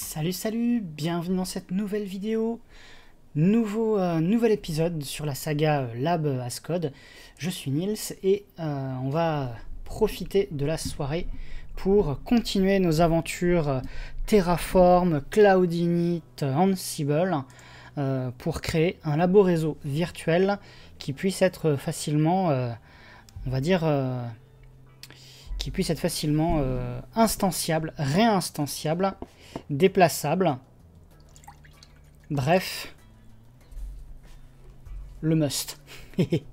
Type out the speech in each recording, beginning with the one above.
Salut salut, bienvenue dans cette nouvelle vidéo, nouveau euh, nouvel épisode sur la saga euh, Lab Ascode. Je suis Nils et euh, on va profiter de la soirée pour continuer nos aventures Terraform, Cloud Init, Ansible pour créer un labo réseau virtuel qui puisse être facilement, on va dire, puisse être facilement euh, instanciable, réinstanciable, déplaçable. Bref, le must.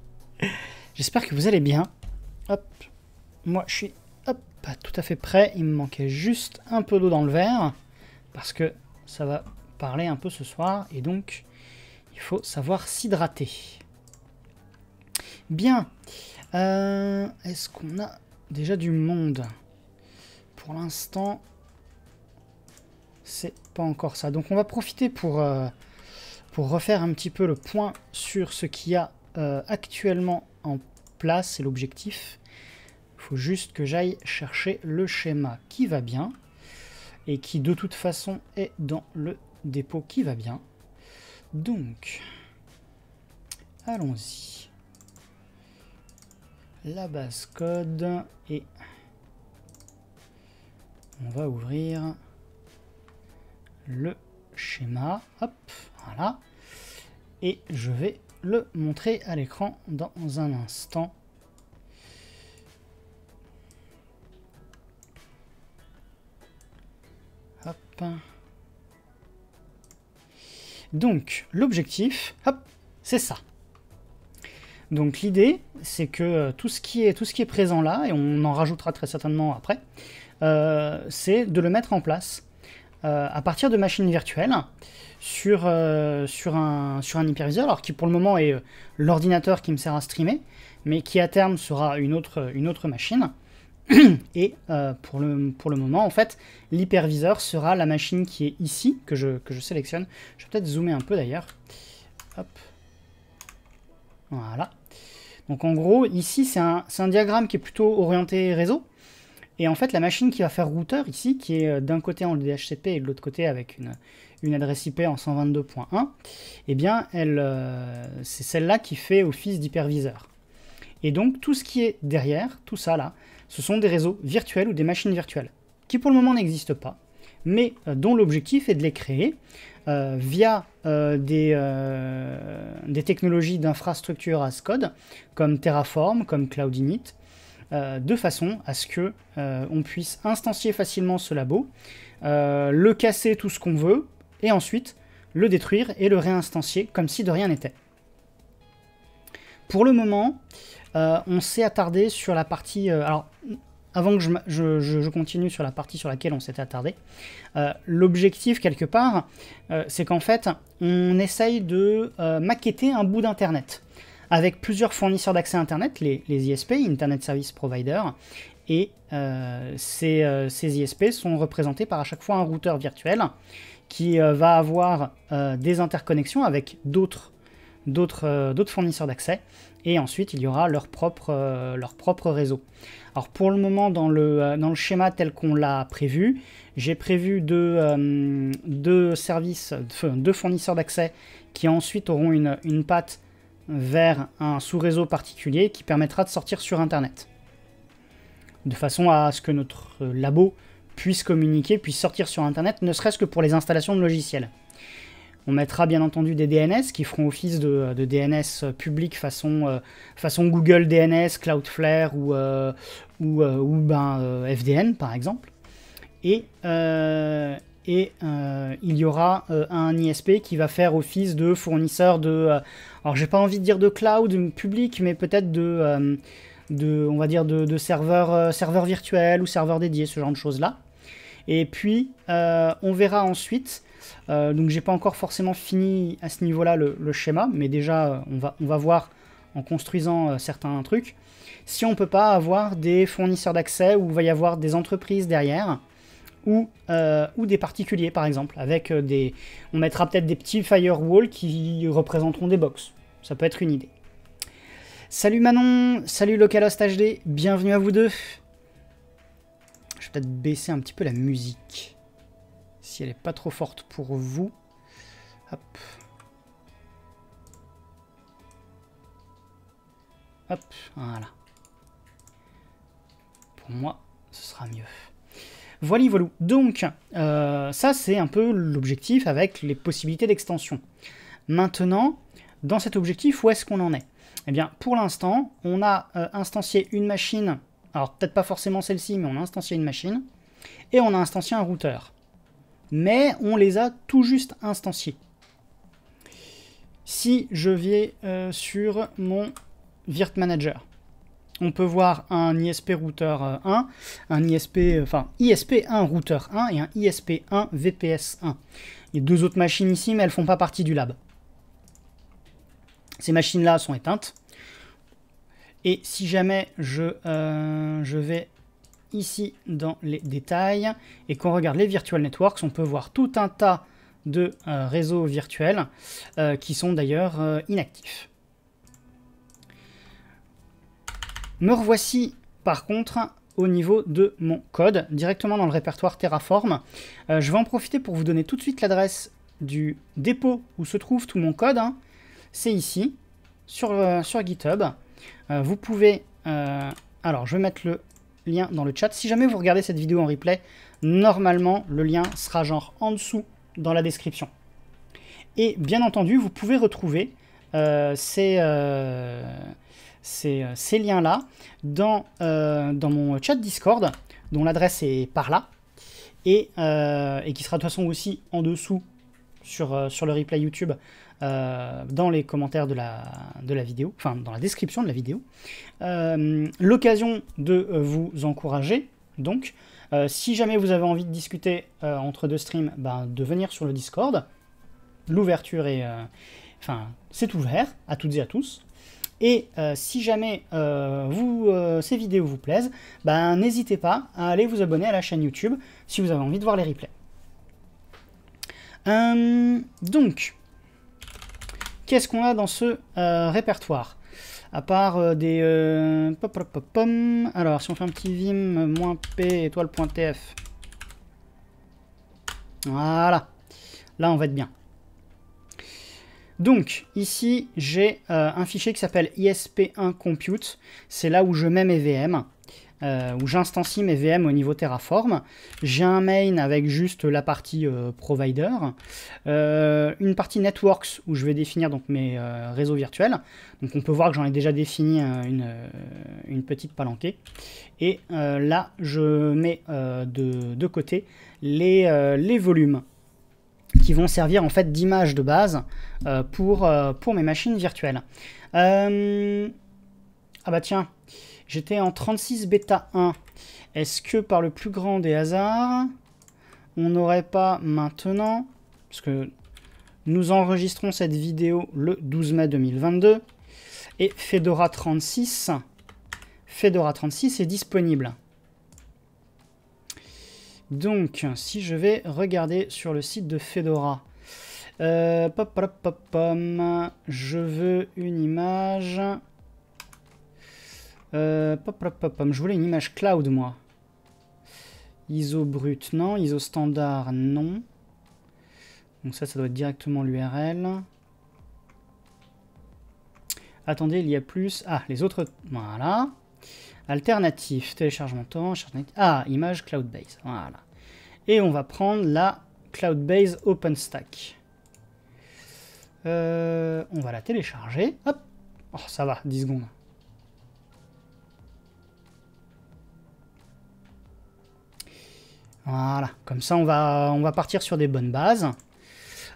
J'espère que vous allez bien. Hop, moi je suis pas tout à fait prêt. Il me manquait juste un peu d'eau dans le verre parce que ça va parler un peu ce soir et donc il faut savoir s'hydrater. Bien. Euh, est-ce qu'on a déjà du monde. Pour l'instant, c'est pas encore ça. Donc on va profiter pour, euh, pour refaire un petit peu le point sur ce qu'il y a euh, actuellement en place, et l'objectif. Il faut juste que j'aille chercher le schéma qui va bien et qui de toute façon est dans le dépôt qui va bien. Donc, allons-y la base code et on va ouvrir le schéma. Hop, voilà. Et je vais le montrer à l'écran dans un instant. Hop. Donc, l'objectif, hop, c'est ça. Donc l'idée, c'est que euh, tout ce, qui est, tout ce qui est présent là, et on en rajoutera très certainement après, euh, c'est de le mettre en place euh, à partir de machines virtuelles sur, sur, un, sur un hyperviseur, alors qui pour le moment est l'ordinateur qui me sert à streamer, mais qui à terme sera une autre, une autre machine. Et pour, le, pour le moment, en fait, l'hyperviseur sera la machine qui est ici, que je, que je sélectionne. Je vais peut-être zoomer un peu d'ailleurs. Hop. Voilà. Donc en gros, ici, c'est un, diagramme qui est plutôt orienté réseau. Et en fait, la machine qui va faire routeur ici, qui est euh, d'un côté en DHCP et de l'autre côté avec une, adresse IP en 122.1, eh bien, elle euh, c'est celle-là qui fait office d'hyperviseur. Et donc, tout ce qui est derrière, tout ça là, ce sont des réseaux virtuels ou des machines virtuelles, qui pour le moment n'existent pas, mais euh, dont l'objectif est de les créer euh, via euh, euh, des, technologies d'infrastructure as code, comme Terraform, comme Cloudinit, de façon à ce que on puisse instancier facilement ce labo, le casser tout ce qu'on veut, et ensuite le détruire et le réinstancier comme si de rien n'était. Pour le moment, on s'est attardé sur la partie avant que je, continue sur la partie sur laquelle on s'était attardé, euh, l'objectif quelque part, euh, c'est qu'en fait, on essaye de euh, maqueter un bout d'Internet avec plusieurs fournisseurs d'accès Internet, les, ISP, Internet Service Provider, et ces, ISP sont représentés par à chaque fois un routeur virtuel qui va avoir des interconnexions avec d'autres d'autres fournisseurs d'accès et ensuite il y aura euh, leur propre, réseau. Alors pour le moment dans le, euh, le schéma tel qu'on l'a prévu, j'ai prévu deux, euh, services, deux fournisseurs d'accès qui ensuite auront une, une patte vers un sous-réseau particulier qui permettra de sortir sur Internet. De façon à ce que notre labo puisse communiquer, puisse sortir sur Internet, ne serait-ce que pour les installations de logiciels. On mettra bien entendu des DNS qui feront office de, DNS public façon, euh, façon Google DNS, Cloudflare ou, euh, euh, ben, FDN par exemple. Et, et il y aura un ISP qui va faire office de fournisseur de... alors j'ai pas envie de dire de cloud public, mais peut-être de, de... on va dire de, serveur, serveur virtuel ou serveur dédié, ce genre de choses là. Et puis on verra ensuite euh, donc j'ai pas encore forcément fini à ce niveau-là le, schéma, mais déjà euh, on va, voir en construisant euh, certains trucs, si on peut pas avoir des fournisseurs d'accès où il va y avoir des entreprises derrière, ou, des particuliers par exemple, avec des... On mettra peut-être des petits firewalls qui représenteront des box. Ça peut être une idée. Salut Manon, salut Localhost HD, bienvenue à vous deux. Je vais peut-être baisser un petit peu la musique si elle n'est pas trop forte pour vous. Hop. Hop, voilà. Pour moi, ce sera mieux. Voilà, voilà. Donc, euh, ça, c'est un peu l'objectif avec les possibilités d'extension. Maintenant, dans cet objectif, où est-ce qu'on en est Eh bien, pour l'instant, on a euh, instancié une machine. Alors, peut-être pas forcément celle-ci, mais on a instancié une machine. Et on a instancié un routeur mais on les a tout juste instanciés. Si je vais euh, sur mon Virt Manager, on peut voir un ISP router 1, euh, un ISP, euh, enfin ISP1 router 1 et un ISP1 VPS 1. Il y a deux autres machines ici, mais elles ne font pas partie du lab. Ces machines-là sont éteintes. Et si jamais je, je vais ici dans les détails et qu'on regarde les virtual networks, on peut voir tout un tas de euh, réseaux virtuels euh, qui sont d'ailleurs euh, inactifs. Me revoici par contre au niveau de mon code, directement dans le répertoire Terraform. je vais en profiter pour vous donner tout de suite l'adresse du dépôt où se trouve tout mon code. Hein. C'est ici, sur, sur GitHub. vous pouvez... alors, je vais mettre le lien dans le chat. Si jamais vous regardez cette vidéo en replay, normalement, le lien sera genre en dessous dans la description. Et bien entendu, vous pouvez retrouver euh, euh, euh, ces, liens-là dans, mon chat Discord, dont l'adresse est par là, et, qui sera de toute façon aussi en dessous sur le replay YouTube euh, dans les commentaires de la, de la vidéo, enfin dans la description de la vidéo, euh, l'occasion de euh, vous encourager. Donc, si jamais vous avez envie de discuter entre deux streams, ben, de venir sur le Discord. L'ouverture est, enfin, c'est ouvert à toutes et à tous. Et si jamais vous, ces vidéos vous plaisent, ben, n'hésitez pas à aller vous abonner à la chaîne YouTube si vous avez envie de voir les replays. donc, Qu'est-ce qu'on a dans ce euh, répertoire À part euh, des... Euh, Alors, si on fait un petit vim, p, étoile.tf. Voilà. Là, on va être bien. Donc, ici, j'ai un fichier qui s'appelle isp1compute. C'est là où je mets mes VM. Euh, où j'instancie mes VM au niveau Terraform. J'ai un main avec juste la partie euh, provider, euh, une partie networks où je vais définir donc mes réseaux virtuels. Donc on peut voir que j'en ai déjà défini une, petite palanquée. Et là, je mets de, côté les, volumes qui vont servir en fait d'image de base pour, pour mes machines virtuelles. Ah bah tiens, J'étais en 36 bêta 1. Est-ce que par le plus grand des hasards, on n'aurait pas maintenant, parce que nous enregistrons cette vidéo le 12 mai 2022, et Fedora 36, Fedora 36 est disponible. Donc, si je vais regarder sur le site de Fedora, euh, je veux une image. Euh, pop, pop, je voulais une image cloud, moi. ISO brut, non. ISO standard, non. Donc ça, ça doit être directement l'URL. Attendez, il y a plus. Ah, les autres. Voilà. Alternatif, téléchargement temps. Ah, image cloud-base. Voilà. Et on va prendre la cloud-base OpenStack. Euh, on va la télécharger. Hop. Oh, ça va, 10 secondes. Voilà, comme ça on va, on va partir sur des bonnes bases.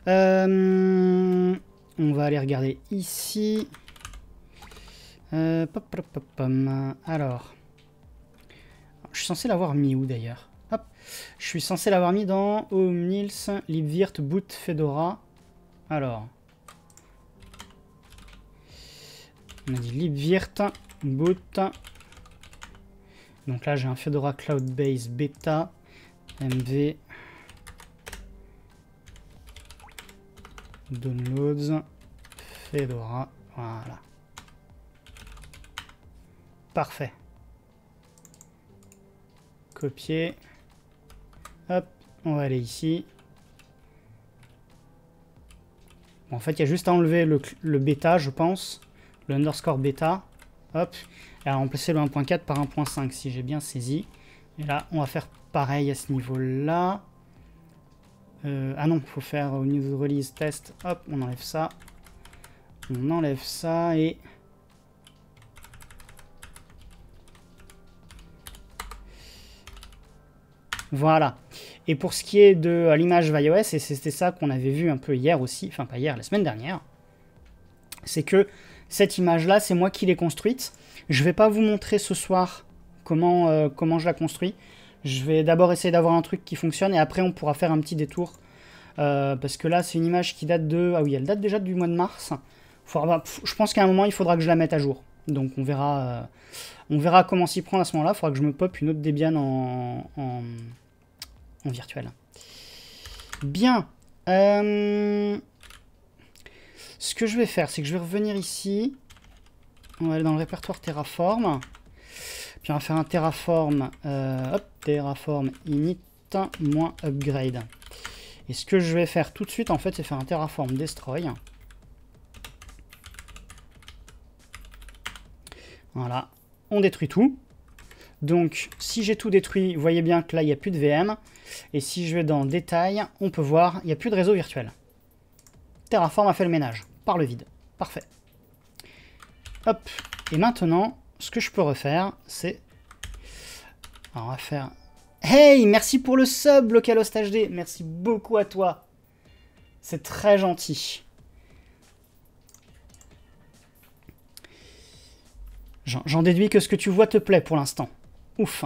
Euh, on va aller regarder ici. Euh, Alors, je suis censé l'avoir mis où d'ailleurs je suis censé l'avoir mis dans Omnils, Libvirt, Boot, Fedora. Alors, on a dit Libvirt, Boot. Donc là j'ai un Fedora Cloud Base Beta. MV Downloads Fedora. Voilà. Parfait. Copier. Hop, on va aller ici. en fait, il y a juste à enlever le, le bêta, je pense. Le underscore bêta. Hop. Et à remplacer le 1.4 par 1.5, si j'ai bien saisi. Et là, on va faire pareil à ce niveau-là. Euh, ah non, il faut faire au niveau release test. Hop, on enlève ça. On enlève ça et... Voilà. Et pour ce qui est de l'image iOS, et c'était ça qu'on avait vu un peu hier aussi, enfin pas hier, la semaine dernière, c'est que cette image-là, c'est moi qui l'ai construite. Je vais pas vous montrer ce soir comment, euh, comment je la construis. Je vais d'abord essayer d'avoir un truc qui fonctionne et après on pourra faire un petit détour. Euh, parce que là, c'est une image qui date de... Ah oui, elle date déjà du mois de mars. Je pense qu'à un moment, il faudra que je la mette à jour. Donc on verra, euh, on verra comment s'y prendre à ce moment-là. Il faudra que je me pop une autre Debian en, en... en virtuel. Bien. Euh, ce que je vais faire, c'est que je vais revenir ici. On va aller dans le répertoire Terraform. Puis on va faire un terraform, euh, terraform init moins upgrade. Et ce que je vais faire tout de suite, en fait, c'est faire un terraform destroy. Voilà, on détruit tout. Donc, si j'ai tout détruit, vous voyez bien que là, il n'y a plus de VM. Et si je vais dans détail, on peut voir, il n'y a plus de réseau virtuel. Terraform a fait le ménage, par le vide. Parfait. Hop, et maintenant, ce que je peux refaire, c'est... Alors, on va faire... Hey, merci pour le sub, local hd, Merci beaucoup à toi. C'est très gentil. J'en déduis que ce que tu vois te plaît pour l'instant. Ouf.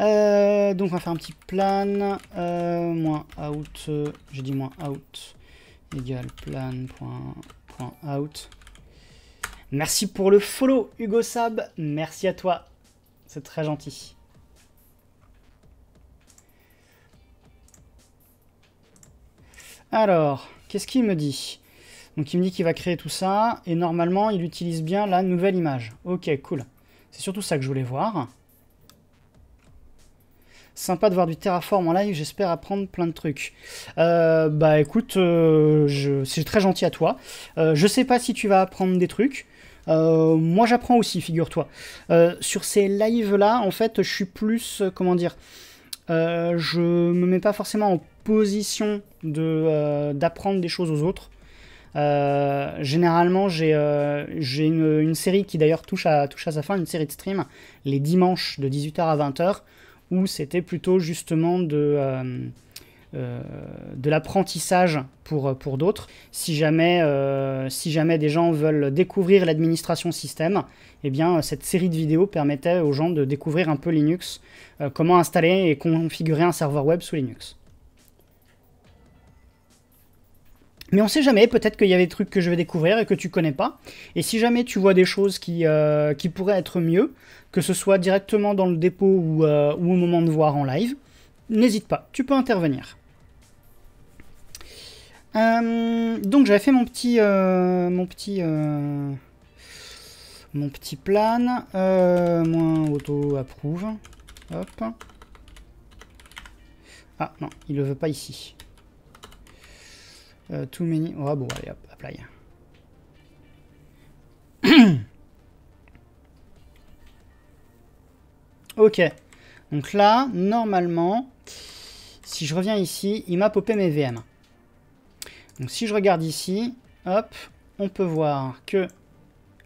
Euh, donc on va faire un petit plan. Euh, moins out. J'ai dit moins out. Égal plan.out. Merci pour le follow, Hugo Sab. Merci à toi. C'est très gentil. Alors, qu'est-ce qu'il me dit Donc, il me dit qu'il va créer tout ça. Et normalement, il utilise bien la nouvelle image. Ok, cool. C'est surtout ça que je voulais voir. Sympa de voir du Terraform en live, j'espère apprendre plein de trucs. Euh, bah écoute, euh, c'est très gentil à toi. Je euh, je sais pas si tu vas apprendre des trucs. Euh, moi, j'apprends aussi, figure-toi. Euh, sur ces lives-là, en fait, je suis plus, euh, comment dire, je me mets pas forcément en position de d'apprendre des choses aux autres. généralement, j'ai j'ai une, série qui d'ailleurs touche à, touche à sa fin, une série de stream, les dimanches de 18h à 20h, où c'était plutôt justement de euh, de l'apprentissage euh, pour, d'autres. Si, jamais, euh, si jamais des gens veulent découvrir l'administration système, eh bien, cette série de vidéos permettait aux gens de découvrir un peu Linux, comment installer et configurer un serveur web sous Linux. Mais on sait jamais, peut-être qu'il y a des trucs que je vais découvrir et que tu connais pas. Et si jamais tu vois des choses qui, pourraient être mieux, que ce soit directement dans le dépôt ou au moment de voir en live, n'hésite pas, tu peux intervenir. Euh, donc j'avais fait mon petit, euh, mon petit, euh, mon petit plan. moins auto approuve. Hop. Ah non, il le veut pas ici. too many. Oh bon, allez, hop, apply. ok. Donc là, normalement, si je reviens ici, il m'a popé mes VM. Donc si je regarde ici, hop, on peut voir que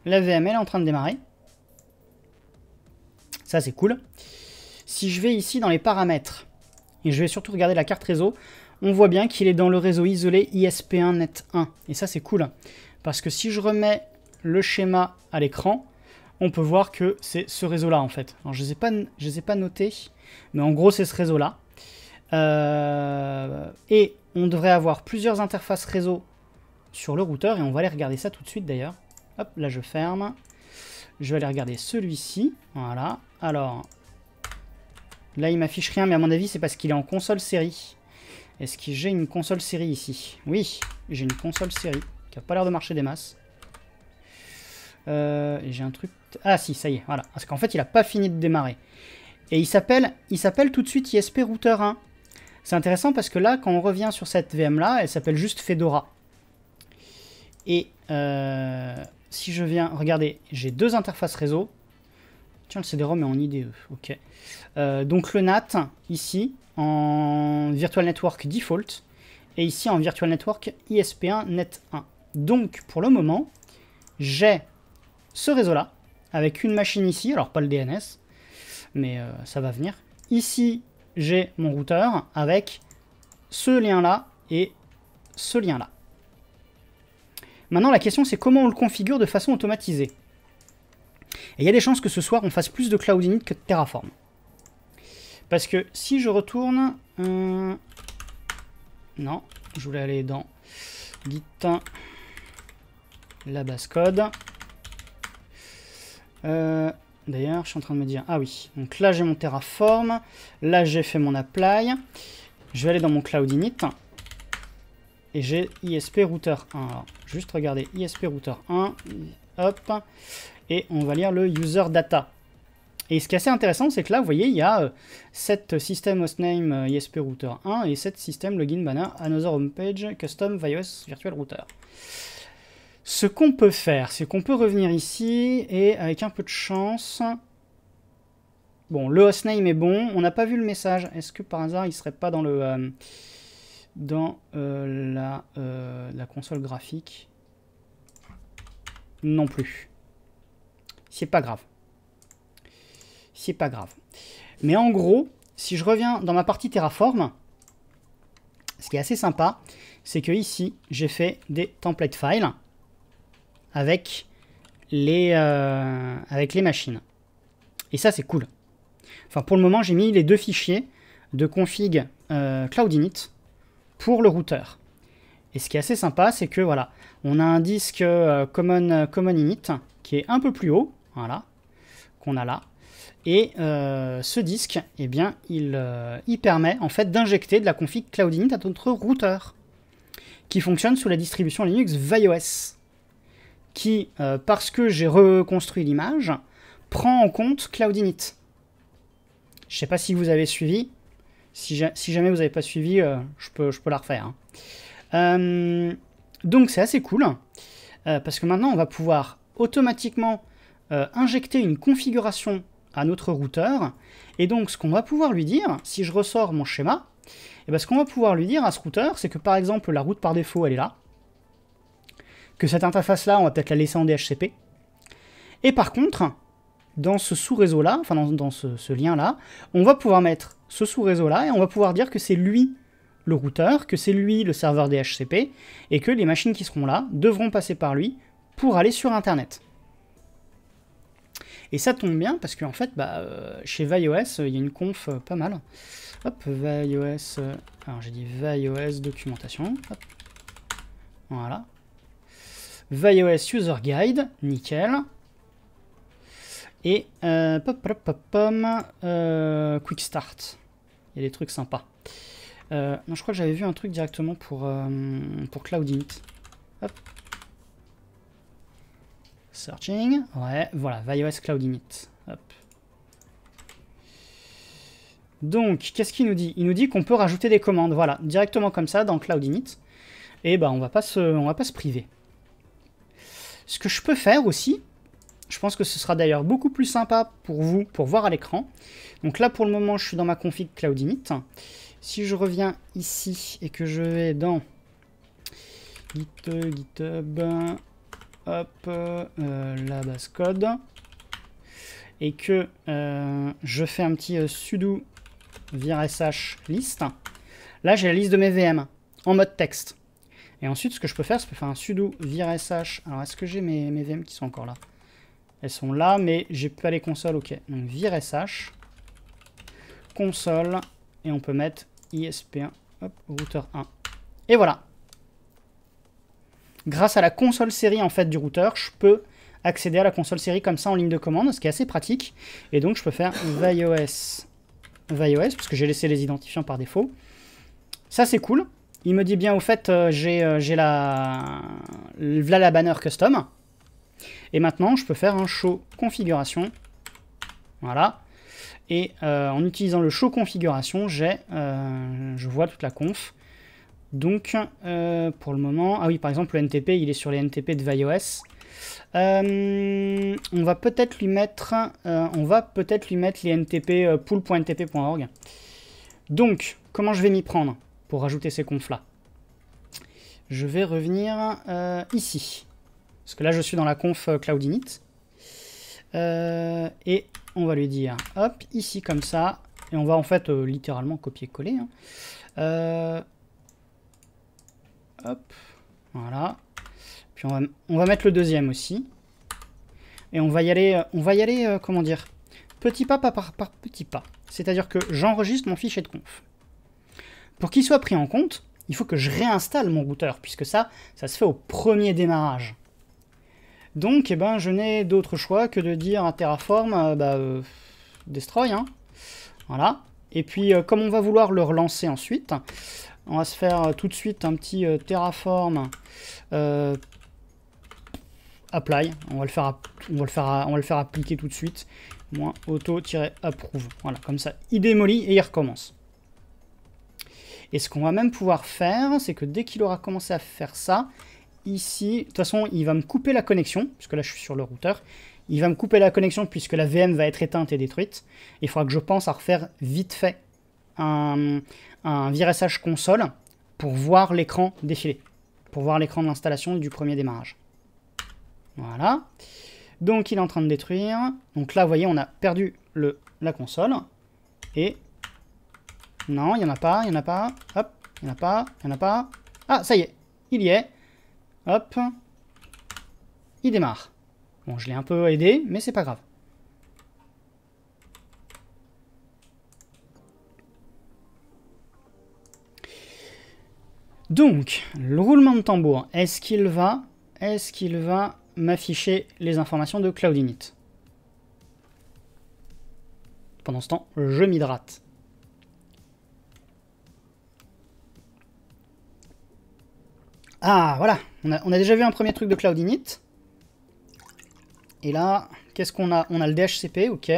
la VML est en train de démarrer. Ça, c'est cool. Si je vais ici dans les paramètres, et je vais surtout regarder la carte réseau, on voit bien qu'il est dans le réseau isolé ISP1 Net1. Et ça, c'est cool. Parce que si je remets le schéma à l'écran, on peut voir que c'est ce réseau-là, en fait. Alors, je ne les, ai pas notés, mais en gros, c'est ce réseau-là. Euh, et on devrait avoir plusieurs interfaces réseau sur le routeur et on va aller regarder ça tout de suite d'ailleurs. Hop, là je ferme. Je vais aller regarder celui-ci. Voilà. Alors, là il m'affiche rien, mais à mon avis c'est parce qu'il est en console série. Est-ce que j'ai une console série ici Oui, j'ai une console série qui a pas l'air de marcher des masses. Euh, j'ai un truc... Ah si, ça y est, voilà. Parce qu'en fait il a pas fini de démarrer. Et il s'appelle il s'appelle tout de suite ISP Router 1. C'est intéressant parce que là, quand on revient sur cette VM-là, elle s'appelle juste Fedora. Et euh, si je viens, regardez, j'ai deux interfaces réseau. Tiens, le CD-ROM est en IDE, ok. Euh, donc le NAT, ici, en Virtual Network Default, et ici en Virtual Network ISP1 Net1. Donc, pour le moment, j'ai ce réseau-là, avec une machine ici, alors pas le DNS, mais euh, ça va venir. Ici, j'ai mon routeur avec ce lien-là et ce lien-là. Maintenant, la question, c'est comment on le configure de façon automatisée. Et il y a des chances que ce soir, on fasse plus de Cloud Init que de Terraform. Parce que si je retourne... Euh, non, je voulais aller dans Git, la base code. Euh, D'ailleurs, je suis en train de me dire, ah oui, donc là j'ai mon Terraform, là j'ai fait mon apply, je vais aller dans mon cloud init, et j'ai ISP router 1. Alors, juste regarder ISP router 1, hop, et on va lire le user data. Et ce qui est assez intéressant, c'est que là, vous voyez, il y a 7 euh, système hostname euh, ISP router 1 et 7 System login banner another homepage custom Vios virtual router. Ce qu'on peut faire, c'est qu'on peut revenir ici et avec un peu de chance... Bon, le hostname est bon. On n'a pas vu le message. Est-ce que par hasard, il serait pas dans le euh, dans euh, la, euh, la, console graphique Non plus. C'est pas grave. C'est pas grave. Mais en gros, si je reviens dans ma partie Terraform, ce qui est assez sympa, c'est que ici, j'ai fait des template files avec les, euh, avec les machines. Et ça, c'est cool. pour le moment, j'ai mis les deux fichiers de config CloudInit euh, cloud pour le routeur. Et ce qui est assez sympa, c'est que voilà, on a un disque euh, common, common init qui est un peu plus haut, voilà, qu'on a là. Et ce disque, eh bien, il, permet en fait d'injecter de la config CloudInit à notre routeur, qui fonctionne sous la distribution Linux VIOS qui, euh, parce que j'ai reconstruit l'image, prend en compte Cloud Init. Je ne sais pas si vous avez suivi. Si, jamais vous n'avez pas suivi, euh, je, peux, je peux la refaire. Hein. Euh, donc c'est assez cool, parce que maintenant on va pouvoir automatiquement injecter une configuration à notre routeur. Et donc, ce qu'on va pouvoir lui dire, si je ressors mon schéma, et eh ben, ce qu'on va pouvoir lui dire à ce routeur, c'est que par exemple, la route par défaut, elle est là que cette interface-là, on va peut-être la laisser en DHCP. Et par contre, dans ce sous-réseau-là, enfin dans, ce, lien-là, on va pouvoir mettre ce sous-réseau-là et on va pouvoir dire que c'est lui le routeur, que c'est lui le serveur DHCP, et que les machines qui seront là devront passer par lui pour aller sur Internet. Et ça tombe bien parce que, en fait, bah, euh, chez ViOS, euh, il y a une conf euh, pas mal. Hop, VaiOS, alors j'ai dit ViOS documentation. Voilà iOS User Guide, nickel. Et euh, pop, pop, pop, euh, Quick Start. Il y a des trucs sympas. Euh, je crois que j'avais vu un truc directement pour, euh, pour Cloud Searching. Ouais, voilà, iOS CloudInit. Donc, qu'est-ce qu'il nous dit Il nous dit qu'on peut rajouter des commandes, voilà, directement comme ça dans CloudInit. Et ben, on va pas se, on va pas se priver. Ce que je peux faire aussi, je pense que ce sera d'ailleurs beaucoup plus sympa pour vous, pour voir à l'écran. Donc là, pour le moment, je suis dans ma config Cloud Init. Si je reviens ici et que je vais dans GitHub, hop, euh, la base code, et que euh, je fais un petit euh, sudo virsh sh list, là j'ai la liste de mes VM en mode texte. Et ensuite, ce que je peux faire, c'est faire un sudo virsh. Alors, est-ce que j'ai mes, VM qui sont encore là Elles sont là, mais j'ai pas les consoles, ok. Donc, virsh, console, et on peut mettre ISP1, hop, routeur 1. Et voilà. Grâce à la console série, en fait, du routeur, je peux accéder à la console série comme ça en ligne de commande, ce qui est assez pratique. Et donc, je peux faire vios, vios, parce que j'ai laissé les identifiants par défaut. Ça, c'est cool. Il me dit bien, au fait, euh, euh, j'ai la... la banner custom. Et maintenant, je peux faire un show configuration. Voilà. Et euh, en utilisant le show configuration, j'ai, je vois toute la conf. Donc, pour le moment... Ah oui, par exemple, le NTP, il est sur les NTP de iOS. on va peut-être lui mettre... on va peut-être lui mettre les NTP pool.ntp.org. Donc, comment je vais m'y prendre pour rajouter ces confs-là. Je vais revenir euh, ici. Parce que là, je suis dans la conf euh, Cloud Init. Euh, et on va lui dire, hop, ici comme ça. Et on va en fait littéralement copier-coller. Hein. hop, voilà. Puis on va, mettre le deuxième aussi. Et on va y aller, on va y aller comment dire, petit pas par petit pas. C'est-à-dire que j'enregistre mon fichier de conf. Pour qu'il soit pris en compte, il faut que je réinstalle mon routeur, puisque ça, ça se fait au premier démarrage. Donc, eh ben, je n'ai d'autre choix que de dire à Terraform, euh, bah, euh, destroy, hein. Voilà. Et puis, euh, comme on va vouloir le relancer ensuite, on va se faire tout de suite un petit Terraform apply. On va, le faire, on, va le faire, on va le faire appliquer tout de suite. Moins auto-approve. Voilà, comme ça, il démolit et il recommence. Et ce qu'on va même pouvoir faire, c'est que dès qu'il aura commencé à faire ça, ici, de toute façon, il va me couper la connexion, puisque là, je suis sur le routeur. Il va me couper la connexion puisque la VM va être éteinte et détruite. Il faudra que je pense à refaire vite fait un, un console pour voir l'écran défiler, pour voir l'écran de l'installation du premier démarrage. Voilà. Donc il est en train de détruire. Donc là, vous voyez, on a perdu le, la console. Et non, il n'y en a pas, il n'y en a pas. Hop, il n'y en a pas, il n'y en a pas. Ah, ça y est, il y est. Hop. Il démarre. Bon, je l'ai un peu aidé, mais c'est pas grave. Donc, le roulement de tambour, est-ce qu'il va, est-ce qu'il va m'afficher les informations de Cloud Pendant ce temps, je m'hydrate. Ah, voilà on a, déjà vu un premier truc de Cloud Et là, qu'est-ce qu'on a On a le DHCP, ok.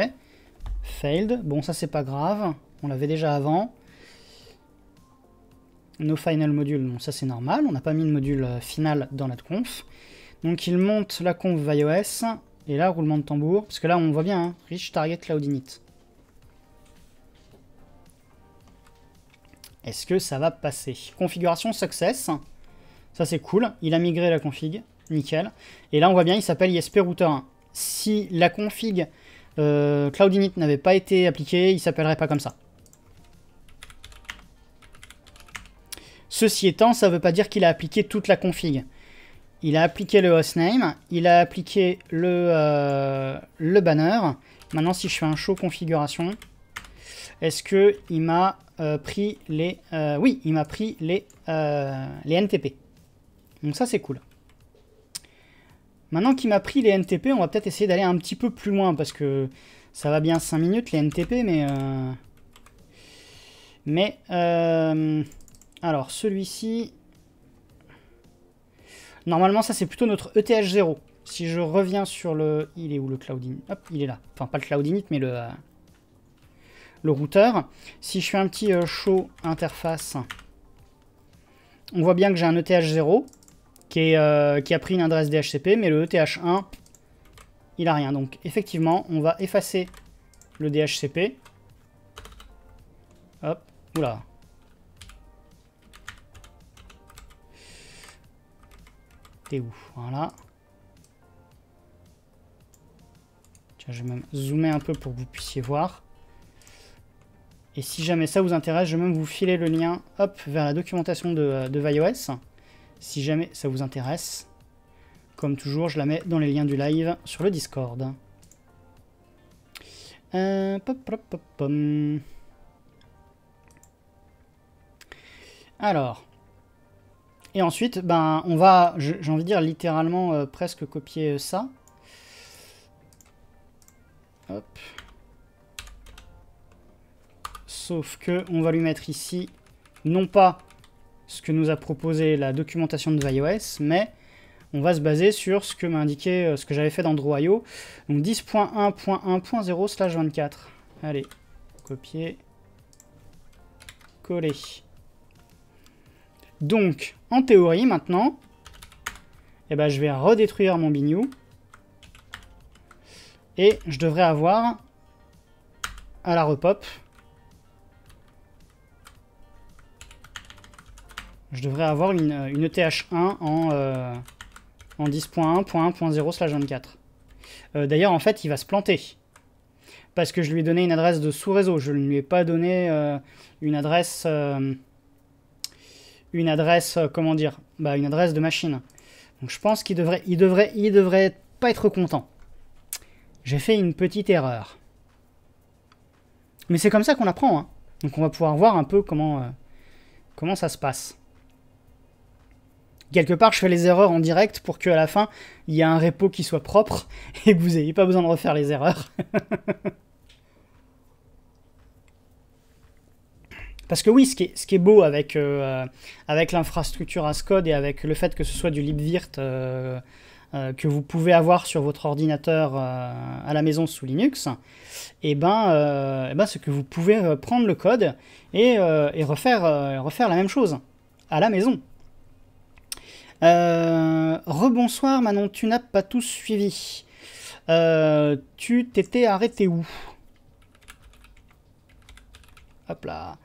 Failed. Bon, ça, c'est pas grave. On l'avait déjà avant. No final module, bon, ça, c'est normal. On n'a pas mis de module euh, final dans notre conf. Donc, il monte la conf iOS. Et là, roulement de tambour. Parce que là, on voit bien, hein. rich target cloud Est-ce que ça va passer Configuration success. Ça, c'est cool. Il a migré la config. Nickel. Et là, on voit bien, il s'appelle ISP 1. Si la config euh, n'avait pas été appliquée, il s'appellerait pas comme ça. Ceci étant, ça ne veut pas dire qu'il a appliqué toute la config. Il a appliqué le hostname, il a appliqué le, euh, le banner. Maintenant, si je fais un show configuration, est-ce que il m'a euh, pris les... Euh, oui, il m'a pris les, les NTP. Donc ça, c'est cool. Maintenant qu'il m'a pris les NTP, on va peut-être essayer d'aller un petit peu plus loin, parce que ça va bien 5 minutes, les NTP, mais... Euh, mais... Euh, alors, celui-ci... Normalement, ça, c'est plutôt notre ETH0. Si je reviens sur le... Il est où, le Cloud Hop, il est là. Enfin, pas le Cloud Init, mais le... Euh, le routeur. Si je fais un petit show interface, on voit bien que j'ai un ETH0. Euh, qui, a pris une adresse DHCP, mais le ETH1, il a rien. Donc effectivement, on va effacer le DHCP. Hop, oula. T'es où Voilà. Tiens, je vais même zoomer un peu pour que vous puissiez voir. Et si jamais ça vous intéresse, je vais même vous filer le lien hop, vers la documentation de, euh, de ViOS si jamais ça vous intéresse. Comme toujours, je la mets dans les liens du live sur le Discord. Euh, Alors, et ensuite, ben, on va, j'ai envie de dire littéralement euh, presque copier euh, ça. Hop. Sauf que on va lui mettre ici, non pas ce que nous a proposé la documentation de iOS, mais on va se baser sur ce que m'a indiqué euh, ce que j'avais fait dans Droio. Donc 10.1.1.0 slash 24. Allez, copier, coller. Donc, en théorie maintenant, eh ben, je vais redétruire mon bignou. Et je devrais avoir à la repop je devrais avoir une, ETH1 euh, e en, euh, en 10.1.1.0 slash 24. Euh, d'ailleurs, en fait, il va se planter. Parce que je lui ai donné une adresse de sous-réseau. Je ne lui ai pas donné une adresse... une adresse, comment dire bah, Une adresse de machine. Donc je pense qu'il devrait, il devrait, il devrait pas être content. J'ai fait une petite erreur. Mais c'est comme ça qu'on apprend. Hein. Donc on va pouvoir voir un peu comment, comment ça se passe quelque part, je fais les erreurs en direct pour qu'à la fin, il y ait un repo qui soit propre et que vous n'ayez pas besoin de refaire les erreurs. Parce que oui, ce qui est, beau avec, euh, avec l'infrastructure Ascode et avec le fait que ce soit du libvirt euh, euh, que vous pouvez avoir sur votre ordinateur à la maison sous Linux, et eh ben, eh ben, c'est que vous pouvez prendre le code et, et refaire, refaire la même chose à la maison. Euh, rebonsoir Manon, tu n'as pas tout suivi. Euh, tu t'étais arrêté où Hop là.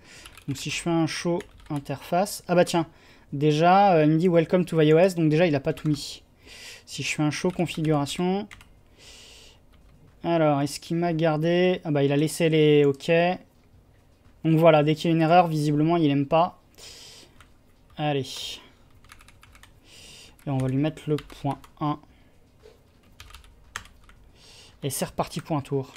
Donc si je fais un show interface... Ah bah tiens, déjà, il euh, me dit Welcome to iOS, donc déjà il n'a pas tout mis. Si je fais un show configuration... Alors, est-ce qu'il m'a gardé Ah bah il a laissé les OK. Donc voilà, dès qu'il y a une erreur, visiblement il n'aime pas. Allez. Et on va lui mettre le point 1. Et c'est reparti pour un tour.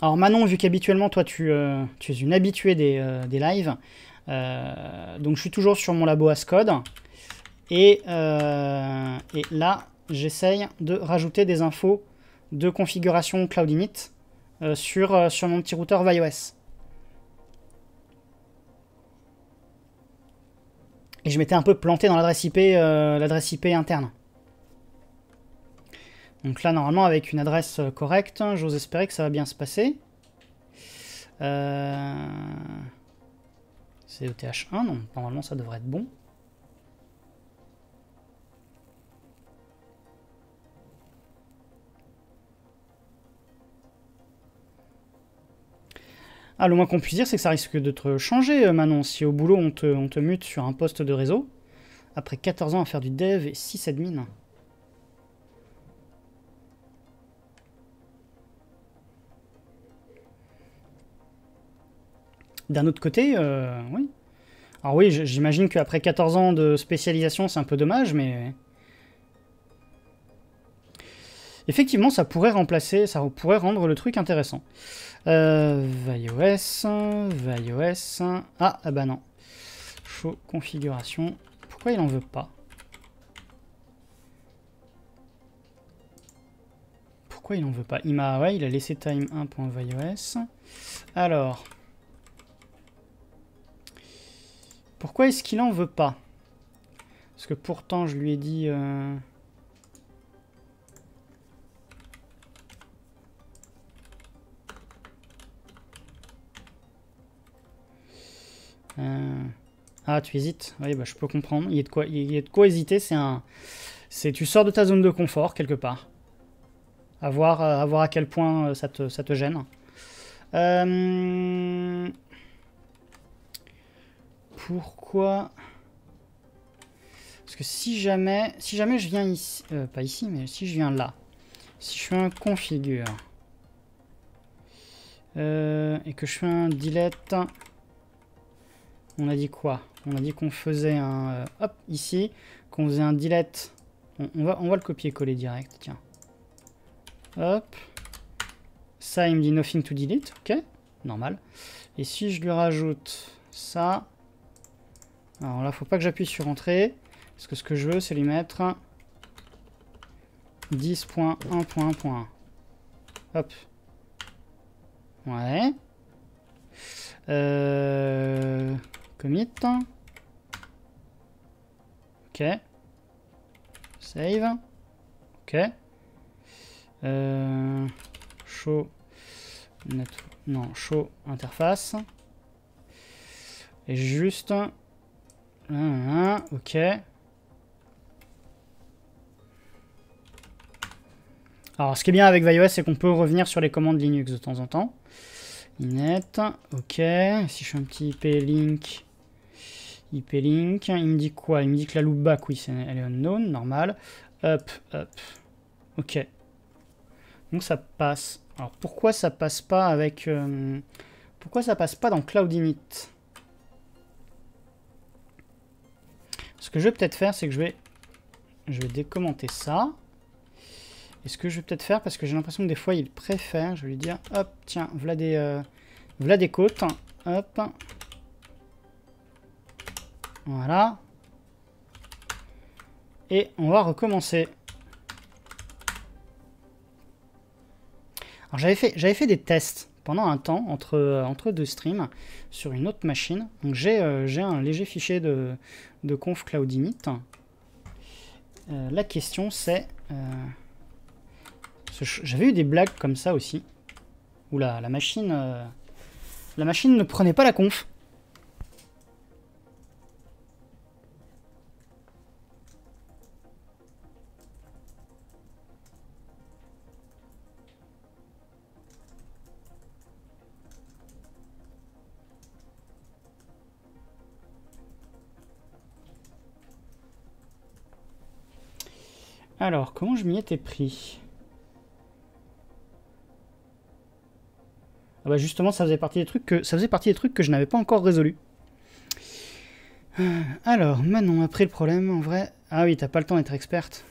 Alors Manon, vu qu'habituellement toi tu, euh, es une habituée des, euh, lives, euh, donc je suis toujours sur mon labo Ascode. Et, et là, j'essaye de rajouter des infos de configuration Cloud Init sur, sur mon petit routeur ViOS. Et je m'étais un peu planté dans l'adresse IP, euh, IP interne. Donc là, normalement, avec une adresse euh, correcte, hein, j'ose espérer que ça va bien se passer. Euh... C'est ETH1, donc normalement ça devrait être bon. Ah, le moins qu'on puisse dire, c'est que ça risque d'être changé, euh, Manon. Si au boulot, on te, mute sur un poste de réseau, après 14 ans à faire du dev et 6 admin. D'un autre côté, euh, oui. Alors oui, j'imagine qu'après 14 ans de spécialisation, c'est un peu dommage, mais... Effectivement, ça pourrait remplacer, ça pourrait rendre le truc intéressant. Euh, VaiOS, VaiOS. Ah, ah bah non. Show configuration. Pourquoi il en veut pas Pourquoi il en veut pas Il m'a ouais, il a laissé time 1.vios. Alors Pourquoi est-ce qu'il en veut pas Parce que pourtant je lui ai dit euh, Euh, ah, tu hésites Oui, bah, je peux comprendre. Il y a de quoi, il y quoi hésiter. C'est un... C'est... Tu sors de ta zone de confort, quelque part. À voir, à, voir à quel point euh, ça te, ça te gêne. Euh, pourquoi... Parce que si jamais... Si jamais je viens ici... pas ici, mais si je viens là. Si je fais un configure... et que je fais un delete on a dit quoi On a dit qu'on faisait un... Euh, hop, ici, qu'on faisait un delete. On, va, on va le copier-coller direct, tiens. Hop. Ça, il me dit nothing to delete, ok, normal. Et si je lui rajoute ça... Alors là, faut pas que j'appuie sur entrée, parce que ce que je veux, c'est lui mettre 10.1.1.1. Hop. Ouais. Euh... Commit. Ok. Save. Ok. Euh, show. Non, show interface. Et juste. ok. Alors, ce qui est bien avec ViOS, c'est qu'on peut revenir sur les commandes Linux de temps en temps. Inet, ok. Si je fais un petit p-link, IP link. Il me dit quoi Il me dit que la loopback, oui, elle est unknown, normal. Hop, hop, Ok. Donc ça passe. Alors pourquoi ça passe pas avec... Euh, pourquoi ça passe pas dans Cloud Init Ce que je vais peut-être faire, c'est que je vais... Je vais décommenter ça. Et ce que je vais peut-être faire, parce que j'ai l'impression que des fois, il préfère, je vais lui dire, hop, tiens, voilà des, euh, des côtes, hop, voilà. Et on va recommencer. Alors j'avais fait, j'avais fait des tests pendant un temps entre, entre deux streams sur une autre machine. Donc j'ai euh, un léger fichier de, conf cloud init. Euh, la question c'est... Euh, j'avais eu des blagues comme ça aussi. oula la machine... la machine ne prenait pas la conf. Alors, comment je m'y étais pris Ah bah justement, ça faisait partie des trucs que, ça faisait partie des trucs que je n'avais pas encore résolus. Euh, alors, Manon, après le problème, en vrai... Ah oui, t'as pas le temps d'être experte.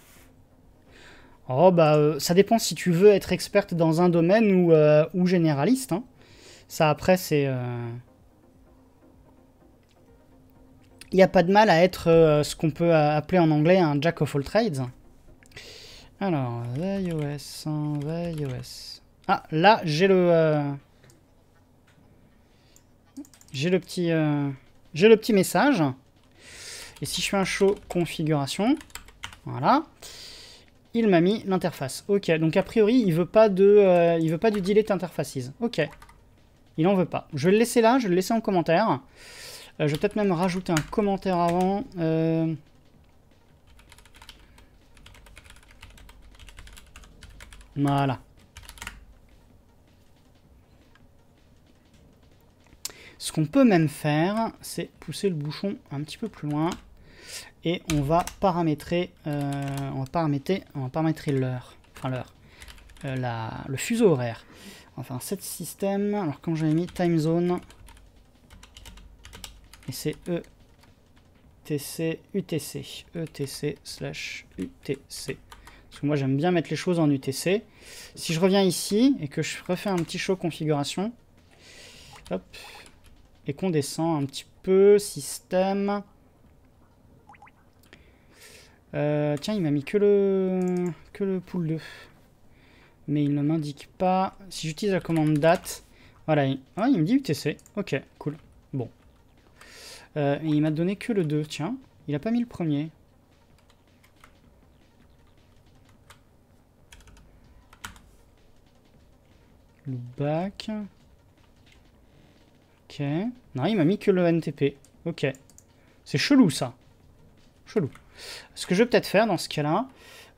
Oh bah, euh, ça dépend si tu veux être experte dans un domaine ou, euh, ou généraliste. Hein. Ça après, c'est... Il n'y a pas de mal à être ce qu'on peut appeler en anglais un jack of all trades. Alors, iOS, hein, iOS. Ah, là, j'ai le... Euh, j'ai le petit... Euh, j'ai le petit message. Et si je fais un show configuration, voilà, il m'a mis l'interface. Ok, donc a priori, il veut pas de, euh, il veut pas du delete interfaces. Ok, il en veut pas. Je vais le laisser là, je vais le laisser en commentaire. je vais peut-être même rajouter un commentaire avant. Euh, Voilà. Ce qu'on peut même faire, c'est pousser le bouchon un petit peu plus loin et on va paramétrer, euh, on va paramétrer, on va paramétrer l'heure, enfin l'heure, euh, le fuseau horaire. Enfin, cette système, alors quand j'avais mis time zone, et c'est ETC, UTC, ETC slash UTC. Parce que moi, j'aime bien mettre les choses en UTC. Si je reviens ici et que je refais un petit show configuration, hop, et qu'on descend un petit peu, système. Euh, tiens, il m'a mis que le, que le pool 2. Mais il ne m'indique pas. Si j'utilise la commande date, voilà, il, oh, me dit UTC. Ok, cool. Bon. Euh, et il m'a donné que le 2, tiens. Il n'a pas mis le premier. back, Ok. Non, il m'a mis que le NTP. Ok. C'est chelou, ça. Chelou. Ce que je vais peut-être faire dans ce cas-là...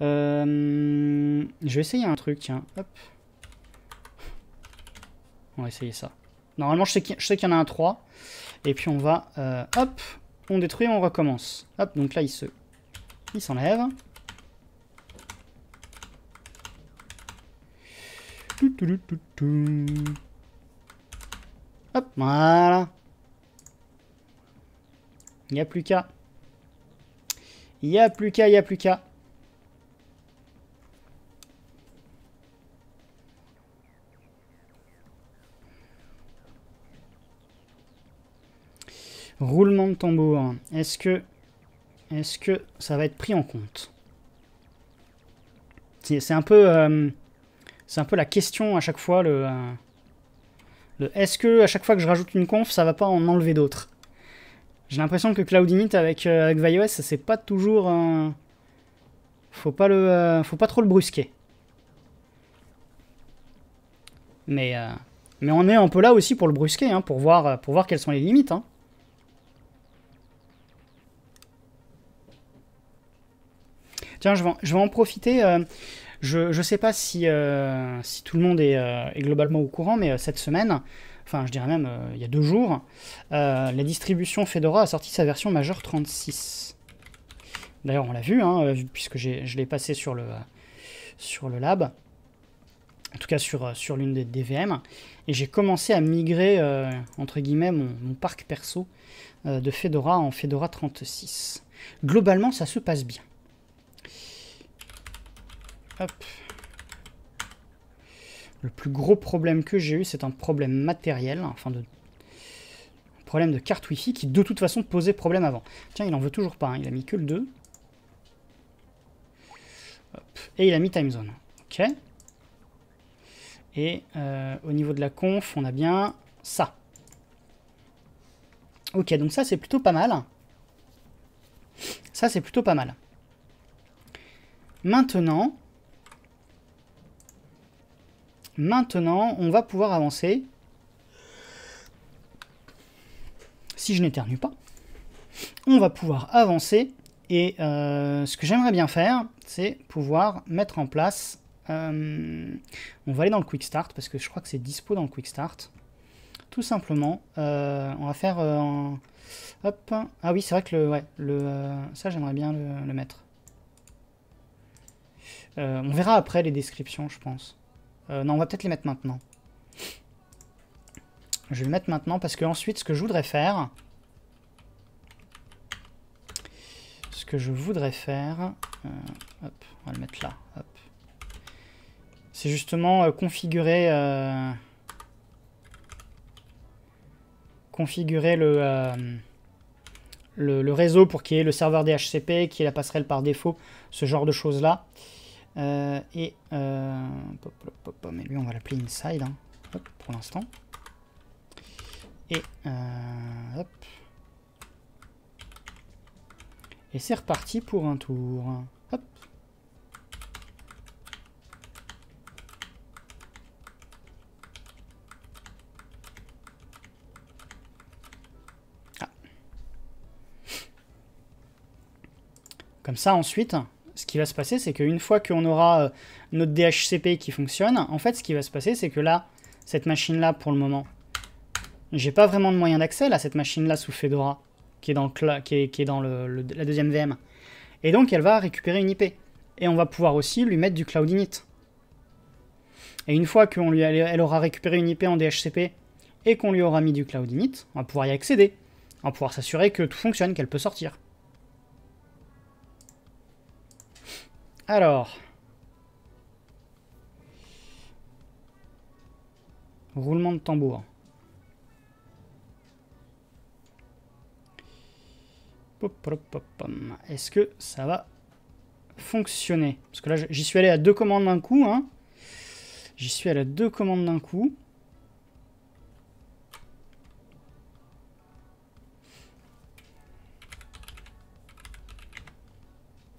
Euh, je vais essayer un truc, tiens. Hop. On va essayer ça. Normalement, je sais qu'il y en a un 3. Et puis on va... Euh, hop On détruit, on recommence. Hop, donc là, il se... Il s'enlève. Hop, voilà. Il n'y a plus qu'à. Il n'y a plus qu'à, il n'y a plus qu'à. Roulement de tambour. Est-ce que, est-ce que ça va être pris en compte C'est un peu... Euh, c'est un peu la question à chaque fois, le... Euh, le Est-ce que à chaque fois que je rajoute une conf, ça va pas en enlever d'autres J'ai l'impression que Cloud Init avec, euh, avec ViOS, c'est pas toujours... Il faut, pas le, euh, faut pas trop le brusquer. Mais, euh, mais on est un peu là aussi pour le brusquer, hein, pour, voir, pour voir quelles sont les limites. Hein. Tiens, je vais, en, profiter. Je ne sais pas euh, si, tout le monde est, euh, globalement au courant, mais euh, cette semaine, enfin je dirais même il y a deux jours, la distribution Fedora a sorti sa version majeure 36. D'ailleurs, on l'a vu, hein, puisque je l'ai passé sur le, sur le lab en tout cas sur, sur l'une des, DVM, et j'ai commencé à migrer, entre guillemets, mon, parc perso de Fedora en Fedora 36. Globalement, ça se passe bien. Le plus gros problème que j'ai eu, c'est un problème matériel, hein, enfin de un problème de carte Wi-Fi qui de toute façon posait problème avant. Tiens, il en veut toujours pas, hein. il a mis que le 2. Et il a mis time zone. Ok. Et euh, au niveau de la conf, on a bien ça. Ok, donc ça c'est plutôt pas mal. Ça c'est plutôt pas mal. Maintenant, Maintenant, on va pouvoir avancer. Si je n'éternue pas, on va pouvoir avancer. Et euh, ce que j'aimerais bien faire, c'est pouvoir mettre en place... Euh, on va aller dans le Quick Start, parce que je crois que c'est dispo dans le Quick Start. Tout simplement, euh, on va faire... Hop. Ah oui, c'est vrai que le... Ouais, ça, j'aimerais bien le mettre. on verra après les descriptions, je pense. Euh, non, on va peut-être les mettre maintenant. Je vais le mettre maintenant parce que ensuite, ce que je voudrais faire... Ce que je voudrais faire... Euh, hop, on va le mettre là. C'est justement euh, configurer... configurer le... Le, le, réseau pour qu'il y ait le serveur DHCP, qui est la passerelle par défaut, ce genre de choses-là. Euh, et... Euh, pop, mais lui, on va l'appeler Inside, hein, hop, pour l'instant. Et... Euh, hop. Et c'est reparti pour un tour. Hop. Ah. Comme ça, ensuite, ce qui va se passer, c'est qu'une fois qu'on aura euh, notre DHCP qui fonctionne, en fait, ce qui va se passer, c'est que là, cette machine-là, pour le moment, j'ai pas vraiment de moyen d'accès à cette machine-là sous Fedora, qui est dans, qui est dans la deuxième VM. Et donc, elle va récupérer une IP. Et on va pouvoir aussi lui mettre du Cloud Init. Et une fois qu'elle lui, elle aura récupéré une IP en DHCP et qu'on lui aura mis du Cloud Init, on va pouvoir y accéder. On va pouvoir s'assurer que tout fonctionne, qu'elle peut sortir. Alors. Roulement de tambour. Est-ce que ça va fonctionner Parce que là, j'y suis allé à deux commandes d'un coup. Hein. J'y suis allé à deux commandes d'un coup.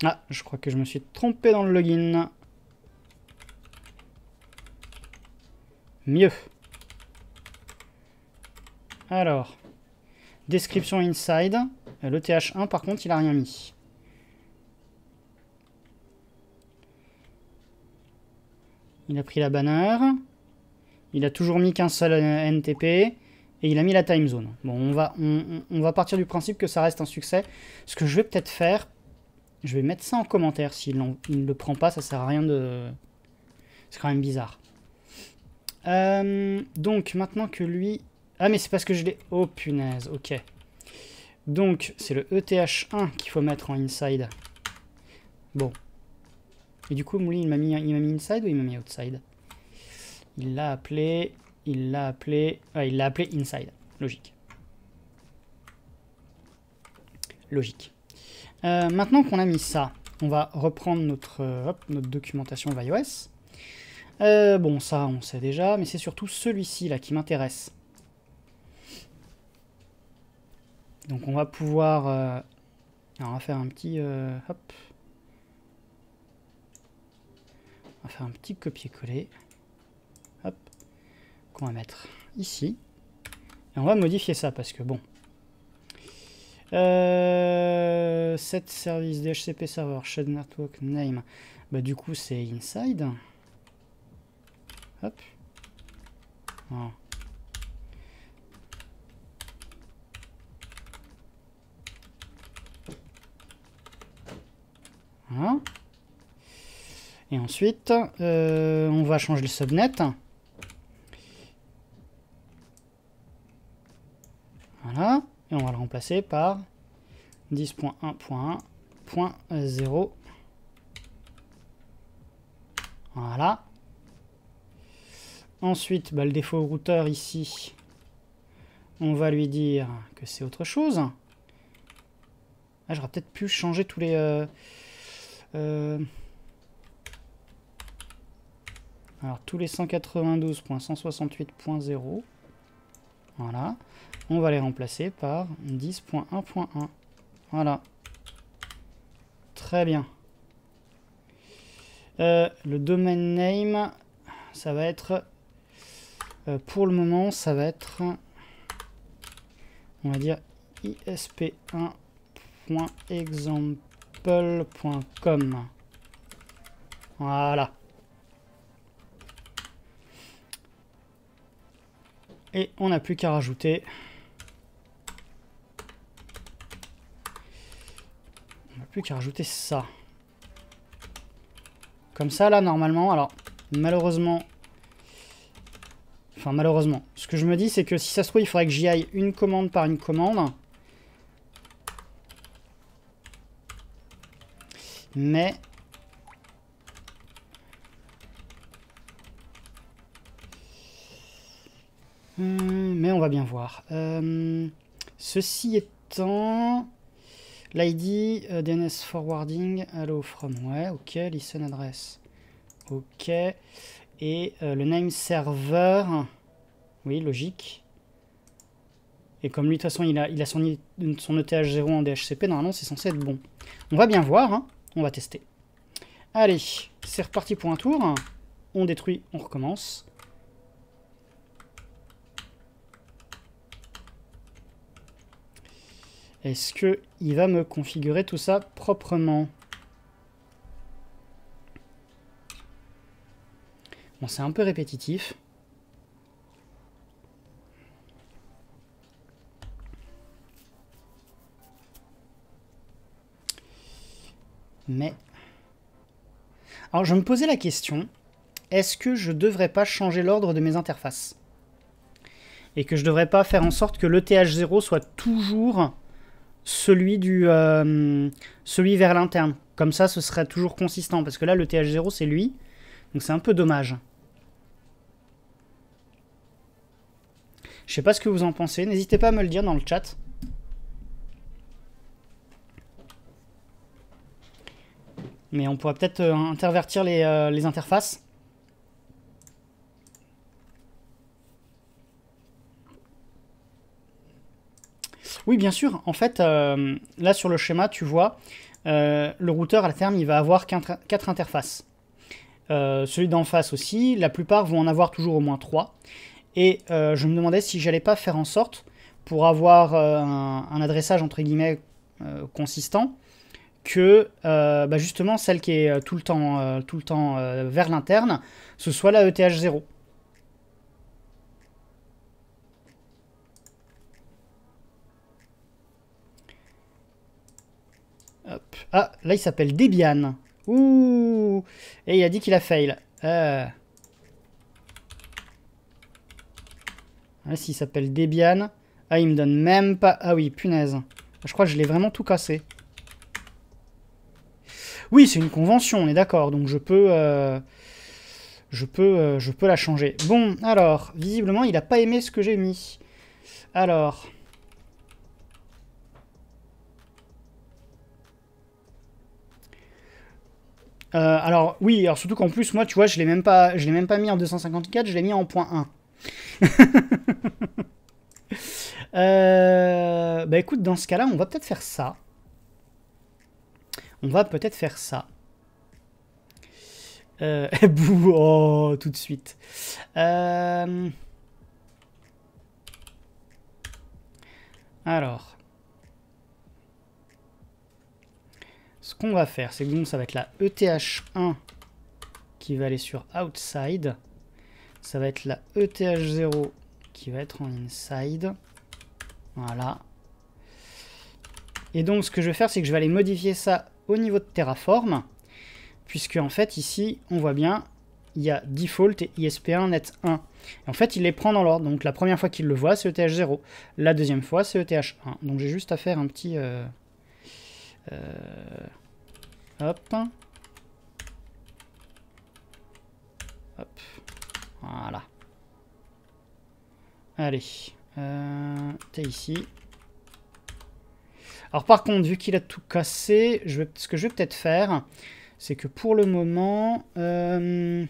Ah, je crois que je me suis trompé dans le login. Mieux. Alors, description inside. Le TH1, par contre, il a rien mis. Il a pris la banner. Il a toujours mis qu'un seul NTP et il a mis la time zone. Bon, on va, on, va partir du principe que ça reste un succès. Ce que je vais peut-être faire je vais mettre ça en commentaire. S'il ne le prend pas, ça sert à rien de... C'est quand même bizarre. Euh, donc, maintenant que lui... Ah, mais c'est parce que je l'ai... Oh, punaise, ok. Donc, c'est le ETH1 qu'il faut mettre en inside. Bon. Et du coup, Mouli, il m'a mis, mis inside ou il m'a mis outside Il l'a appelé... Il l'a appelé... Ah, il l'a appelé inside. Logique. Logique. Euh, maintenant qu'on a mis ça, on va reprendre notre, euh, documentation iOS. Euh, bon, ça, on sait déjà, mais c'est surtout celui-ci, là, qui m'intéresse. Donc on va pouvoir... Alors, on va faire un petit... On va faire un petit copier-coller. Hop. Qu'on va mettre ici. Et on va modifier ça, parce que, bon... Euh, set service DHCP server, shed network name. Bah, du coup, c'est inside. Hop. Et ensuite, euh, on va changer le subnet. Voilà et on va le remplacer par 10.1.1.0. Voilà. Ensuite, bah, le défaut routeur ici, on va lui dire que c'est autre chose. Ah, J'aurais peut-être pu changer tous les... Euh, euh, alors, tous les 192.168.0. Voilà. On va les remplacer par 10.1.1. Voilà. Très bien. Euh, le domaine name, ça va être... Euh, pour le moment, ça va être... On va dire isp1.example.com. Voilà. et on n'a plus qu'à rajouter on n'a plus qu'à rajouter ça comme ça là normalement alors malheureusement enfin malheureusement ce que je me dis c'est que si ça se trouve il faudrait que j'y aille une commande par une commande mais Hmm, mais on va bien voir. Euh, ceci étant, l'ID euh, DNS forwarding hello from ouais, ok, listen address, ok, et euh, le name server, oui, logique. Et comme lui, de toute façon, il a, il a son, son ETH0 en DHCP, normalement, c'est censé être bon. On va bien voir, hein. on va tester. Allez, c'est reparti pour un tour. On détruit, on recommence. Est-ce que il va me configurer tout ça proprement Bon, c'est un peu répétitif. Mais... Alors, je me posais la question, est-ce que je devrais pas changer l'ordre de mes interfaces Et que je devrais pas faire en sorte que l'ETH0 soit toujours celui, du, euh, celui vers l'interne. Comme ça, ce serait toujours consistant, parce que là, le TH0, c'est lui. Donc c'est un peu dommage. Je sais pas ce que vous en pensez. N'hésitez pas à me le dire dans le chat. Mais on pourrait peut-être euh, intervertir les euh, interfaces. Oui, bien sûr. En fait, euh, là sur le schéma, tu vois, euh, le routeur à terme, il va avoir quatre interfaces. Euh, celui d'en face aussi, la plupart vont en avoir toujours au moins trois. Et je me demandais si j'allais pas faire en sorte, pour avoir un, adressage entre guillemets consistant, que bah, justement celle qui est tout le temps, tout le temps vers l'interne, ce soit la ETH0. Ah, là, il s'appelle Debian. Ouh Et il a dit qu'il a fail. Euh... Ah, s'il s'appelle Debian. Ah, il me donne même pas... Ah oui, punaise. Je crois que je l'ai vraiment tout cassé. Oui, c'est une convention, on est d'accord. Donc je peux... Euh, je peux, euh, je peux la changer. Bon, alors, visiblement, il n'a pas aimé ce que j'ai mis. Alors, Euh, alors oui, alors surtout qu'en plus, moi, tu vois, je l'ai même pas, je l'ai même pas mis en 254, je l'ai mis en point 1. Euh, bah écoute, dans ce cas-là, on va peut-être faire ça. On va peut-être faire ça. Euh, oh, tout de suite. Euh, alors. Ce qu'on va faire, c'est que ça va être la ETH1 qui va aller sur outside. Ça va être la ETH0 qui va être en inside. Voilà. Et donc ce que je vais faire, c'est que je vais aller modifier ça au niveau de Terraform, puisque en fait ici, on voit bien, il y a default et ISP1 net 1. en fait, il les prend dans l'ordre. Donc la première fois qu'il le voit, c'est ETH0. La deuxième fois, c'est ETH1. Donc j'ai juste à faire un petit... Euh, euh, hop. Hop. Voilà. Allez. Euh, t'es ici. Alors par contre, vu qu'il a tout cassé, je ce que je vais peut-être faire, c'est que pour le moment... Euh,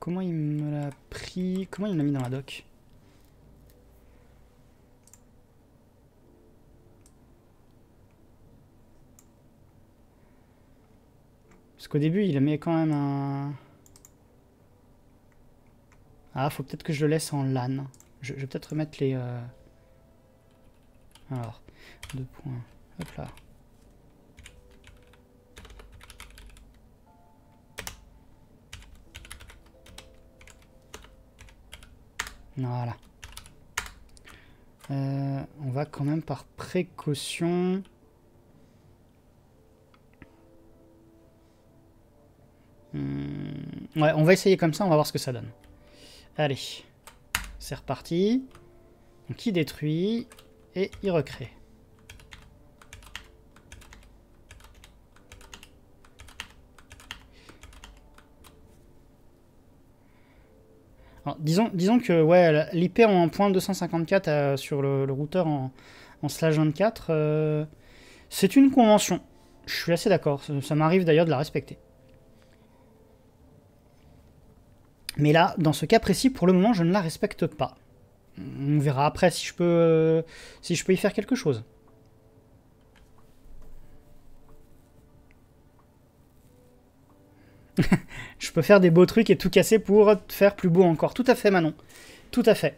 comment il me l'a pris Comment il l'a mis dans la doc Au début, il mis quand même un... Ah, faut peut-être que je le laisse en LAN. Je, vais peut-être remettre les... Euh, Alors, deux points. Hop là. Voilà. Euh, on va quand même par précaution Hmm. ouais, on va essayer comme ça, on va voir ce que ça donne. Allez, c'est reparti. Donc il détruit et il recrée. Alors, disons, disons que ouais, l'IP en point 254 euh, sur le, routeur en, slash 24, euh, c'est une convention. Je suis assez d'accord. ça m'arrive d'ailleurs de la respecter. Mais là, dans ce cas précis, pour le moment, je ne la respecte pas. On verra après si je peux, si je peux y faire quelque chose. je peux faire des beaux trucs et tout casser pour faire plus beau encore. Tout à fait, Manon. Tout à fait.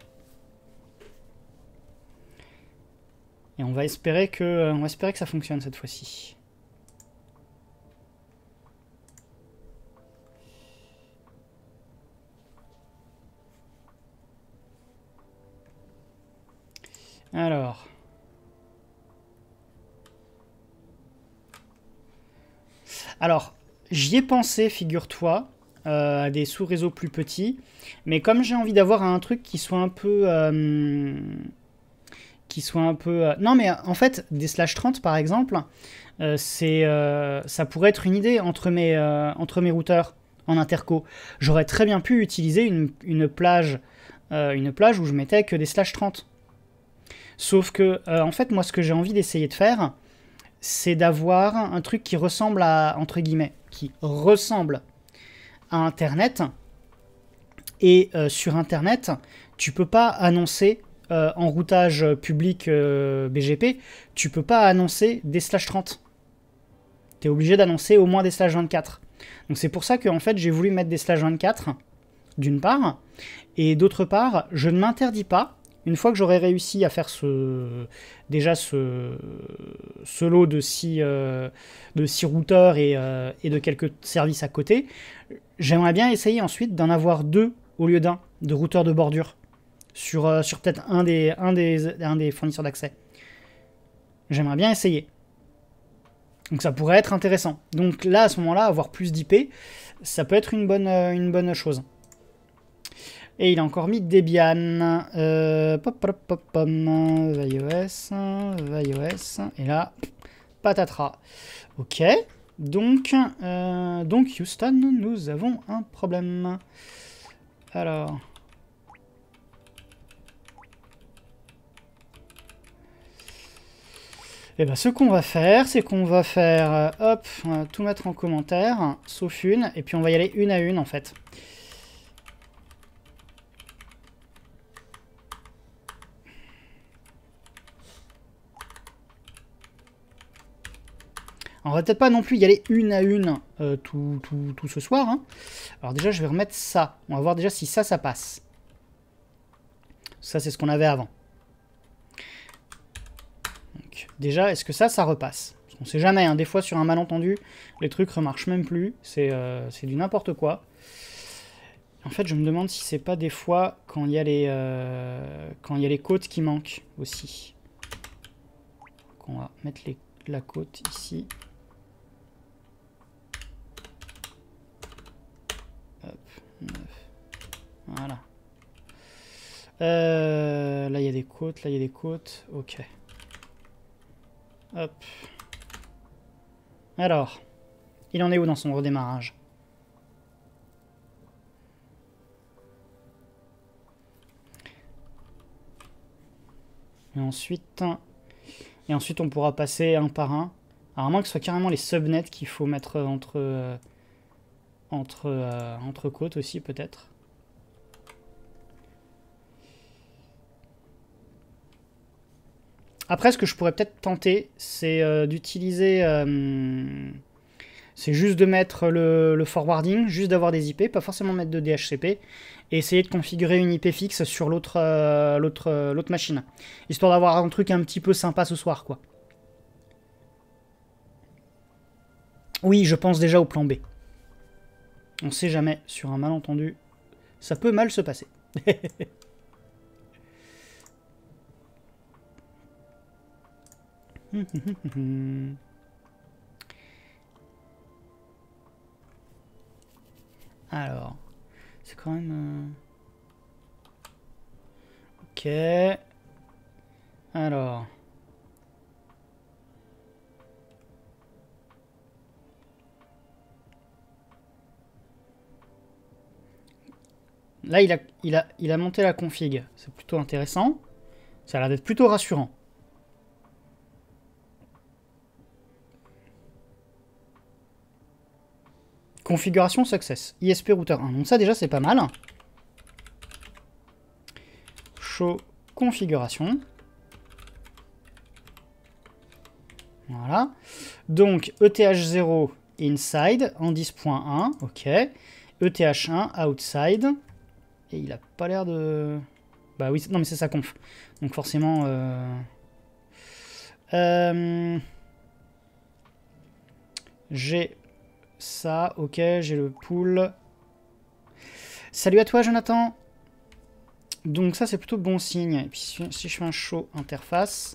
Et on va espérer que, on va espérer que ça fonctionne cette fois-ci. Alors. Alors, j'y ai pensé, figure-toi, euh, à des sous-réseaux plus petits. Mais comme j'ai envie d'avoir un truc qui soit un peu... Euh, qui soit un peu... Euh, non, mais en fait, des slash 30, par exemple, ça pourrait être une idée entre mes, entre mes routeurs en interco. J'aurais très bien pu utiliser une, plage, une plage où je mettais que des slash 30. Sauf que, euh, en fait, moi, ce que j'ai envie d'essayer de faire, c'est d'avoir un truc qui ressemble à, entre guillemets, qui ressemble à Internet. Et euh, sur Internet, tu peux pas annoncer euh, en routage public BGP, tu peux pas annoncer des slash 30. Tu es obligé d'annoncer au moins des slash 24. Donc c'est pour ça que en fait j'ai voulu mettre des slash 24 d'une part, et d'autre part, je ne m'interdis pas une fois que j'aurai réussi à faire ce, déjà ce, lot de 6 euh, routeurs euh, et, de quelques services à côté, j'aimerais bien essayer ensuite d'en avoir deux au lieu d'un, de routeurs de bordure, sur, euh, peut-être un des, fournisseurs d'accès. J'aimerais bien essayer. Donc ça pourrait être intéressant. Donc là, à ce moment-là, avoir plus d'IP, ça peut être une bonne chose. Et il a encore mis Debian. Euh, pop, pop, pop, pop, iOS, iOS. Et là, patatras. Ok. Donc, euh, donc Houston, nous avons un problème. Alors... Et eh bien, ce qu'on va faire, c'est qu'on va faire, euh, hop, euh, tout mettre en commentaire, sauf une, et puis on va y aller une à une, en fait. On va peut-être pas non plus y aller une à une euh, tout, ce soir. Hein. Alors déjà, je vais remettre ça. On va voir déjà si ça, ça passe. Ça, c'est ce qu'on avait avant. Donc, déjà, est-ce que ça, ça repasse Parce On sait jamais. Hein. Des fois, sur un malentendu, les trucs remarchent même plus. Euh, c'est du n'importe quoi. En fait, je me demande si c'est pas des fois quand il y a les euh, quand il y les côtes qui manquent aussi. on va mettre la côte ici. Voilà. Euh, là, il y a des côtes, là, il y a des côtes. Ok. Hop. Alors, il en est où dans son redémarrage Et ensuite, et ensuite, on pourra passer un par un. à moins que ce soit carrément les subnets qu'il faut mettre entre, euh, entre, euh, entre côtes aussi, peut-être. Après, ce que je pourrais peut-être tenter, c'est euh, d'utiliser... Euh, c'est juste de mettre le, forwarding, juste d'avoir des IP, pas forcément mettre de DHCP, et essayer de configurer une IP fixe sur l'autre euh, l'autre machine, histoire d'avoir un truc un petit peu sympa ce soir, quoi. Oui, je pense déjà au plan B. On sait jamais, sur un malentendu, ça peut mal se passer. Alors, c'est quand même... Euh, ok. Alors... Là, il a, il a, il a monté la config. C'est plutôt intéressant. Ça a l'air d'être plutôt rassurant. Configuration success. ISP router 1. Donc ça déjà c'est pas mal. Show configuration. Voilà. Donc ETH0 inside en 10.1. Ok. ETH1 outside. Et il a pas l'air de... Bah oui, non mais c'est sa conf. Donc forcément... Euh, euh, j'ai ça, ok, j'ai le pool. Salut à toi, Jonathan. Donc ça, c'est plutôt bon signe. Et puis si je fais un show interface,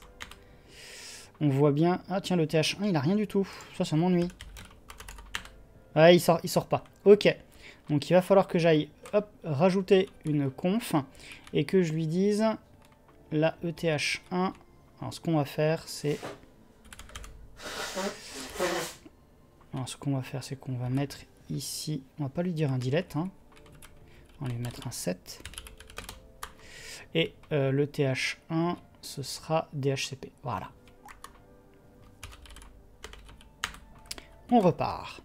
on voit bien... Ah tiens, le TH1, il a rien du tout. Ça, ça m'ennuie. Ouais, il sort, il sort pas. Ok. Donc il va falloir que j'aille rajouter une conf et que je lui dise la ETH1. Alors ce qu'on va faire, c'est... Alors, ce qu'on va faire, c'est qu'on va mettre ici, on va pas lui dire un dilette, hein. on va lui mettre un 7. Et euh, le TH1, ce sera DHCP. Voilà. On repart.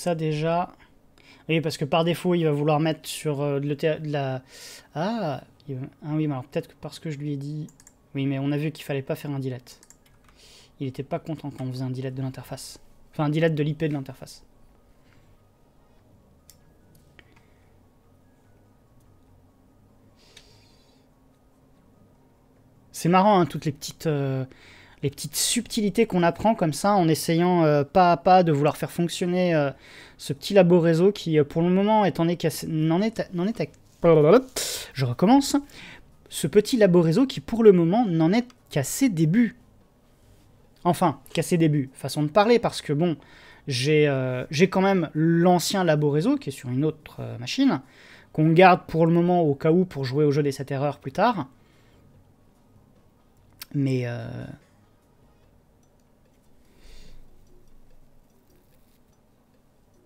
ça déjà... Oui, parce que par défaut, il va vouloir mettre sur euh, le le de la... Ah, ah oui, mais alors peut-être que parce que je lui ai dit... Oui, mais on a vu qu'il fallait pas faire un delete. Il était pas content quand on faisait un delete de l'interface. Enfin, un delete de l'IP de l'interface. C'est marrant, hein, toutes les petites... Euh, les petites subtilités qu'on apprend comme ça en essayant euh, pas à pas de vouloir faire fonctionner euh, ce petit labo réseau qui, euh, pour le moment, n'en est, est à... Je recommence. Ce petit labo réseau qui, pour le moment, n'en est qu'à ses débuts. Enfin, qu'à ses débuts, façon de parler, parce que bon, j'ai quand même l'ancien labo réseau qui est sur une autre machine, qu'on garde pour le moment au cas où pour jouer au jeu des 7 erreurs plus tard. Mais...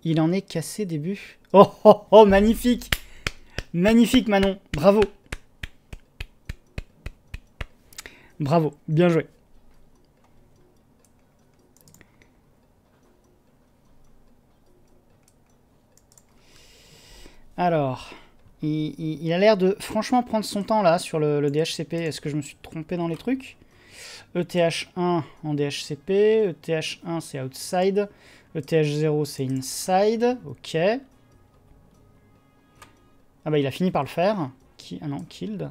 Il en est cassé début. Oh, oh, oh, magnifique Magnifique, Manon. Bravo. Bravo. Bien joué. Alors, il, a l'air de franchement prendre son temps là sur le, le DHCP. Est-ce que je me suis trompé dans les trucs ETH1 en DHCP, ETH1 c'est outside. Le TH0, c'est inside. Ok. Ah bah, il a fini par le faire. Ah non, killed.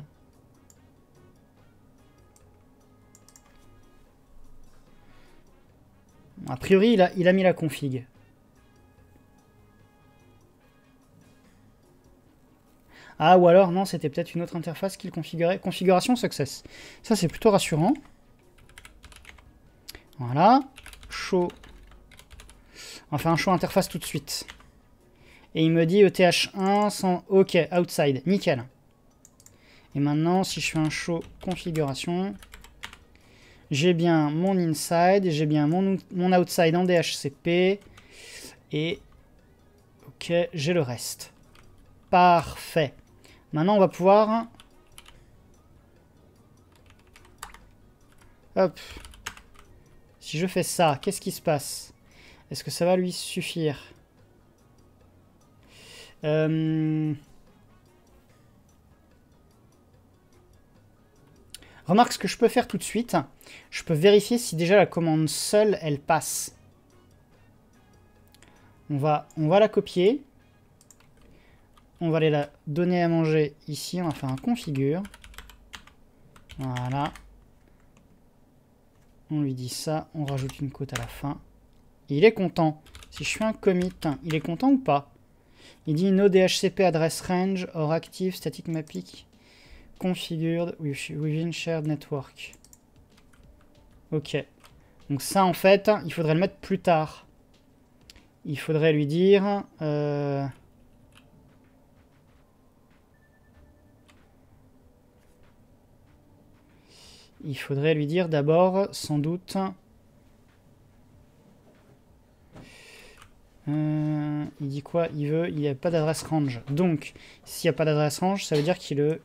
A priori, il a, il a mis la config. Ah, ou alors, non, c'était peut-être une autre interface qu'il configurait. Configuration success. Ça, c'est plutôt rassurant. Voilà. Show on fait un show interface tout de suite. Et il me dit ETH1 sans OK, outside, nickel. Et maintenant, si je fais un show configuration, j'ai bien mon inside, j'ai bien mon, mon outside en DHCP, et OK, j'ai le reste. Parfait. Maintenant, on va pouvoir... Hop. Si je fais ça, qu'est-ce qui se passe est-ce que ça va lui suffire euh, Remarque ce que je peux faire tout de suite. Je peux vérifier si déjà la commande seule, elle passe. On va, on va la copier. On va aller la donner à manger ici. On va faire un configure. Voilà. On lui dit ça. On rajoute une côte à la fin. Il est content. Si je suis un commit, hein, il est content ou pas Il dit no DHCP address range or active static mapping configured within shared network. Ok. Donc ça, en fait, il faudrait le mettre plus tard. Il faudrait lui dire... Euh, il faudrait lui dire d'abord, sans doute, Hum, il dit quoi Il veut, il n'y a pas d'adresse range. Donc, s'il n'y a pas d'adresse range, ça veut dire qu'il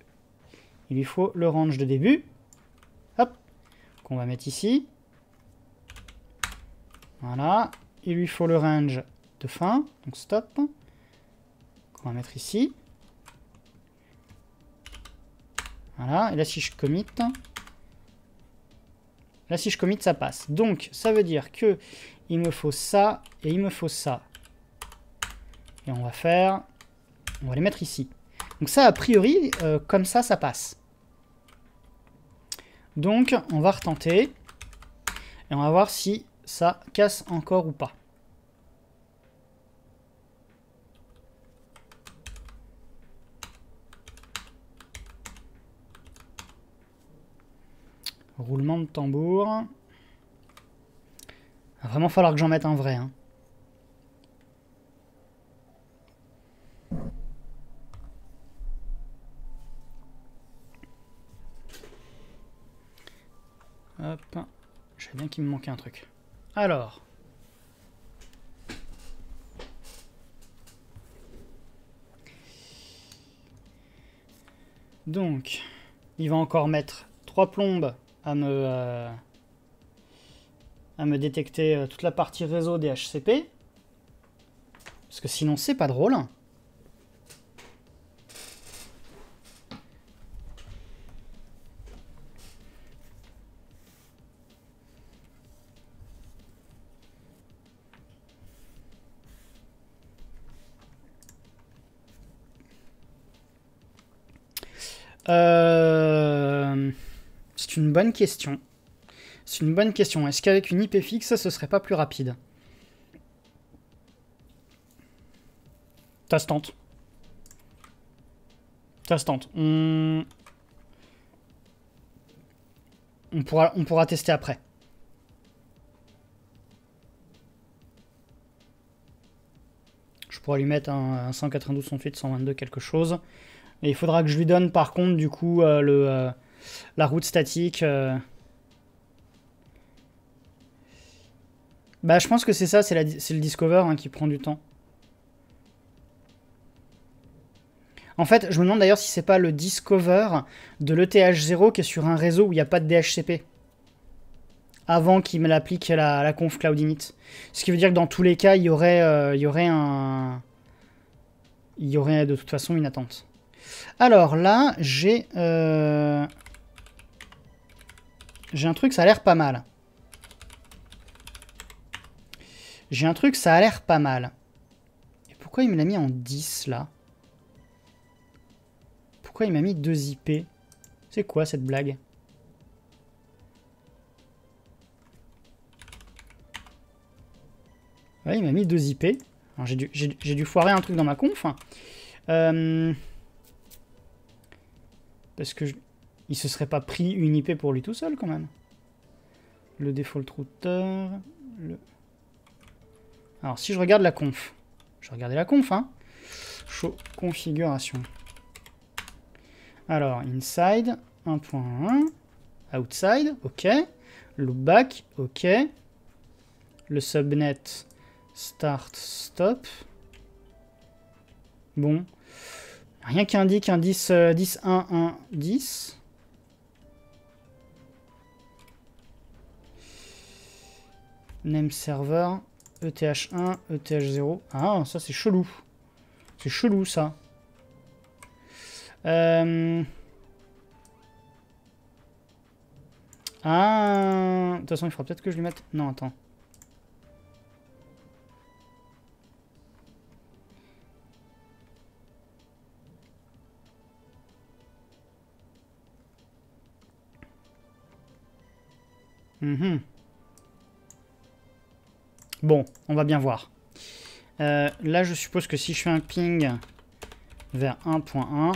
il lui faut le range de début. Hop, qu'on va mettre ici. Voilà, il lui faut le range de fin, donc stop, qu'on va mettre ici. Voilà, et là si je commit, là si je commit ça passe. Donc ça veut dire que il me faut ça et il me faut ça. Et on va faire... On va les mettre ici. Donc ça, a priori, euh, comme ça, ça passe. Donc, on va retenter. Et on va voir si ça casse encore ou pas. Roulement de tambour. Il va vraiment falloir que j'en mette un vrai. Hein. Hop. Je sais bien qu'il me manquait un truc. Alors. Donc, il va encore mettre trois plombes à me, euh, à me détecter euh, toute la partie réseau des HCP. Parce que sinon, c'est pas drôle. question. C'est une bonne question. Est-ce qu'avec une IP fixe, ce serait pas plus rapide Tastante. se On... pourra, on pourra tester après. Je pourrais lui mettre un, 192, 122, quelque chose. Et il faudra que je lui donne par contre du coup euh, le... Euh, la route statique. Euh. Bah, je pense que c'est ça, c'est le Discover hein, qui prend du temps. En fait, je me demande d'ailleurs si c'est pas le Discover de l'ETH0 qui est sur un réseau où il n'y a pas de DHCP. Avant qu'il me l'applique la, la, conf Cloud Ce qui veut dire que dans tous les cas, il y aurait, euh, il y aurait un. Il y aurait de toute façon une attente. Alors là, j'ai. Euh, j'ai un truc, ça a l'air pas mal. J'ai un truc, ça a l'air pas mal. Et pourquoi il me l'a mis en 10, là Pourquoi il m'a mis 2 IP C'est quoi, cette blague Ouais, il m'a mis 2 IP. J'ai dû, foirer un truc dans ma conf. Hein. Euh, parce que... Je il se serait pas pris une IP pour lui tout seul quand même. Le default router. Alors si je regarde la conf, je regardais la conf, hein. Show configuration. Alors, inside, 1.1. Outside, ok. Loopback, ok. Le subnet, start, stop. Bon. Rien qui indique un 10, 10, 1, 1, 10. Name server, ETH1, ETH0. Ah, ça c'est chelou. C'est chelou ça. Euh, ah, de toute façon, il faudra peut-être que je lui mette. Non, attends. mhm Bon, on va bien voir. Euh, là, je suppose que si je fais un ping vers 1.1...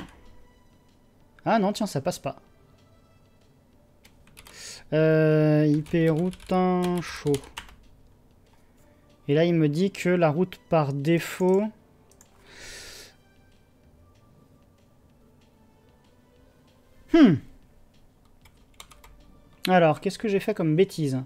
Ah non, tiens, ça passe pas. Euh, IP route 1 chaud. Et là, il me dit que la route par défaut... Hmm. Alors, qu'est-ce que j'ai fait comme bêtise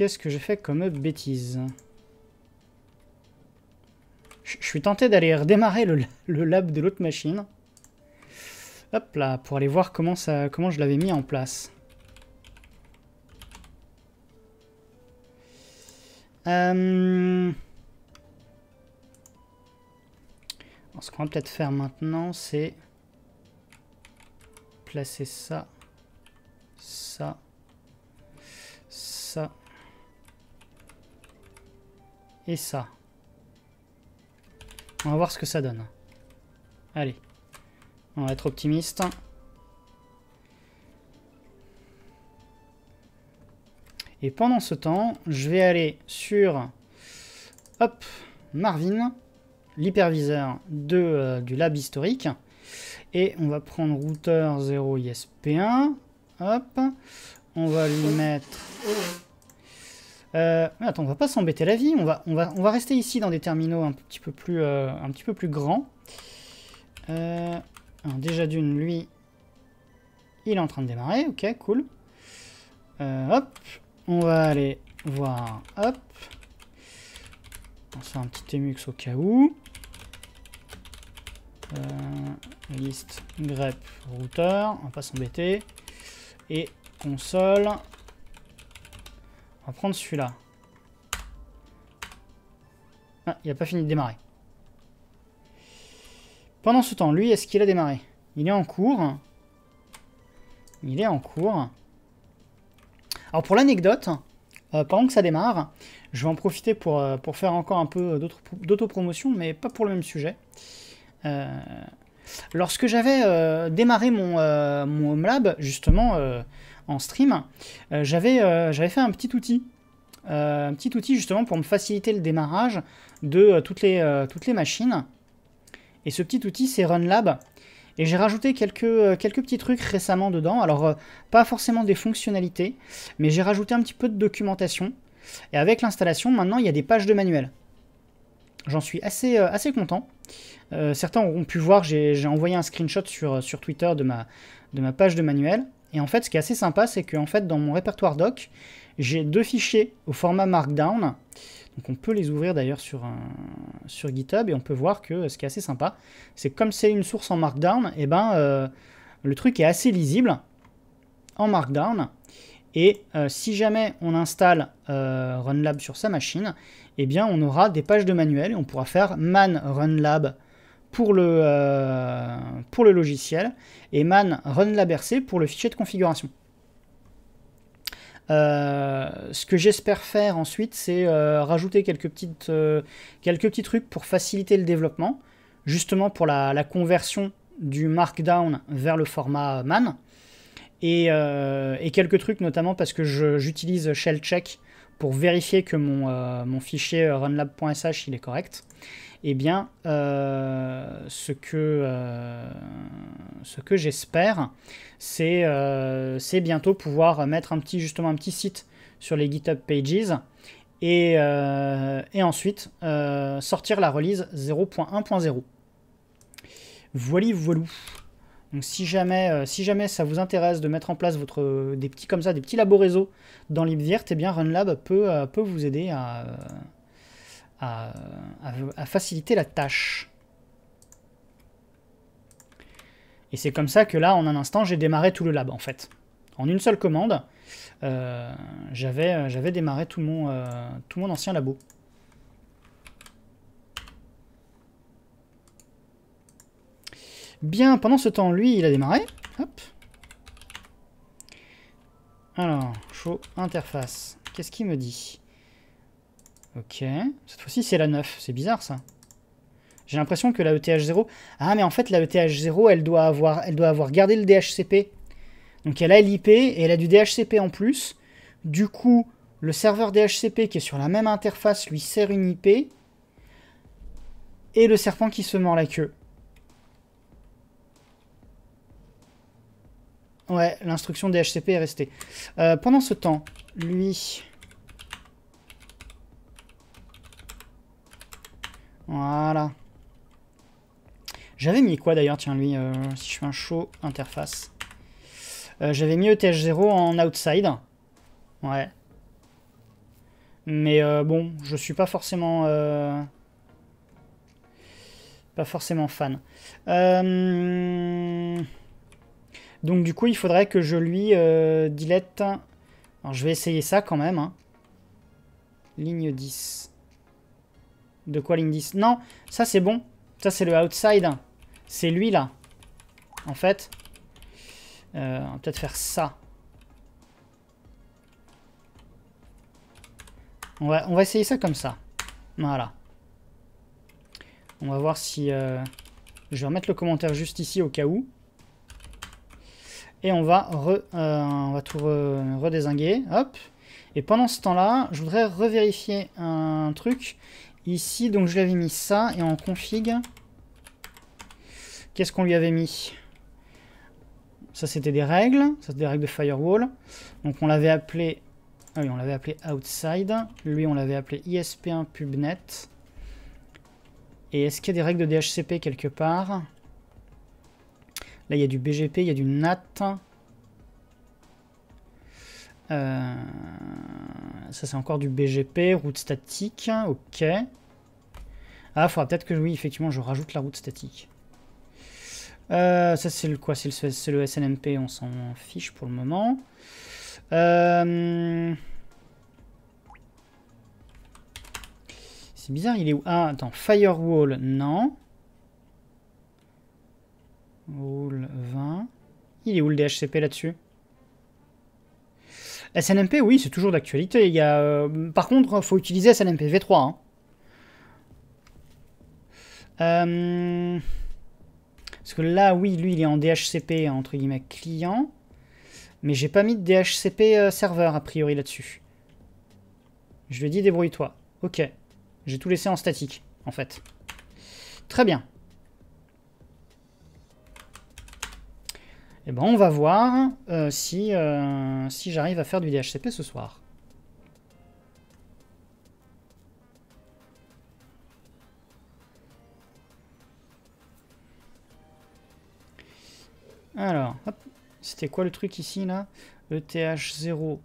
Qu'est-ce que j'ai fait comme bêtise Je suis tenté d'aller redémarrer le, lab de l'autre machine. Hop là, pour aller voir comment, ça, comment je l'avais mis en place. Euh... Ce qu'on va peut-être faire maintenant, c'est placer ça, ça, et ça. On va voir ce que ça donne. Allez. On va être optimiste. Et pendant ce temps, je vais aller sur... Hop Marvin, l'hyperviseur de euh, du lab historique. Et on va prendre routeur 0 ISP1. Hop. On va lui mettre... Euh, attends, on va pas s'embêter la vie. On va, on, va, on va rester ici dans des terminaux un petit peu plus, euh, un petit peu plus grands. Euh, alors déjà d'une, lui, il est en train de démarrer. Ok, cool. hop, on va aller voir. Hop. On fait un petit Emux au cas où. List, grep routeur, on va pas s'embêter. Et console, prendre celui-là. Ah, il n'a pas fini de démarrer. Pendant ce temps, lui, est-ce qu'il a démarré Il est en cours. Il est en cours. Alors pour l'anecdote, euh, pendant que ça démarre, je vais en profiter pour, euh, pour faire encore un peu d'autopromotion, mais pas pour le même sujet. Euh, lorsque j'avais démarré mon, mon Home Lab, justement, en stream, euh, euh, j'avais fait un petit outil euh, un petit outil justement pour me faciliter le démarrage de toutes, les, toutes les machines. Et ce petit outil, c'est RunLab. Et j'ai rajouté quelques, quelques petits trucs récemment dedans. Alors, pas forcément des fonctionnalités, mais j'ai rajouté un petit peu de documentation. Et avec l'installation, maintenant, il y a des pages de manuel. J'en suis assez, assez content. certains ont pu voir, j'ai envoyé un screenshot sur, sur Twitter de ma, de ma page de manuel. Et en fait, ce qui est assez sympa, c'est que fait, dans mon répertoire doc, j'ai deux fichiers au format Markdown. Donc on peut les ouvrir d'ailleurs sur, GitHub et on peut voir que ce qui est assez sympa, c'est comme c'est une source en Markdown, et eh ben euh, le truc est assez lisible en Markdown. Et euh, si jamais on installe euh, RunLab sur sa machine, eh bien on aura des pages de manuel et on pourra faire man runlab pour le, euh, pour le logiciel et man run la bercée pour le fichier de configuration. Euh, ce que j'espère faire ensuite, c'est euh, rajouter quelques, petites, quelques petits trucs pour faciliter le développement, justement pour la, conversion du Markdown vers le format MAN, et, et quelques trucs notamment parce que j'utilise Shellcheck pour vérifier que mon, euh, mon fichier euh, runlab.sh il est correct, et eh bien, euh, ce que, que j'espère, c'est c'est bientôt pouvoir mettre un petit, justement un petit site sur les GitHub Pages et, et ensuite sortir la release 0.1.0. Voili voilou. Donc si jamais, euh, si jamais ça vous intéresse de mettre en place votre, des petits comme ça, des petits labos réseau dans LibVirt, eh bien RunLab peut, euh, peut vous aider à, à, faciliter la tâche. Et c'est comme ça que là, en un instant, j'ai démarré tout le lab en fait. En une seule commande, euh, j'avais démarré tout mon, tout mon ancien labo. Bien, pendant ce temps, lui, il a démarré. Alors, show interface. Qu'est-ce qu'il me dit Ok. Cette fois-ci, c'est la 9. C'est bizarre, ça. J'ai l'impression que la ETH0... Ah, mais en fait, la ETH0, elle doit avoir, elle doit avoir gardé le DHCP. Donc, elle a l'IP et elle a du DHCP en plus. Du coup, le serveur DHCP qui est sur la même interface lui sert une IP. Et le serpent qui se mord la queue. Ouais, l'instruction dhcp est restée. Euh, pendant ce temps, lui... Voilà. J'avais mis quoi d'ailleurs Tiens, lui, euh, si je fais un show interface. Euh, j'avais mis ETH0 en outside. Ouais. Mais bon, je suis pas forcément... Pas forcément fan. Euh... Donc du coup, il faudrait que je lui euh, dilette... Alors je vais essayer ça quand même. Hein. Ligne 10. De quoi ligne 10 Non, ça c'est bon. Ça c'est le outside. C'est lui là. En fait. Euh, on va peut-être faire ça. On va, essayer ça comme ça. Voilà. On va voir si... Euh, je vais remettre le commentaire juste ici au cas où. Et on va, euh, tout redésinguer. Hop. Et pendant ce temps-là, je voudrais revérifier un truc. Ici, donc je lui avais mis ça. Et en config, qu'est-ce qu'on lui avait mis Ça, c'était des règles. Ça, c'était des règles de firewall. Donc on l'avait appelé... Ah oui, on l'avait appelé outside. Lui, on l'avait appelé ISP1 pubnet. Et est-ce qu'il y a des règles de DHCP quelque part Là, il y a du BGP, il y a du NAT. Euh, ça, c'est encore du BGP, route statique, ok. Ah, faudra peut-être que, oui, effectivement, je rajoute la route statique. Euh, ça, c'est le quoi C'est le, SNMP, on s'en fiche pour le moment. Euh, c'est bizarre, il est où Ah, attends, Firewall, non. Roule 20. Il est où le DHCP là-dessus SNMP, oui, c'est toujours d'actualité. Euh, par contre, il faut utiliser SNMP V3. Hein. Euh, parce que là, oui, lui, il est en DHCP, entre guillemets, client. Mais j'ai pas mis de DHCP euh, serveur, a priori, là-dessus. Je lui ai dit débrouille-toi. Ok. J'ai tout laissé en statique, en fait. Très bien. Et eh ben on va voir euh, si, euh, si j'arrive à faire du DHCP ce soir. Alors, hop. c'était quoi le truc ici là ETH0,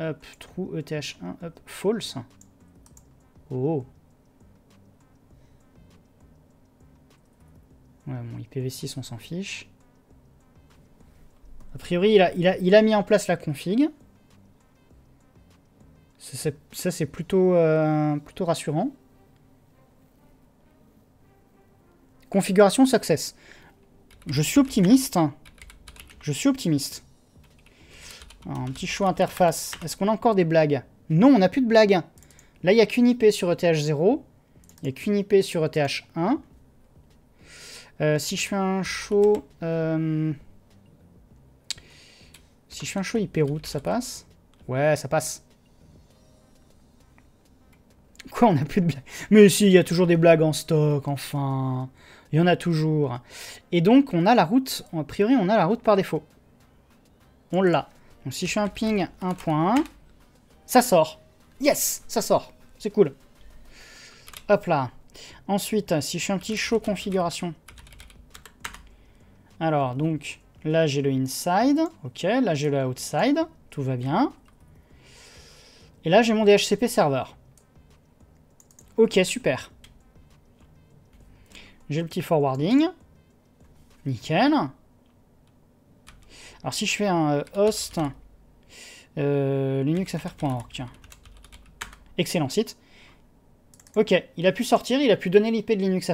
up, true, ETH1, up, false. Oh Ouais, mon IPv6, on s'en fiche priori, il a, il, a, il a, mis en place la config. Ça, c'est plutôt, euh, plutôt rassurant. Configuration success. Je suis optimiste. Je suis optimiste. un petit show interface. Est-ce qu'on a encore des blagues Non, on n'a plus de blagues. Là, il n'y a qu'une IP sur ETH0. Il n'y a qu'une IP sur ETH1. Euh, si je fais un show... Euh, si je fais un hyper route, ça passe Ouais, ça passe. Quoi, on n'a plus de blagues Mais si, il y a toujours des blagues en stock, enfin. Il y en a toujours. Et donc, on a la route. A priori, on a la route par défaut. On l'a. Donc, si je fais un ping 1.1, ça sort. Yes, ça sort. C'est cool. Hop là. Ensuite, si je fais un petit show configuration. Alors, donc, Là, j'ai le inside. Ok, là, j'ai le outside. Tout va bien. Et là, j'ai mon DHCP serveur. Ok, super. J'ai le petit forwarding. Nickel. Alors, si je fais un euh, host euh, excellent site. Ok, il a pu sortir, il a pu donner l'IP de Linux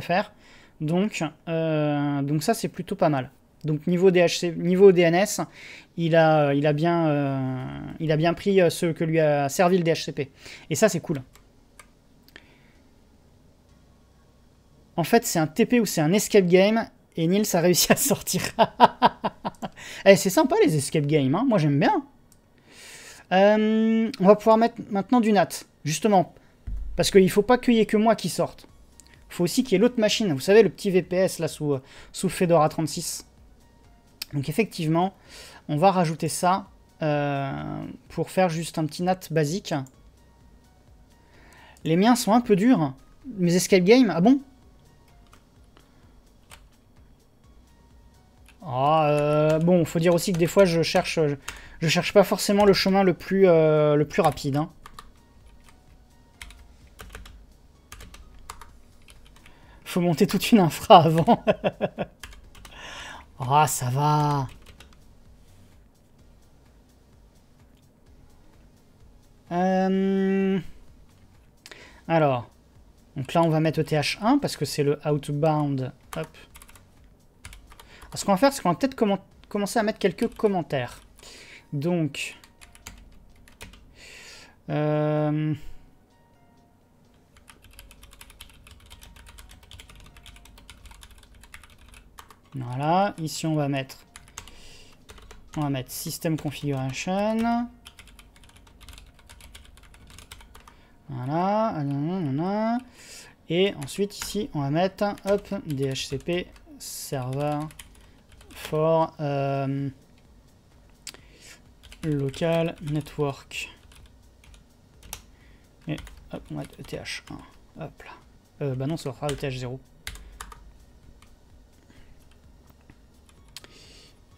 Donc, euh, donc ça, c'est plutôt pas mal. Donc niveau, niveau DNS, il a, bien, euh, il a bien pris euh, ce que lui a servi le DHCP. Et ça, c'est cool. En fait, c'est un TP ou c'est un escape game, et Nils a réussi à sortir. eh, c'est sympa les escape games, hein. moi j'aime bien. Euh, on va pouvoir mettre maintenant du NAT, justement. Parce qu'il ne faut pas qu'il n'y ait que moi qui sorte. Il faut aussi qu'il y ait l'autre machine. Vous savez, le petit VPS là sous Fedora 36. Donc effectivement, on va rajouter ça euh, pour faire juste un petit nat basique. Les miens sont un peu durs. Mes escape games, ah bon Ah, euh, bon, faut dire aussi que des fois, je cherche, je, cherche pas forcément le chemin le plus, euh, le plus rapide. Hein. Faut monter toute une infra avant. Ah, ça va. Euh, alors, donc là on va mettre ETH1 parce que c'est le outbound. Hop. ce qu'on va faire, c'est qu'on va peut-être commencer à mettre quelques commentaires. Donc, euh... Voilà, ici on va mettre on va mettre System Configuration. Voilà. Et ensuite ici on va mettre DHCP Server for euh, Local Network. Et hop, on va mettre ETH1. Hop là. Euh, bah non, ça sera ETH0.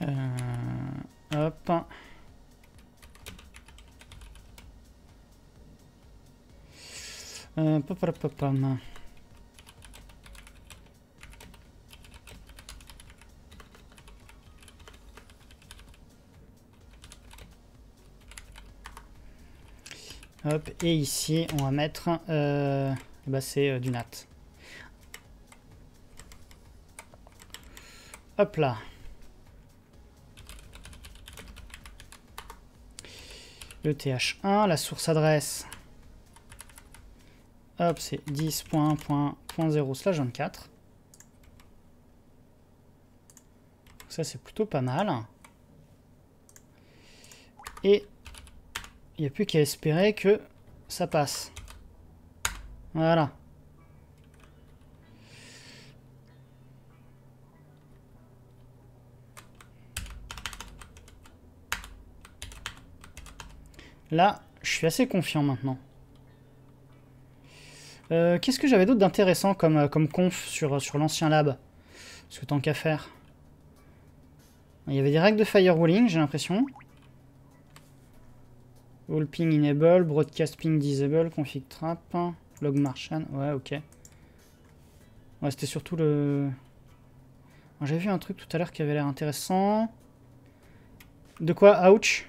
Euh, hop. Euh, Hop, et ici, on va mettre, euh, bah c'est euh, du nat. Hop là. th1, la source adresse, hop, c'est 10.1.0 slash 24. Ça, c'est plutôt pas mal. Et il n'y a plus qu'à espérer que ça passe. Voilà. Là, je suis assez confiant maintenant. Euh, qu'est-ce que j'avais d'autre d'intéressant comme, euh, conf sur, euh, sur l'ancien lab Parce que tant qu'à faire. Il y avait des règles de firewalling, j'ai l'impression. All ping enable, broadcast ping disable, config trap, log martian, Ouais, ok. Ouais, c'était surtout le... J'avais vu un truc tout à l'heure qui avait l'air intéressant. De quoi Ouch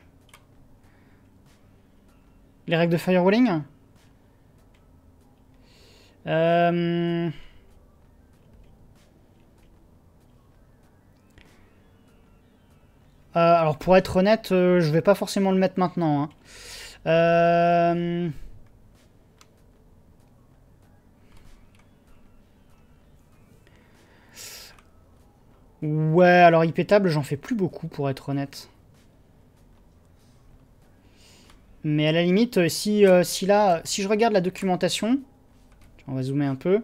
les règles de firewalling rolling. Euh, euh, alors pour être honnête, euh, je vais pas forcément le mettre maintenant. Hein. Ouais, alors IP table, j'en fais plus beaucoup pour être honnête. Mais à la limite, euh, si, euh, si, là, si je regarde la documentation, on va zoomer un peu,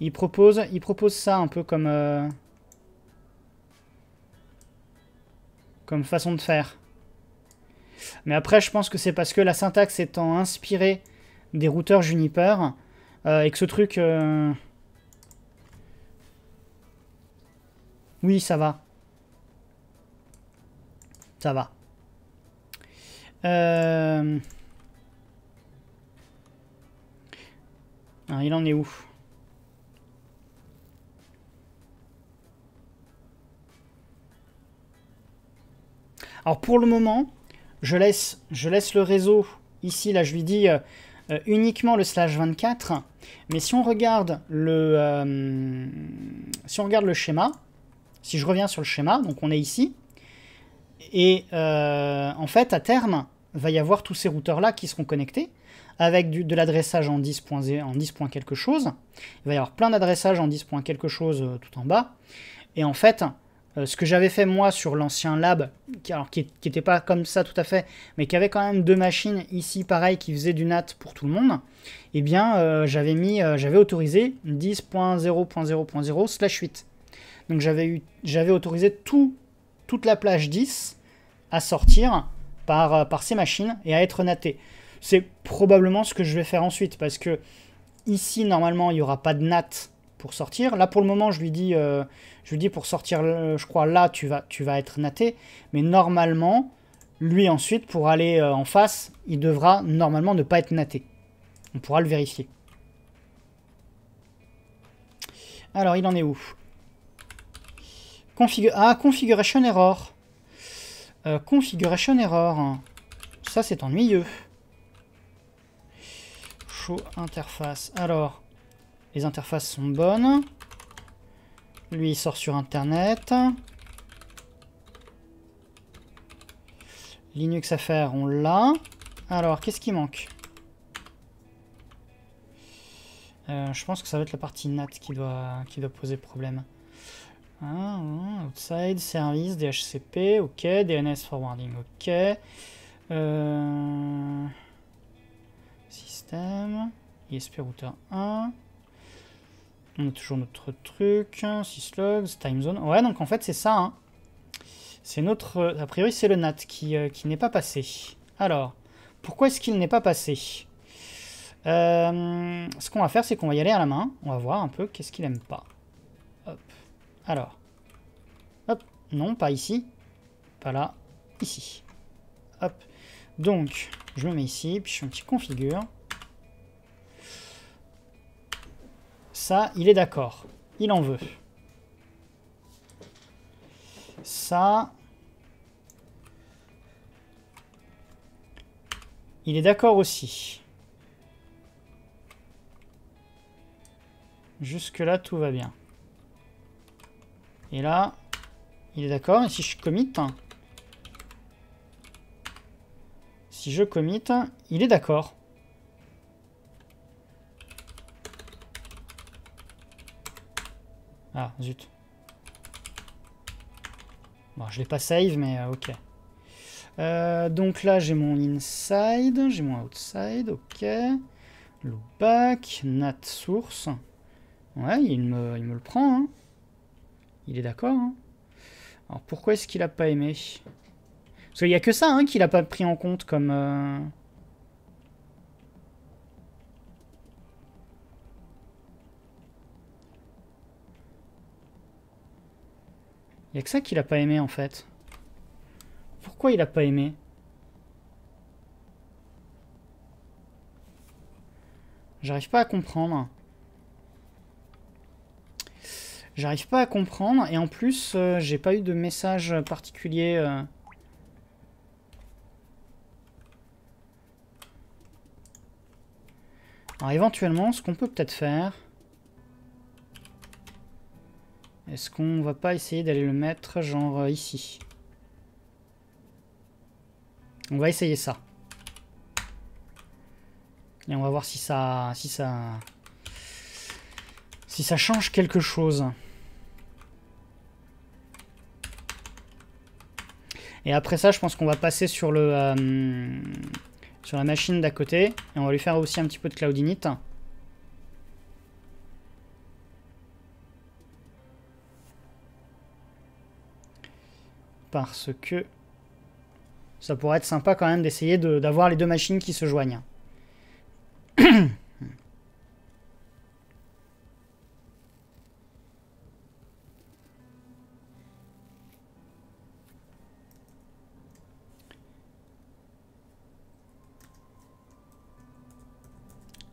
il propose, il propose ça un peu comme, euh, comme façon de faire. Mais après, je pense que c'est parce que la syntaxe étant inspirée des routeurs Juniper, et que ce truc... Oui, ça va. Ça va. Euh, ah, il en est où Alors pour le moment, je laisse, je laisse le réseau ici, là je lui dis euh, euh, uniquement le slash 24, mais si on regarde le, si on regarde le schéma, si je reviens sur le schéma, donc on est ici, et en fait à terme, va y avoir tous ces routeurs-là qui seront connectés avec du, de l'adressage en 10. en 10. quelque chose. Il va y avoir plein d'adressages en 10. quelque chose euh, tout en bas. Et en fait, euh, ce que j'avais fait moi sur l'ancien lab, qui, alors qui n'était pas comme ça tout à fait, mais qui avait quand même deux machines ici pareil qui faisaient du NAT pour tout le monde, et eh bien euh, j'avais mis, j'avais autorisé 10.0.0.0 slash 8. Donc j'avais autorisé tout, toute la plage 10 à sortir euh, par, ces machines et à être natté. C'est probablement ce que je vais faire ensuite parce que ici, normalement, il n'y aura pas de nat pour sortir. Là, pour le moment, je lui dis, euh, je lui dis pour sortir, euh, je crois, là, tu vas, tu vas être natté. Mais normalement, lui, ensuite, pour aller en face, il devra normalement ne pas être natté. On pourra le vérifier. Alors, il en est où Ah, configuration error. Euh, configuration error. Ça, c'est ennuyeux. Show interface. Alors, les interfaces sont bonnes. Lui, il sort sur Internet. Linux à faire, on l'a. Alors, qu'est-ce qui manque euh, Je pense que ça va être la partie NAT qui doit, qui doit poser problème. Ah, hmm, outside, service, DHCP, ok. DNS forwarding, ok. Euh... Système. ISP router 1. On a toujours notre truc. Hein, syslogs, timezone. Ouais, donc en fait, c'est ça. Hein. C'est notre... Euh, a priori, c'est le NAT qui, euh, qui n'est pas passé. Alors, pourquoi est-ce qu'il n'est pas passé euh, Ce qu'on va faire, c'est qu'on va y aller à la main. On va voir un peu qu'est-ce qu'il aime pas. Alors. Hop. Non, pas ici. Pas là. Ici. Hop. Donc, je me mets ici, puis je fais un petit configure. Ça, il est d'accord. Il en veut. Ça... Il est d'accord aussi. Jusque-là, tout va bien. Et là, il est d'accord. Et si je commit, si je commit, il est d'accord. Ah, zut. Bon, je l'ai pas save, mais euh, ok. Euh, donc là, j'ai mon inside, j'ai mon outside, ok. back, nat source. Ouais, il me, il me le prend, hein. Il est d'accord, hein. Alors pourquoi est-ce qu'il a pas aimé Parce qu'il n'y a que ça hein, qu'il a pas pris en compte comme... Euh, il a que ça qu'il a pas aimé en fait. Pourquoi il a pas aimé J'arrive pas à comprendre. J'arrive pas à comprendre. Et en plus, euh, j'ai pas eu de message particulier. Euh. Alors éventuellement, ce qu'on peut peut-être faire... Est-ce qu'on va pas essayer d'aller le mettre genre euh, ici On va essayer ça. Et on va voir si ça... Si ça... Si ça change quelque chose. Et après ça, je pense qu'on va passer sur, le, euh, sur la machine d'à côté. Et on va lui faire aussi un petit peu de cloud init. Parce que ça pourrait être sympa quand même d'essayer d'avoir les deux machines qui se joignent.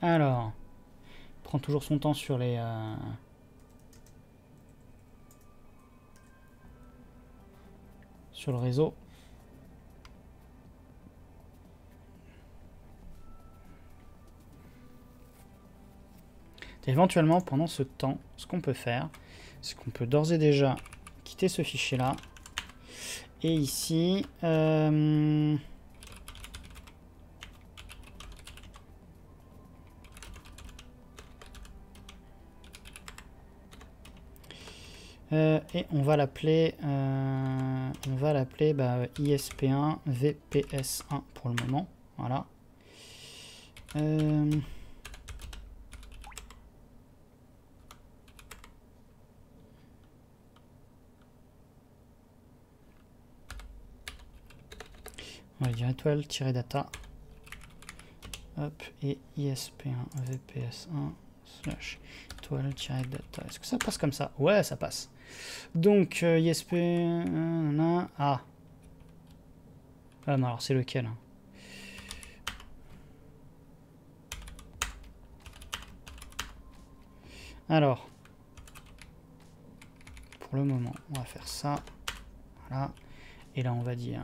Alors, prend toujours son temps sur les... Euh, sur le réseau. éventuellement, pendant ce temps, ce qu'on peut faire, c'est qu'on peut d'ores et déjà quitter ce fichier-là. Et ici... Euh, Euh, et on va l'appeler euh, on va l'appeler bah, ISP1 VPS1 pour le moment. Voilà. Euh... On va dire étoile-data. Hop, et ISP1 VPS1 slash est-ce que ça passe comme ça Ouais, ça passe. Donc, ISP... Euh, 1 ah. ah alors c'est lequel hein Alors, pour le moment, on va faire ça. Voilà. Et là, on va dire...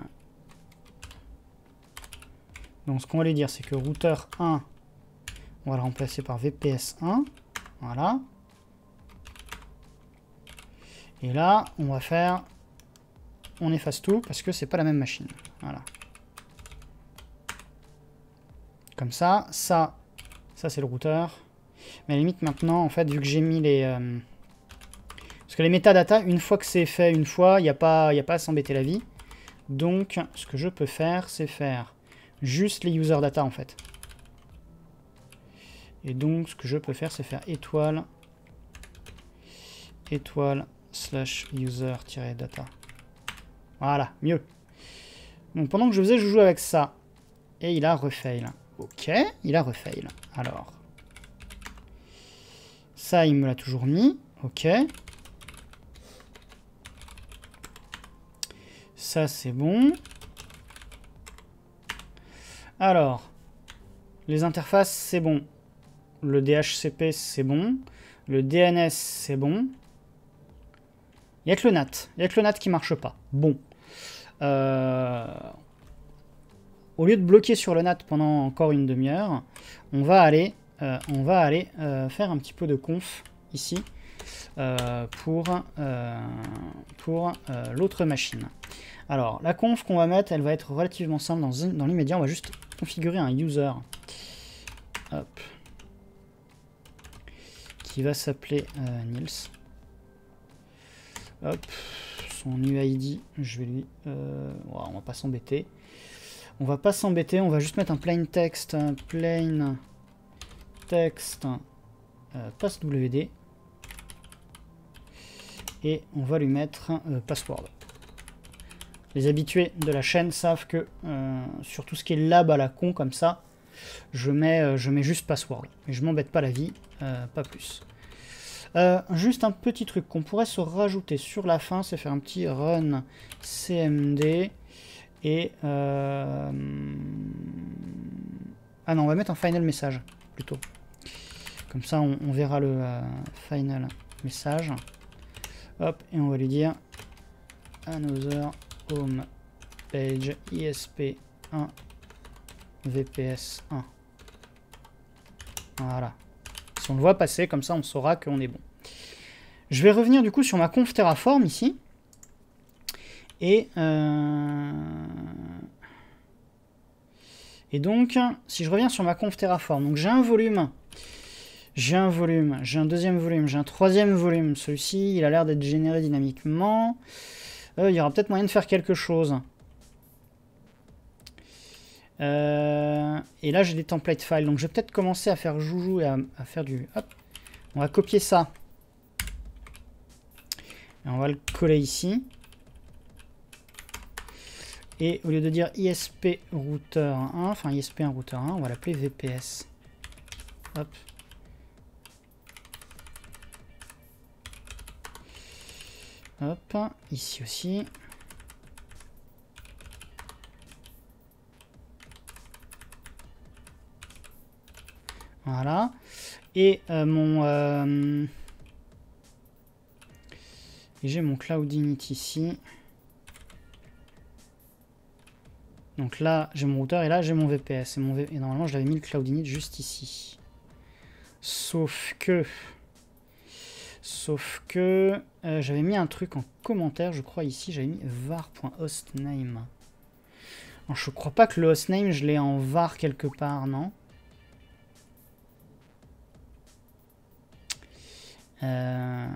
Donc, ce qu'on va aller dire, c'est que routeur 1, on va le remplacer par VPS1. Voilà. Et là, on va faire... On efface tout parce que c'est pas la même machine. Voilà. Comme ça, ça, ça c'est le routeur. Mais à la limite maintenant, en fait, vu que j'ai mis les... Euh, parce que les metadata une fois que c'est fait une fois, il n'y a, a pas à s'embêter la vie. Donc, ce que je peux faire, c'est faire juste les user data en fait. Et donc, ce que je peux faire, c'est faire étoile, étoile, slash user-data. Voilà, mieux. Donc, pendant que je faisais, je jouais avec ça. Et il a refail. Ok, il a refail. Alors, ça, il me l'a toujours mis. Ok. Ça, c'est bon. Alors, les interfaces, c'est bon. Le DHCP, c'est bon. Le DNS, c'est bon. Il n'y a que le NAT. Il n'y a que le NAT qui marche pas. Bon. Euh, au lieu de bloquer sur le NAT pendant encore une demi-heure, on va aller, euh, on va aller euh, faire un petit peu de conf ici pour, pour l'autre machine. Alors, la conf qu'on va mettre, elle va être relativement simple dans, dans l'immédiat. On va juste configurer un user. Hop qui va s'appeler euh, Niels. Hop, son UID, je vais lui... Euh, on va pas s'embêter. On va pas s'embêter, on va juste mettre un plain text, un plain text euh, passwd. Et on va lui mettre euh, password. Les habitués de la chaîne savent que sur tout ce qui est lab à la con comme ça, je mets, euh, je mets juste password. mais je m'embête pas la vie, euh, pas plus. Euh, juste un petit truc qu'on pourrait se rajouter sur la fin, c'est faire un petit run cmd et... Ah non, on va mettre un final message plutôt. Comme ça, on, verra le final message. Hop, et on va lui dire another home page ISP1 VPS 1. Voilà. Si on le voit passer, comme ça on saura qu'on est bon. Je vais revenir du coup sur ma conf Terraform ici. Et, euh, Et donc, si je reviens sur ma conf Terraform, donc j'ai un volume, j'ai un volume, j'ai un deuxième volume, j'ai un troisième volume. Celui-ci, il a l'air d'être généré dynamiquement. Euh, il y aura peut-être moyen de faire quelque chose. Euh, et là, j'ai des template files. Donc, je vais peut-être commencer à faire joujou et à, faire du... Hop. On va copier ça. Et on va le coller ici. Et au lieu de dire ISP router 1, enfin ISP 1 router 1, on va l'appeler VPS. Hop. Hop. Ici aussi. Voilà. Et euh, mon... Euh, j'ai mon Cloud Init ici. Donc là, j'ai mon routeur et là, j'ai mon VPS. Et, normalement, je l'avais mis le Cloud Init juste ici. Sauf que... Sauf que euh, j'avais mis un truc en commentaire, je crois ici, j'avais mis var.hostname. Je crois pas que le hostname, je l'ai en var quelque part, non Euh...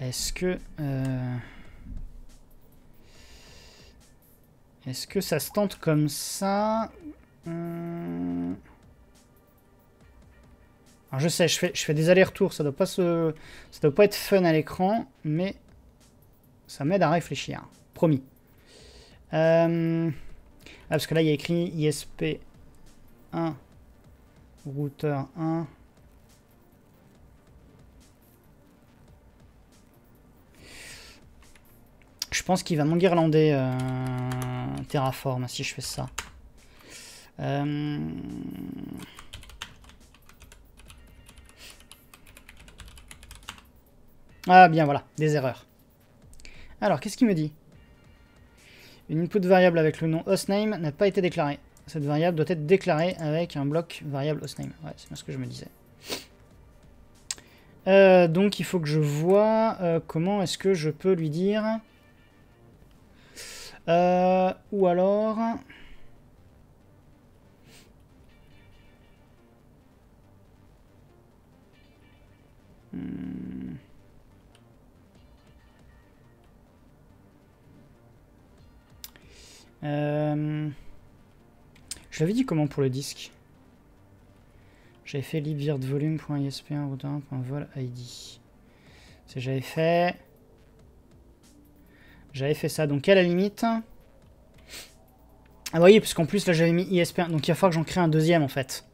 Est-ce que... Euh, est-ce que ça se tente comme ça euh? je sais, je fais, des allers-retours, ça doit pas se... doit pas être fun à l'écran, mais ça m'aide à réfléchir, promis. Euh... Ah, parce que là, il y a écrit ISP 1, routeur 1. Je pense qu'il va m'enguirlander euh, Terraform si je fais ça. Euh. Ah bien voilà, des erreurs. Alors qu'est-ce qu'il me dit une input variable avec le nom hostname n'a pas été déclarée. Cette variable doit être déclarée avec un bloc variable hostname. Ouais, c'est ce que je me disais. Euh, donc il faut que je vois euh, comment est-ce que je peux lui dire. Euh, ou alors... Hmm. Euh, je l'avais dit comment pour le disque J'avais fait libvirtvolumeisp 1volid C'est j'avais fait... J'avais fait ça, donc à la limite... Ah voyez, parce qu'en plus là j'avais mis ISP1, donc il va falloir que j'en crée un deuxième en fait.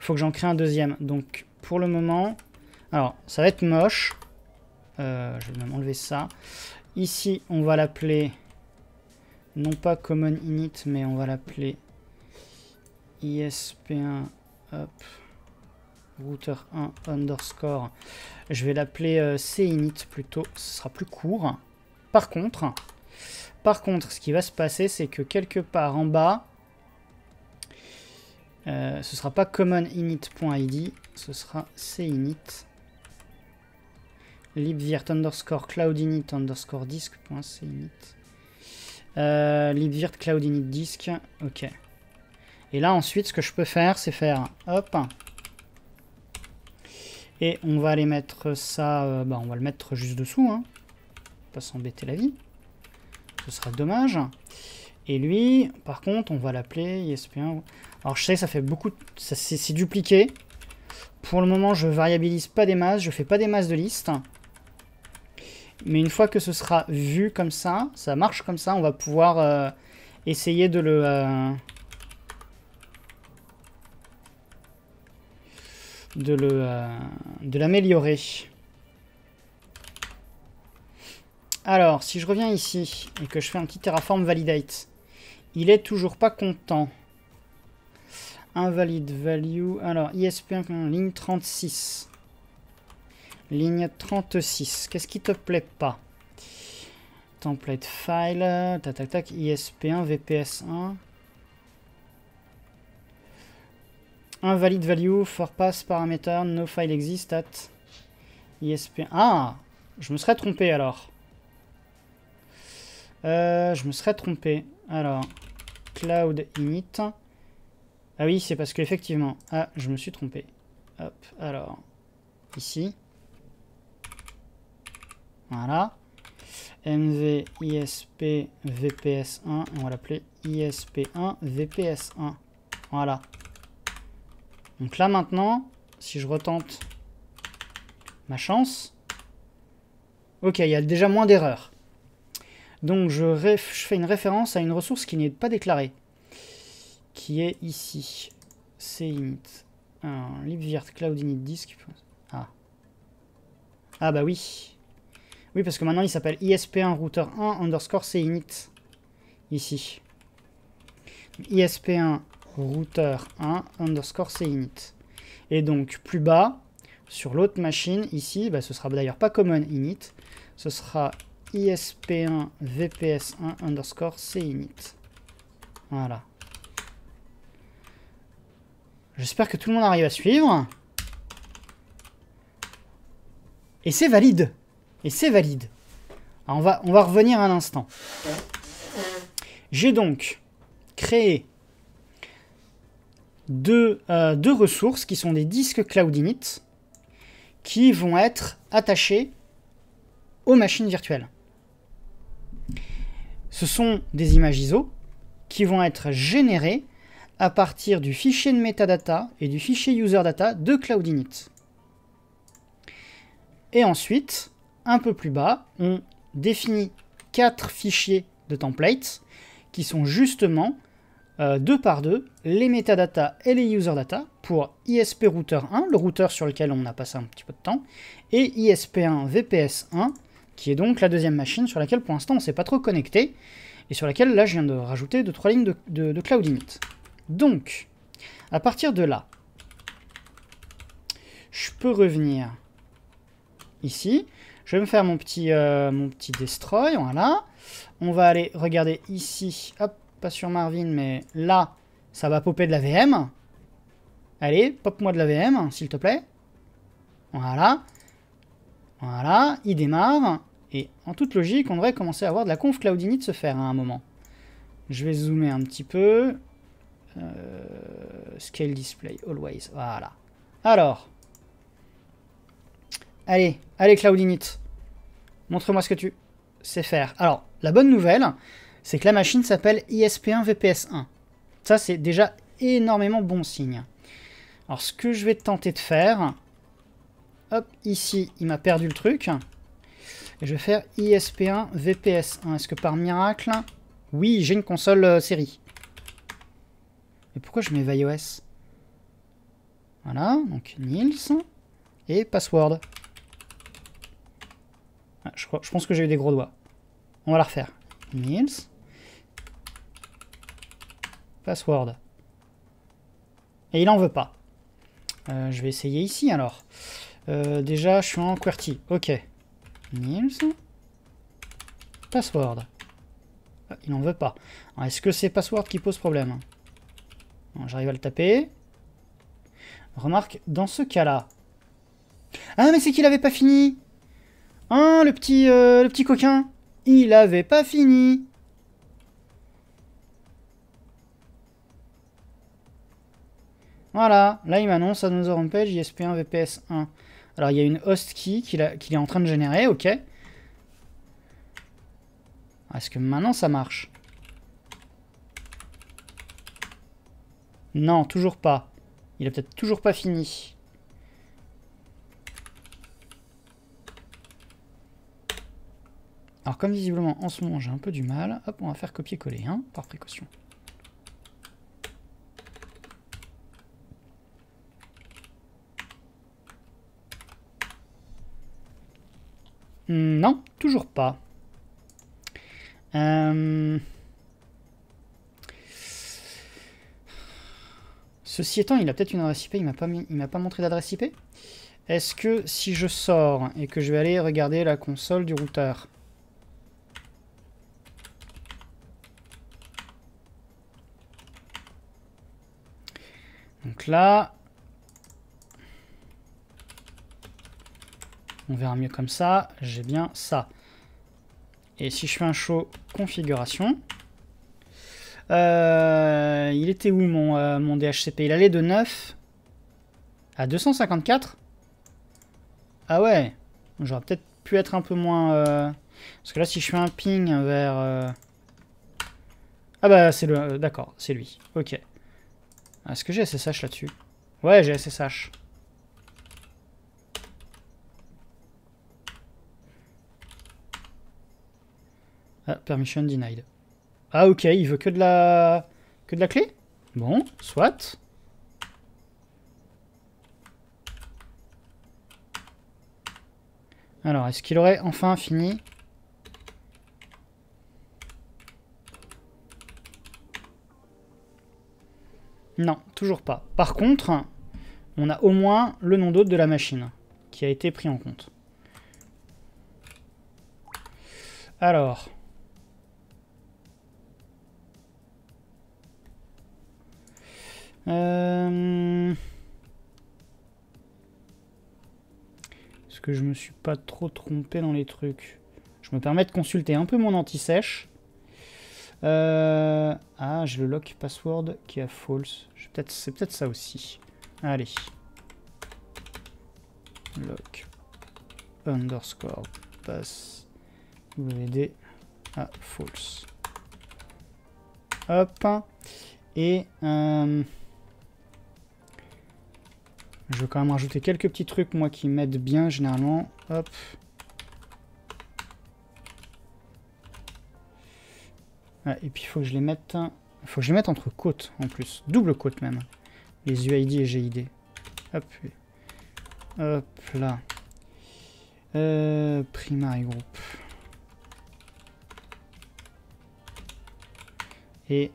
Il faut que j'en crée un deuxième. Donc pour le moment... Alors, ça va être moche. Euh, je vais même enlever ça. Ici, on va l'appeler non pas common init, mais on va l'appeler isp1 router1 underscore. Je vais l'appeler euh, cinit plutôt, ce sera plus court. Par contre, par contre, ce qui va se passer, c'est que quelque part en bas, euh, ce sera pas common init.id, ce sera cinit libvirt underscore cloudinit underscore disk.cinit. Euh, libvirt cloud init disk. Ok. Et là, ensuite, ce que je peux faire, c'est faire hop. Et on va aller mettre ça. Euh, bah, on va le mettre juste dessous. Hein. Pas s'embêter la vie. Ce sera dommage. Et lui, par contre, on va l'appeler isp Alors, je sais, ça fait beaucoup. De... C'est dupliqué. Pour le moment, je variabilise pas des masses. Je fais pas des masses de listes, mais une fois que ce sera vu comme ça, ça marche comme ça, on va pouvoir euh, essayer de le... Euh, de le euh, l'améliorer. Alors, si je reviens ici et que je fais un petit terraform validate, il est toujours pas content. Invalid value. Alors, ISP1, ligne 36. Ligne 36. Qu'est-ce qui te plaît pas Template file. Tac tac tac. ISP1, VPS1. Invalid value, for pass parameter, no file exist at ISP1. Ah Je me serais trompé alors. Euh, je me serais trompé. Alors, cloud init. Ah oui, c'est parce qu'effectivement. Ah, je me suis trompé. Hop, alors. Ici. Voilà. MV VPS1. On va l'appeler ISP1 VPS1. Voilà. Donc là maintenant, si je retente ma chance, ok, il y a déjà moins d'erreurs. Donc je, fais une référence à une ressource qui n'est pas déclarée, qui est ici, c'est un libvirt cloud init disk. Ah. ah bah oui, oui, parce que maintenant, il s'appelle ISP1 router 1 underscore init Ici. ISP1 router 1 underscore init Et donc, plus bas, sur l'autre machine, ici, bah, ce sera d'ailleurs pas common init, ce sera ISP1 VPS1 underscore init Voilà. J'espère que tout le monde arrive à suivre. Et c'est valide et c'est valide. on, va, on va revenir un instant. J'ai donc créé deux, euh, deux, ressources qui sont des disques cloud qui vont être attachés aux machines virtuelles. Ce sont des images ISO qui vont être générées à partir du fichier de metadata et du fichier user data de cloud Et ensuite, un peu plus bas, on définit quatre fichiers de templates qui sont justement euh, deux par deux les metadata et les user data pour ISP router 1, le routeur sur lequel on a passé un petit peu de temps, et ISP1 VPS 1 qui est donc la deuxième machine sur laquelle pour l'instant on ne s'est pas trop connecté et sur laquelle là je viens de rajouter deux trois lignes de, cloud Limit. Donc, à partir de là, je peux revenir ici je vais me faire mon petit, euh, mon petit destroy, voilà. On va aller regarder ici, hop, pas sur Marvin, mais là, ça va popper de la VM. Allez, pop-moi de la VM, s'il te plaît. Voilà. Voilà, il démarre. Et en toute logique, on devrait commencer à avoir de la conf Cloudini se faire hein, à un moment. Je vais zoomer un petit peu. Euh, scale display, always. Voilà. Alors. Allez, allez Cloudinit. Montre-moi ce que tu sais faire. Alors, la bonne nouvelle, c'est que la machine s'appelle ISP1 VPS1. Ça, c'est déjà énormément bon signe. Alors, ce que je vais tenter de faire... Hop, ici, il m'a perdu le truc. Et je vais faire ISP1 VPS1. Est-ce que par miracle... Oui, j'ai une console euh, série. Mais pourquoi je mets iOS Voilà, donc Nils. Et password je, pense que j'ai eu des gros doigts. On va la refaire. Niels. Password. Et il en veut pas. Euh, je vais essayer ici alors. Euh, déjà, je suis en QWERTY. Ok. Niels. Password. Ah, il n'en veut pas. Est-ce que c'est password qui pose problème J'arrive à le taper. Remarque, dans ce cas-là... Ah, mais c'est qu'il avait pas fini Hein, le petit, euh, le petit coquin Il avait pas fini Voilà, là il m'annonce Another Rampage, ISP1, e VPS1. Alors il y a une host key qu'il est en train de générer, ok. Ah, est-ce que maintenant ça marche Non, toujours pas. Il a peut-être toujours pas fini. Alors comme visiblement en ce moment j'ai un peu du mal, hop on va faire copier-coller, hein, par précaution. Hmm, non, toujours pas. Euh, ceci étant, il a peut-être une adresse IP, il m'a pas, pas montré d'adresse IP. Est-ce que si je sors et que je vais aller regarder la console du routeur, là, on verra mieux comme ça, j'ai bien ça. Et si je fais un show configuration, euh, il était où mon, euh, mon DHCP Il allait de 9 à 254 Ah ouais J'aurais peut-être pu être un peu moins... Euh, parce que là, si je fais un ping vers... Ah bah, c'est le... D'accord, c'est lui. Ok. Ah, est-ce que j'ai SSH là-dessus Ouais, j'ai SSH. Ah, permission denied. Ah, ok, il veut que de la... Que de la clé Bon, soit. Alors, est-ce qu'il aurait enfin fini Non, toujours pas. Par contre, on a au moins le nom d'hôte de la machine qui a été pris en compte. Alors... Euh, est-ce que je me suis pas trop trompé dans les trucs Je me permets de consulter un peu mon anti-sèche. Euh, ah, j'ai le lock password qui est à false. C'est peut-être ça aussi. Allez. Lock underscore pass à false. Hop. Et euh, je vais quand même rajouter quelques petits trucs, moi, qui m'aident bien généralement. Hop. et puis il faut que je les mette... faut que je les mette entre côtes en plus. Double côte même. Les UID et GID. Hop. là. Euh, primary group. Et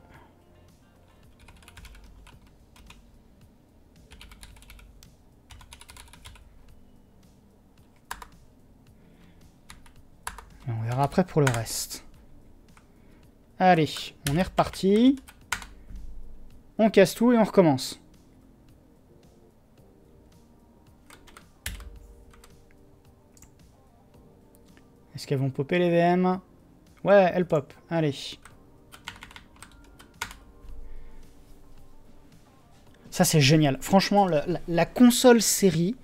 on verra après pour le reste. Allez, on est reparti. On casse tout et on recommence. Est-ce qu'elles vont popper les VM Ouais, elles pop. Allez. Ça, c'est génial. Franchement, la, console série,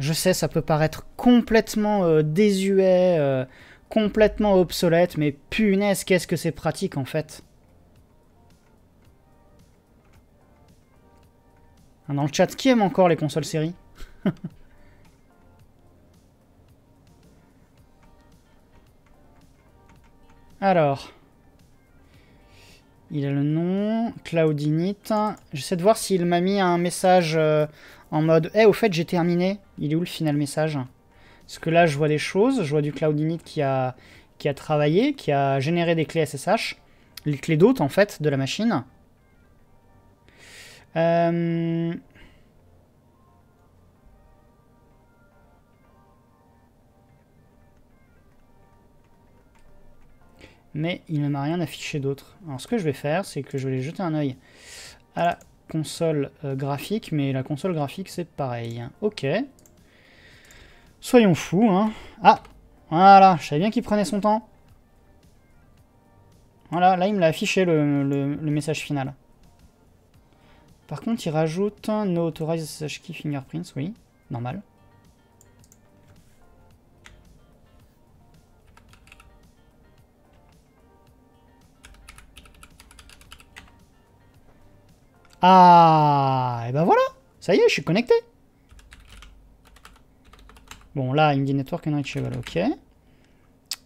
je sais, ça peut paraître complètement euh, désuet. Euh, complètement obsolète, mais punaise, qu'est-ce que c'est pratique en fait. Ah, dans le chat, qui aime encore les consoles série Alors, il a le nom, Claudinite. J'essaie de voir s'il m'a mis un message euh, en mode Eh, au fait, j'ai terminé ». Il est où le final message parce que là, je vois des choses. Je vois du Cloud Init qui a, qui a travaillé, qui a généré des clés SSH, les clés d'hôtes, en fait de la machine. Euh, mais il ne m'a rien affiché d'autre. Alors ce que je vais faire, c'est que je vais jeter un œil à la console euh, graphique, mais la console graphique c'est pareil. Ok. Soyons fous, hein. Ah Voilà, je savais bien qu'il prenait son temps. Voilà, là, il me l'a affiché, le, message final. Par contre, il rajoute No Authorized SSH Key Fingerprints, oui, normal. Ah, et ben voilà, ça y est, je suis connecté. Bon, là, il Network dit Network Cheval, ok.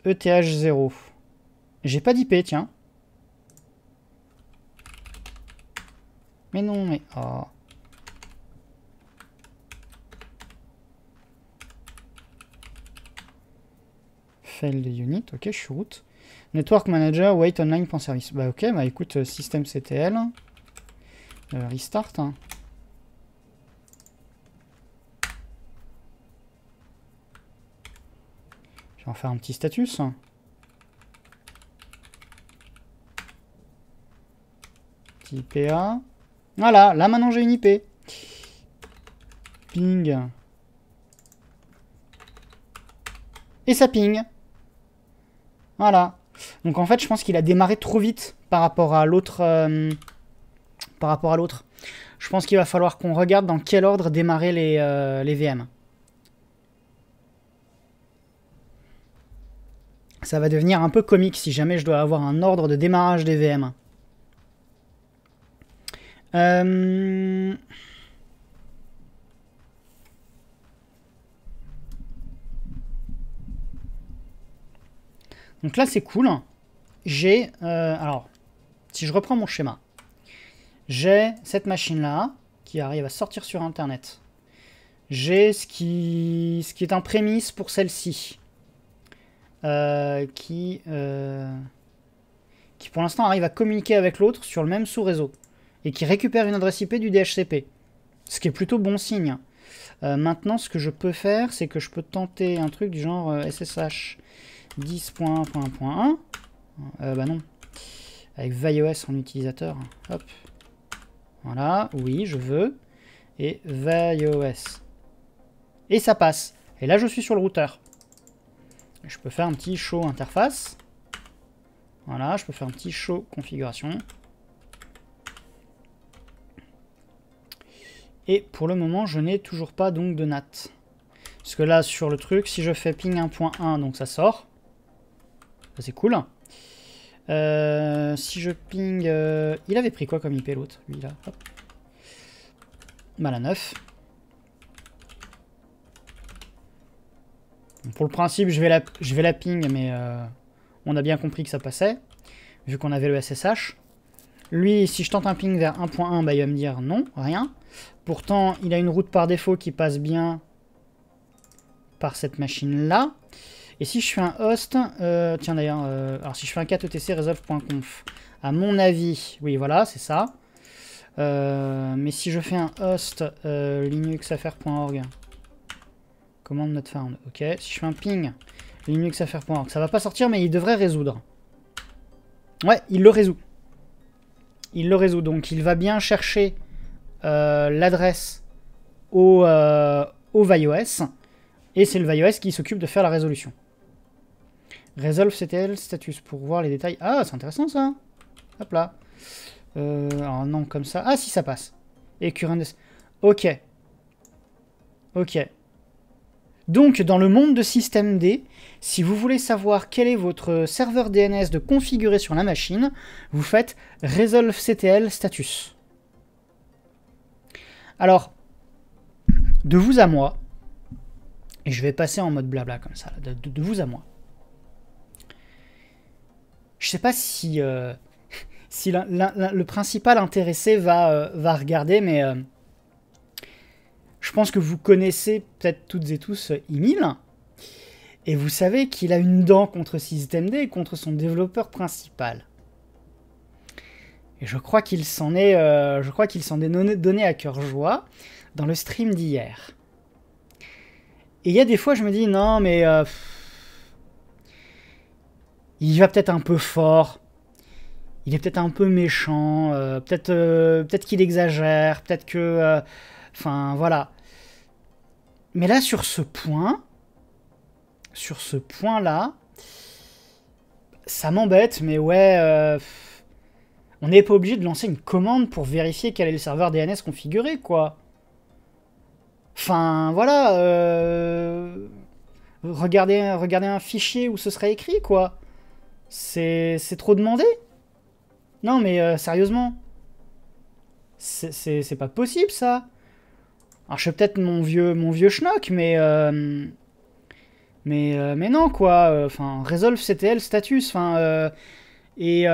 ETH 0. J'ai pas d'IP, tiens. Mais non, mais... Ah. Fail de unit, ok, je suis route. Network Manager, wait Service. Bah ok, bah écoute, euh, système CTL. Euh, restart. Hein. On va faire un petit status. Petit IPA. Voilà, là maintenant j'ai une IP. Ping. Et ça ping. Voilà. Donc en fait, je pense qu'il a démarré trop vite par rapport à l'autre. Euh, par rapport à l'autre. Je pense qu'il va falloir qu'on regarde dans quel ordre démarrer les euh, VM. ça va devenir un peu comique si jamais je dois avoir un ordre de démarrage des VM. Euh, donc là, c'est cool. J'ai... Euh, alors, si je reprends mon schéma, j'ai cette machine-là qui arrive à sortir sur Internet. J'ai ce qui, ce qui est un prémisse pour celle-ci. Euh, qui, euh, qui pour l'instant arrive à communiquer avec l'autre sur le même sous-réseau et qui récupère une adresse IP du DHCP. Ce qui est plutôt bon signe. Euh, maintenant, ce que je peux faire, c'est que je peux tenter un truc du genre SSH euh bah non. Avec Vios en utilisateur. Hop. Voilà. Oui, je veux. Et Vios Et ça passe. Et là, je suis sur le routeur. Je peux faire un petit show interface. Voilà, je peux faire un petit show configuration. Et pour le moment, je n'ai toujours pas donc de NAT. Parce que là, sur le truc, si je fais ping 1.1, donc ça sort. c'est cool. Euh, si je ping... Euh, il avait pris quoi comme IP l'autre Lui, là Hop. Bah, la 9. Pour le principe, je vais la, je vais la ping, mais euh, on a bien compris que ça passait, vu qu'on avait le SSH. Lui, si je tente un ping vers 1.1, bah, il va me dire non, rien. Pourtant, il a une route par défaut qui passe bien par cette machine-là. Et si je fais un host, euh, tiens d'ailleurs, euh, alors si je fais un 4 resolve.conf, à mon avis, oui voilà, c'est ça. mais si je fais un host linuxaffaire.org, Commande not found. Ok, si je fais un ping, que ça va pas sortir, mais il devrait résoudre. Ouais, il le résout. Il le résout, donc il va bien chercher euh, l'adresse au, euh, au et c'est le vios qui s'occupe de faire la résolution. Resolve CTL status pour voir les détails. Ah, c'est intéressant ça. Hop là. Euh, alors non, comme ça. Ah si, ça passe. Et current... Ok. Ok. Donc dans le monde de système D, si vous voulez savoir quel est votre serveur DNS de configurer sur la machine, vous faites ResolveCTL status. Alors, de vous à moi, et je vais passer en mode blabla comme ça, de, vous à moi. Je sais pas si, euh, si le principal intéressé va, euh, va regarder, mais euh, je pense que vous connaissez peut-être toutes et tous euh, Emile. Et vous savez qu'il a une dent contre SystemD et contre son développeur principal. Et je crois qu'il s'en est, euh, je crois qu'il s'en est donné à cœur joie dans le stream d'hier. Et il y a des fois, je me dis non, mais euh, il va peut-être un peu fort. Il est peut-être un peu méchant. peut-être, peut-être qu'il exagère. Peut-être que Enfin, voilà. Mais là, sur ce point, sur ce point-là, ça m'embête, mais ouais, euh, on n'est pas obligé de lancer une commande pour vérifier quel est le serveur DNS configuré, quoi. Enfin, voilà, euh, regardez, un fichier où ce serait écrit, quoi. C'est trop demandé. Non, mais euh, sérieusement, c'est pas possible, ça. Alors je suis peut-être mon vieux, mon vieux schnock, mais... Euh, mais, euh, mais non, quoi. Euh, enfin, résolve CTL status. Enfin... Et, et,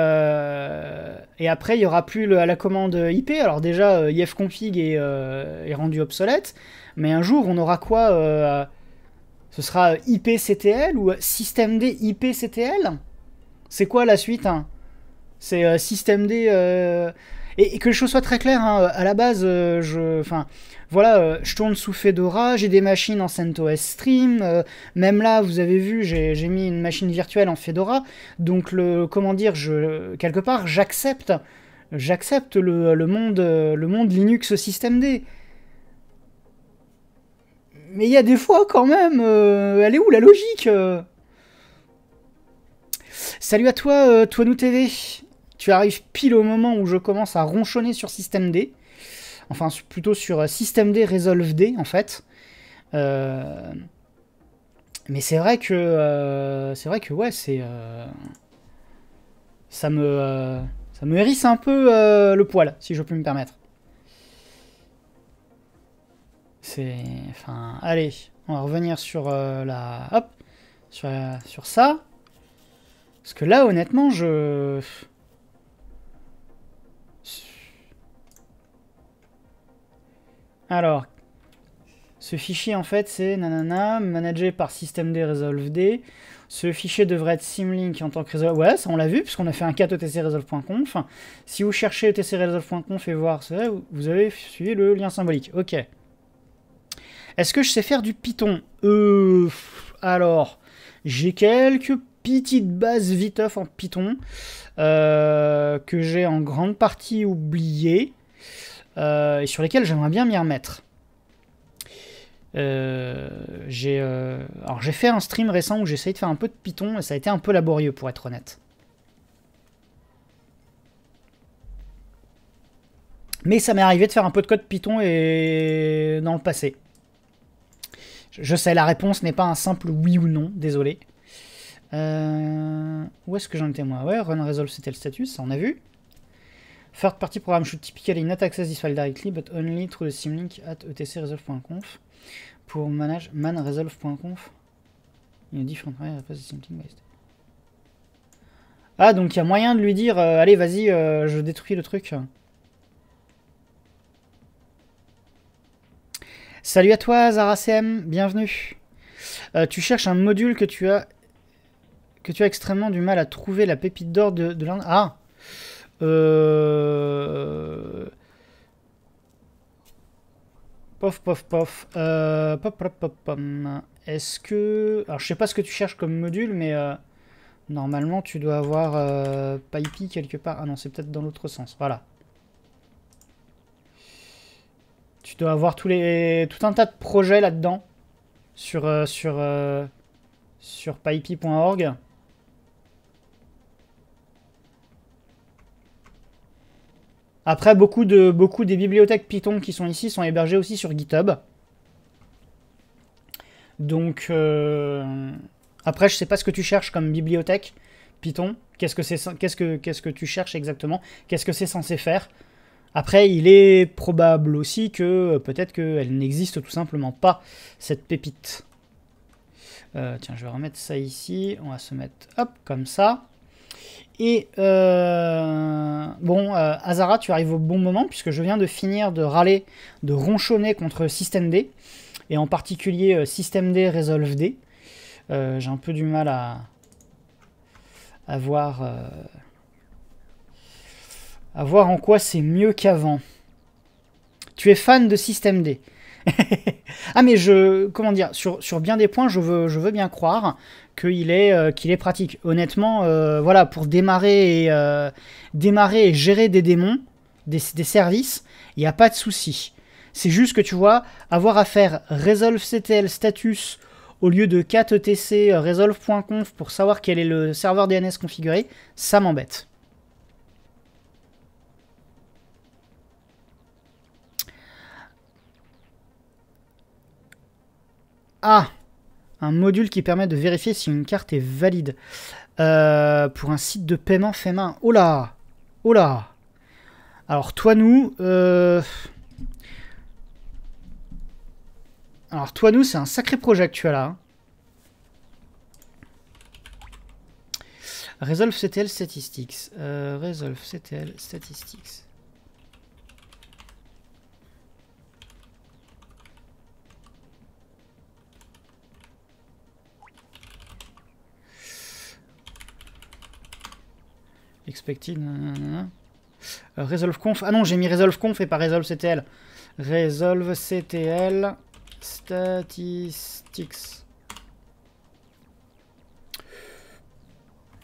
après, il n'y aura plus à la commande IP. Alors déjà, ifconfig est, est, rendu obsolète. Mais un jour, on aura quoi Ce sera ipctl ou systemd ipctl C'est quoi la suite hein C'est systemd et, que les choses soient très claires, hein, à la base, euh, je, enfin, voilà, euh, je tourne sous Fedora, j'ai des machines en CentOS Stream, euh, même là, vous avez vu, j'ai mis une machine virtuelle en Fedora, donc le, comment dire, je, quelque part, j'accepte, j'accepte le, monde, le monde Linux systemd. Mais il y a des fois quand même, elle est où la logique Salut à toi, Toinou TV tu arrives pile au moment où je commence à ronchonner sur système D. Enfin, plutôt sur euh, système D, Resolve D, en fait. Euh, mais c'est vrai que... Euh, c'est vrai que, ouais, c'est... Ça me... Ça me hérisse un peu le poil, si je peux me permettre. C'est... Enfin, allez, on va revenir sur la... Hop sur, sur ça. Parce que là, honnêtement, je... Alors, ce fichier, en fait, c'est nanana, managé par systemd resolved. Ce fichier devrait être simlink en tant que résolve... Ouais, ça on l'a vu, puisqu'on a fait un cat e etcresolve.conf. Si vous cherchez etcresolve.conf et voir ça, vous avez suivi le lien symbolique. Ok. Est-ce que je sais faire du Python Euh. Alors, j'ai quelques petites bases vite-off en Python euh, que j'ai en grande partie oubliées. Euh, et sur lesquels j'aimerais bien m'y remettre. Euh, j'ai euh, alors j'ai fait un stream récent où j'ai essayé de faire un peu de Python et ça a été un peu laborieux pour être honnête. Mais ça m'est arrivé de faire un peu de code Python et dans le passé. Je sais, la réponse n'est pas un simple oui ou non, désolé. où est-ce que j'en étais moi Ouais, run resolve c'était le statut, ça on a vu. Third party program should typically not access this file directly, but only through the symlink at etcresolve.conf. Pour manage manresolve.conf, il a Ah, donc il y a moyen de lui dire euh, Allez, vas-y, euh, je détruis le truc. Salut à toi, ZaraCM, bienvenue. Euh, tu cherches un module que tu as que tu as extrêmement du mal à trouver la pépite d'or de, de l'Inde. Ah euh... Pof, pof, pof. Euh... pop, pop, pop, Est-ce que... Alors, je sais pas ce que tu cherches comme module, mais... Euh, normalement, tu dois avoir euh, Pipey quelque part. Ah non, c'est peut-être dans l'autre sens. Voilà. Tu dois avoir tous les... tout un tas de projets là-dedans. Sur... Euh, sur... sur Après, beaucoup, de, beaucoup des bibliothèques Python qui sont ici sont hébergées aussi sur GitHub. Donc, euh, après, je ne sais pas ce que tu cherches comme bibliothèque Python. Qu'est-ce que c'est, qu'est-ce que, qu'est-ce que tu cherches exactement Qu'est-ce que c'est censé faire Après, il est probable aussi que euh, peut-être qu'elle n'existe tout simplement pas cette pépite. Euh, tiens, je vais remettre ça ici. On va se mettre hop comme ça. Et euh, bon, euh, Azara, tu arrives au bon moment puisque je viens de finir de râler, de ronchonner contre D et en particulier euh, System D Resolve D. J'ai un peu du mal à, à voir, à voir en quoi c'est mieux qu'avant. Tu es fan de D. ah mais je, comment dire, sur, bien des points, je veux, je veux bien croire qu'il est, euh, qu'il est pratique. Honnêtement, euh, voilà, pour démarrer et, euh, démarrer et gérer des démons, des, services, il n'y a pas de souci. C'est juste que tu vois, avoir à faire resolve status au lieu de 4etc resolve.conf pour savoir quel est le serveur DNS configuré, ça m'embête. Ah un module qui permet de vérifier si une carte est valide. Euh, pour un site de paiement fait main. Oh là Oh là Alors, toi, nous... Euh, alors, toi, nous, c'est un sacré projet que tu as là. Hein. Resolve CTL Statistics. Euh, resolve CTL Statistics. Euh, resolve conf. Ah non, j'ai mis resolve conf et pas resolve ctl. Resolve ctl statistics.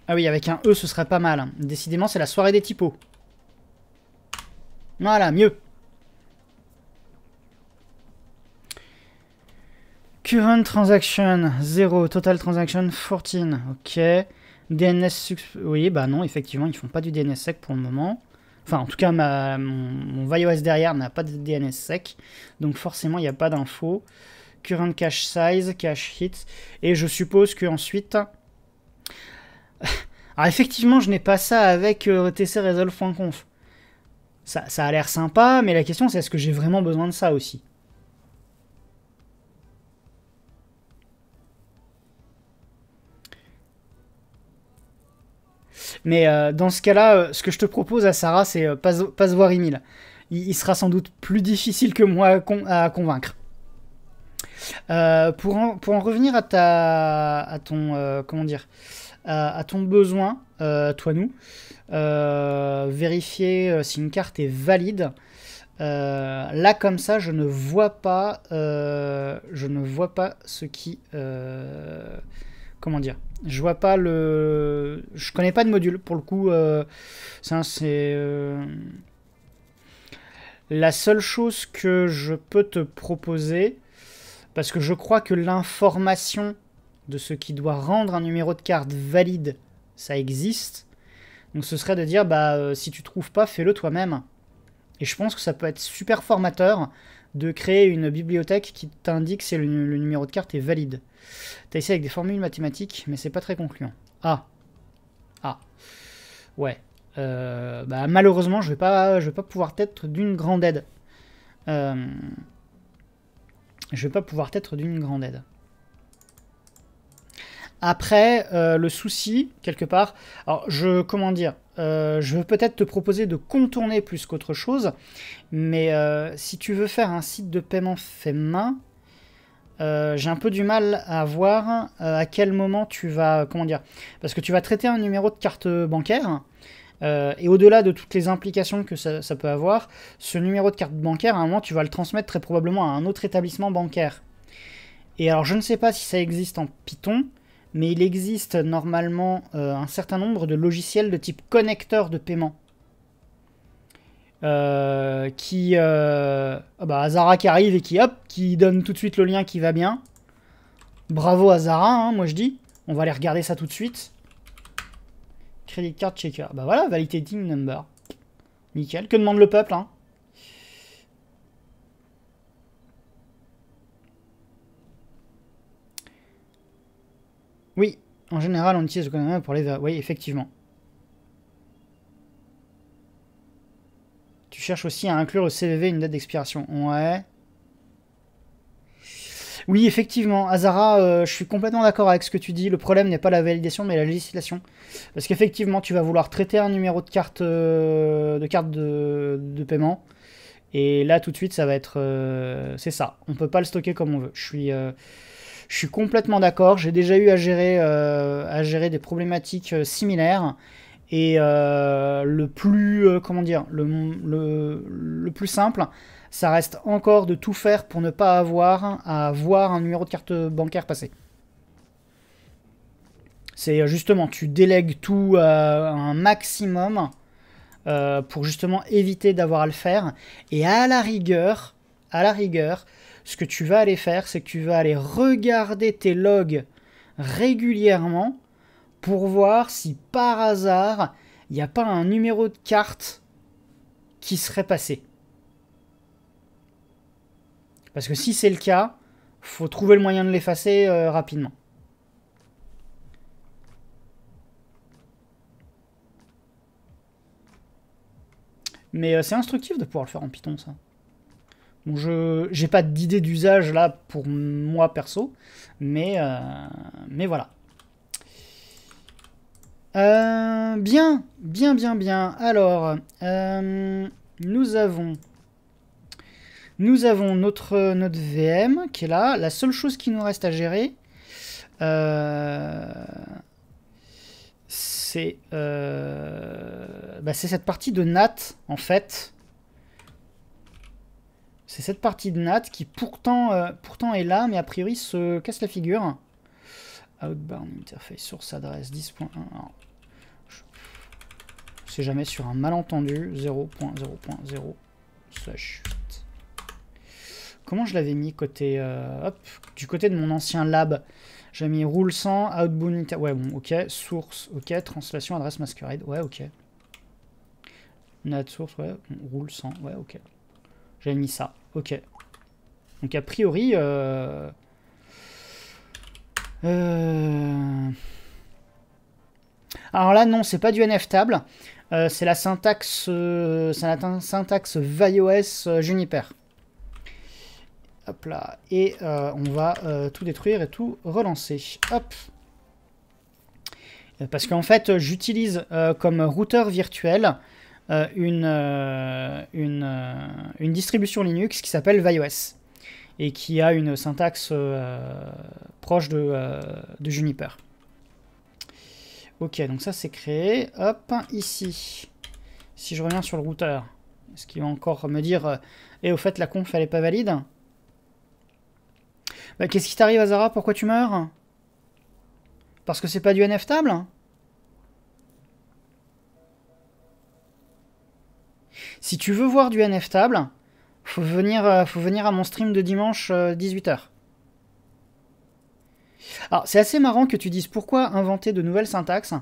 Ah oui, avec un E, ce serait pas mal. Hein. Décidément, c'est la soirée des typos. Voilà, mieux. Current transaction 0, total transaction 14. Ok. DNS, oui, bah non, effectivement, ils font pas du DNS sec pour le moment. Enfin, en tout cas, ma, mon, iOS derrière n'a pas de DNS sec, donc forcément, il n'y a pas d'infos. Current cache size, cache hit, et je suppose que ensuite. Alors ah, effectivement, je n'ai pas ça avec euh, tcresolve.conf. Ça, ça a l'air sympa, mais la question c'est est-ce que j'ai vraiment besoin de ça aussi Mais euh, dans ce cas-là, euh, ce que je te propose à Sarah, c'est euh, pas se se voir Emile. Il, sera sans doute plus difficile que moi à, convaincre. Pour en, revenir à ta, à ton, comment dire, à ton besoin, toi nous, vérifier si une carte est valide. là comme ça, je ne vois pas, je ne vois pas ce qui, comment dire, je vois pas le. Je connais pas de module. Pour le coup, euh, c'est. Euh, la seule chose que je peux te proposer, parce que je crois que l'information de ce qui doit rendre un numéro de carte valide, ça existe. Donc ce serait de dire, bah, euh, si tu trouves pas, fais-le toi-même. Et je pense que ça peut être super formateur de créer une bibliothèque qui t'indique si le, numéro de carte est valide. T'as essayé avec des formules mathématiques, mais c'est pas très concluant. Ah. Ah. Ouais. Euh, bah, malheureusement, je vais pas, je vais pas pouvoir t'être d'une grande aide. Euh, je vais pas pouvoir t'être d'une grande aide. Après, euh, le souci, quelque part, alors je, comment dire, euh, je veux peut-être te proposer de contourner plus qu'autre chose, mais euh, si tu veux faire un site de paiement fait main, euh, j'ai un peu du mal à voir à quel moment tu vas, comment dire, parce que tu vas traiter un numéro de carte bancaire. et au-delà de toutes les implications que ça, ça, peut avoir, ce numéro de carte bancaire, à un moment, tu vas le transmettre très probablement à un autre établissement bancaire. Et alors, je ne sais pas si ça existe en Python, mais il existe normalement euh, un certain nombre de logiciels de type connecteur de paiement. Euh, qui. Euh, ah bah, Azara qui arrive et qui hop, qui donne tout de suite le lien qui va bien. Bravo Azara, hein, moi je dis. On va aller regarder ça tout de suite. Credit card checker. Bah voilà, validating number. Nickel. Que demande le peuple hein Oui, en général, on utilise le code pour les... Oui, effectivement. Tu cherches aussi à inclure au CVV une date d'expiration. Ouais. Oui, effectivement, Azara, euh, je suis complètement d'accord avec ce que tu dis. Le problème n'est pas la validation, mais la législation. Parce qu'effectivement, tu vas vouloir traiter un numéro de carte, euh, de, carte de, paiement. Et là, tout de suite, ça va être... Euh, c'est ça. On peut pas le stocker comme on veut. Je suis... Je suis complètement d'accord. J'ai déjà eu à gérer, euh, à gérer des problématiques euh, similaires. Et euh, le plus, comment dire, le, plus simple, ça reste encore de tout faire pour ne pas avoir à voir un numéro de carte bancaire passer. C'est justement, tu délègues tout à un maximum pour justement éviter d'avoir à le faire. Et à la rigueur, à la rigueur, ce que tu vas aller faire, c'est que tu vas aller regarder tes logs régulièrement pour voir si par hasard, il n'y a pas un numéro de carte qui serait passé. Parce que si c'est le cas, faut trouver le moyen de l'effacer euh, rapidement. Mais euh, c'est instructif de pouvoir le faire en Python, ça. Bon, je j'ai pas d'idée d'usage là pour moi perso, mais, euh, voilà. Euh, bien, bien, bien, bien. Alors, euh, nous avons nous avons notre, notre VM qui est là. La seule chose qui nous reste à gérer, bah, c'est cette partie de NAT en fait. C'est cette partie de Nat qui pourtant, euh, pourtant est là, mais a priori se casse la figure. Outbound interface source adresse 10.1. C'est jamais sur un malentendu 0.0.0 slash 8. Comment je l'avais mis côté euh, du côté de mon ancien lab J'ai mis rule 100 outbound ouais bon OK, source OK, translation adresse masquerade. Ouais OK. Nat source ouais, roule rule 100 ouais OK. J'ai mis ça. Ok. Donc a priori... Euh, euh, alors là, non, c'est pas du NFTable. Euh, c'est la syntaxe, syntaxe vIOS Juniper. Hop là. Et on va tout détruire et tout relancer. Hop. Parce qu'en fait, j'utilise comme routeur virtuel euh, une, euh, euh, une, distribution Linux qui s'appelle ViOS et qui a une syntaxe proche de, Juniper. Ok, donc ça c'est créé. Hop, ici, si je reviens sur le routeur, est-ce qu'il va encore me dire Et eh, au fait, la conf elle n'est pas valide bah, Qu'est-ce qui t'arrive, Azara Pourquoi tu meurs Parce que c'est pas du NF table Si tu veux voir du nftable, euh, faut venir, à mon stream de dimanche 18h. Euh, Alors, c'est assez marrant que tu dises pourquoi inventer de nouvelles syntaxes,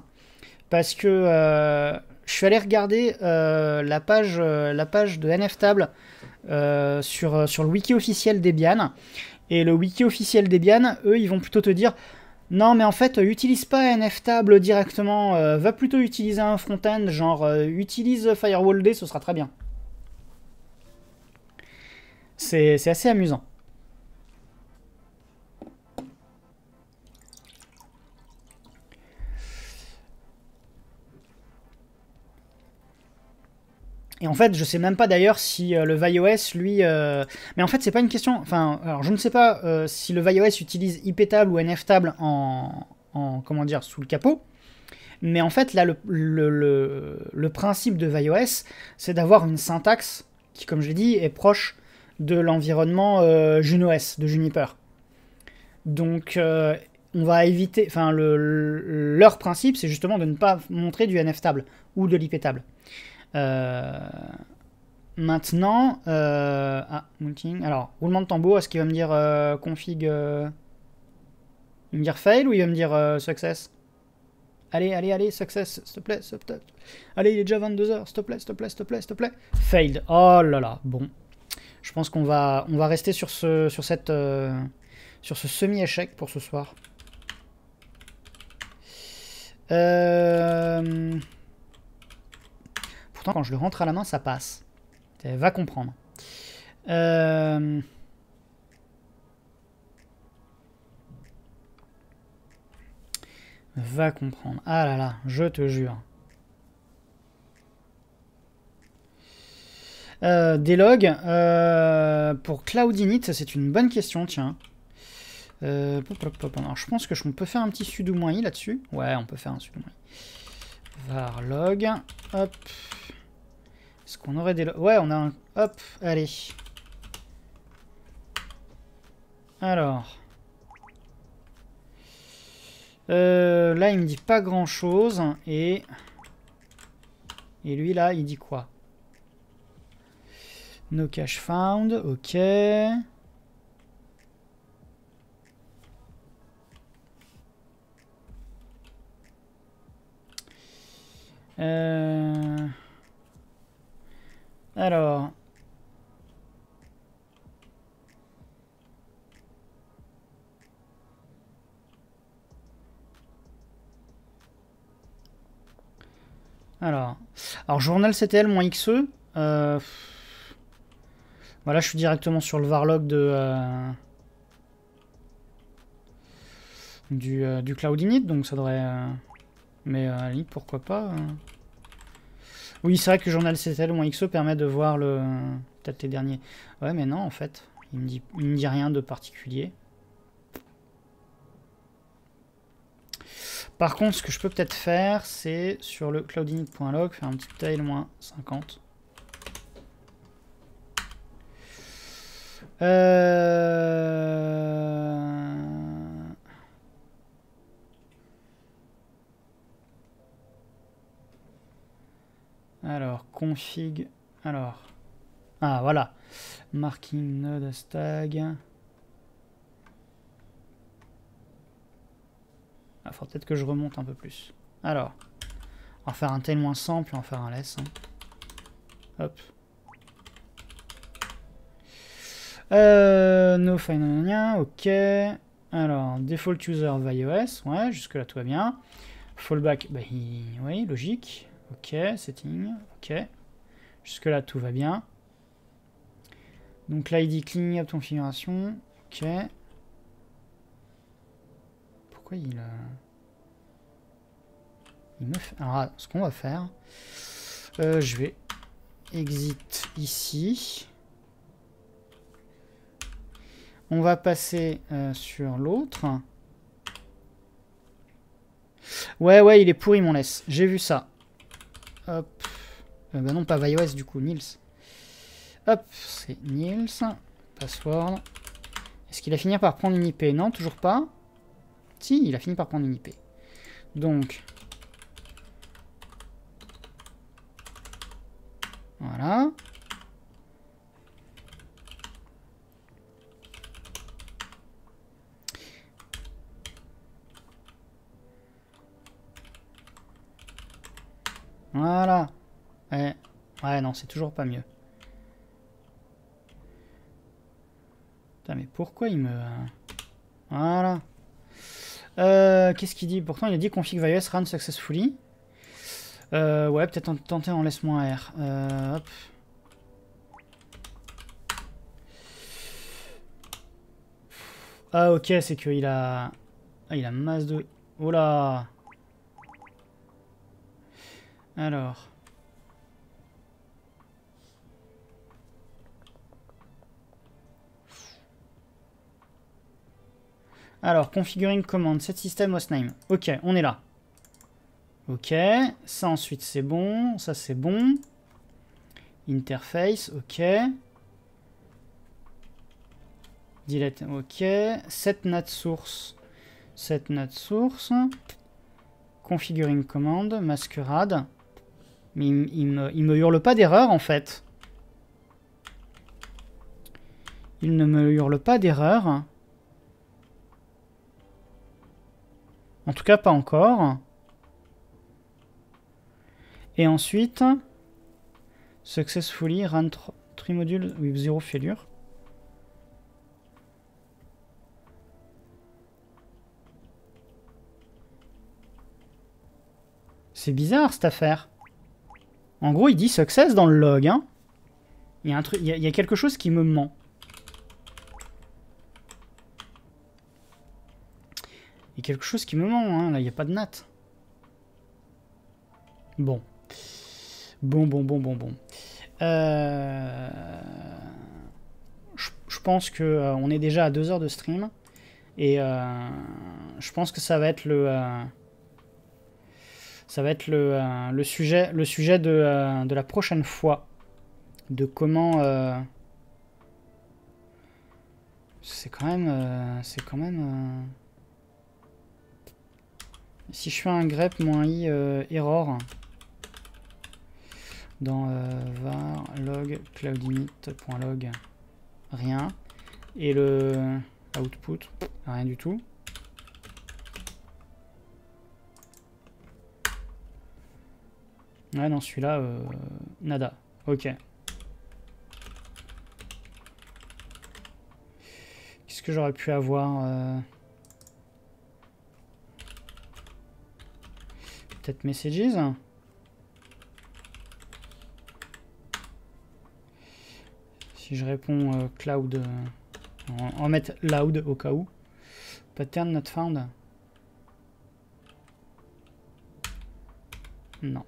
parce que euh, je suis allé regarder la, page, de NFTable sur, sur le wiki officiel Debian, et le wiki officiel Debian, eux, ils vont plutôt te dire non, mais en fait, euh, utilise pas NFTable directement. Euh, va plutôt utiliser un front-end, genre euh, utilise FirewallD, ce sera très bien. C'est assez amusant. Et en fait, je sais même pas d'ailleurs si euh, le ViOS, lui... Euh, mais en fait, c'est pas une question... Enfin, alors je ne sais pas euh, si le ViOS utilise iptable ou nftable en, en... comment dire, sous le capot. Mais en fait, là, le, principe de ViOS, c'est d'avoir une syntaxe qui, comme je l'ai dit, est proche de l'environnement JunoS, de Juniper. Donc, on va éviter... Enfin, leur principe, c'est justement de ne pas montrer du NF-table ou de l'iptable. Euh, maintenant, euh, ah, mounting. Alors, roulement de tambour, est-ce qu'il va me dire euh, config. Il va me dire fail ou il va me dire success Allez, allez, allez, success, s'il te plaît, s'il te plaît. Allez, il est déjà 22h, s'il te plaît, s'il te plaît, s'il te plaît, s'il te plaît. Failed. Oh là là, bon. Je pense qu'on va, on va rester sur ce, sur cette, sur ce semi-échec pour ce soir. Euh... Pourtant, quand je le rentre à la main, ça passe. Va comprendre. Euh, va comprendre. Ah là là, je te jure. Euh, des logs. Euh, pour Cloud ça c'est une bonne question, tiens. je pense que je, peux faire un petit sudo moins i là-dessus. Ouais, on peut faire un sudo var log. Hop. Est-ce qu'on aurait des... Ouais, on a un... Hop, allez. Alors. Euh, là, il me dit pas grand-chose. Et... Et lui, là, il dit quoi No cache found. Ok. Euh, alors... Alors, alors journal CTL XE. Euh, voilà, je suis directement sur le varlog de euh, du, cloud init, donc ça devrait. mais pourquoi pas. Hein. Oui, c'est vrai que journal CTL XO permet de voir le peut-être les derniers. Ouais, mais non, en fait, il me dit, il me dit rien de particulier. Par contre, ce que je peux peut-être faire, c'est sur le cloudinit.log faire un petit tail moins 50. Euh... Alors, config. Alors. Ah, voilà. Marking node as tag. Ah, faut peut-être que je remonte un peu plus. Alors. en faire un tel moins 100, puis on faire un less. Hein. Hop. Euh, no final, ok. Alors, default user via iOS, ouais, jusque-là tout va bien. Fallback, bah, oui, logique. Ok, setting, ok. Jusque là, tout va bien. Donc là, il dit cleaning up configuration. Ok. Pourquoi il... a euh, Il me fait... Alors, ce qu'on va faire... Euh, je vais exit ici. On va passer euh, sur l'autre. Ouais, ouais, il est pourri mon laisse. J'ai vu ça. Hop. Euh, bah non, pas iOS du coup, Nils. Hop, c'est Nils. Password. Est-ce qu'il a fini par prendre une IP Non, toujours pas. Si, il a fini par prendre une IP. Donc. Voilà. Voilà. Ouais, non, c'est toujours pas mieux. Putain, mais pourquoi il me... Voilà. Euh, qu'est-ce qu'il dit Pourtant, il a dit config run successfully. Euh, ouais, peut-être tenter en laisse moins R. Euh, Ah ok, c'est qu'il a... Ah, il a masse de... Oh là alors. Alors, configuring command, set system hostname. Ok, on est là. Ok, ça ensuite c'est bon, ça c'est bon. Interface, ok. Delete, ok. Set NAT source, set NAT source. Configuring command, masquerade. Mais il, ne me, me hurle pas d'erreur en fait. Il ne me hurle pas d'erreur. En tout cas pas encore. Et ensuite, successfully run modules with zero failure. C'est bizarre cette affaire. En gros, il dit success dans le log. Hein. Il, y a un truc, il, quelque chose qui me ment. Il y a quelque chose qui me ment, hein, là, il n'y a pas de nat. Bon. Bon, bon, bon, bon, bon. Euh, je, pense que euh, on est déjà à deux heures de stream. Et euh, je pense que ça va être le... Ça va être le, euh, sujet, le sujet euh, de, la prochaine fois. De comment... Euh, c'est quand même... C'est quand même... Si je fais un grep moins i error dans var log CloudInit.log, rien et le output rien du tout Ah non, celui-là, euh, nada. Ok. Qu'est-ce que j'aurais pu avoir euh, Peut-être messages Si je réponds euh, cloud, on va mettre loud au cas où. Pattern not found. Non.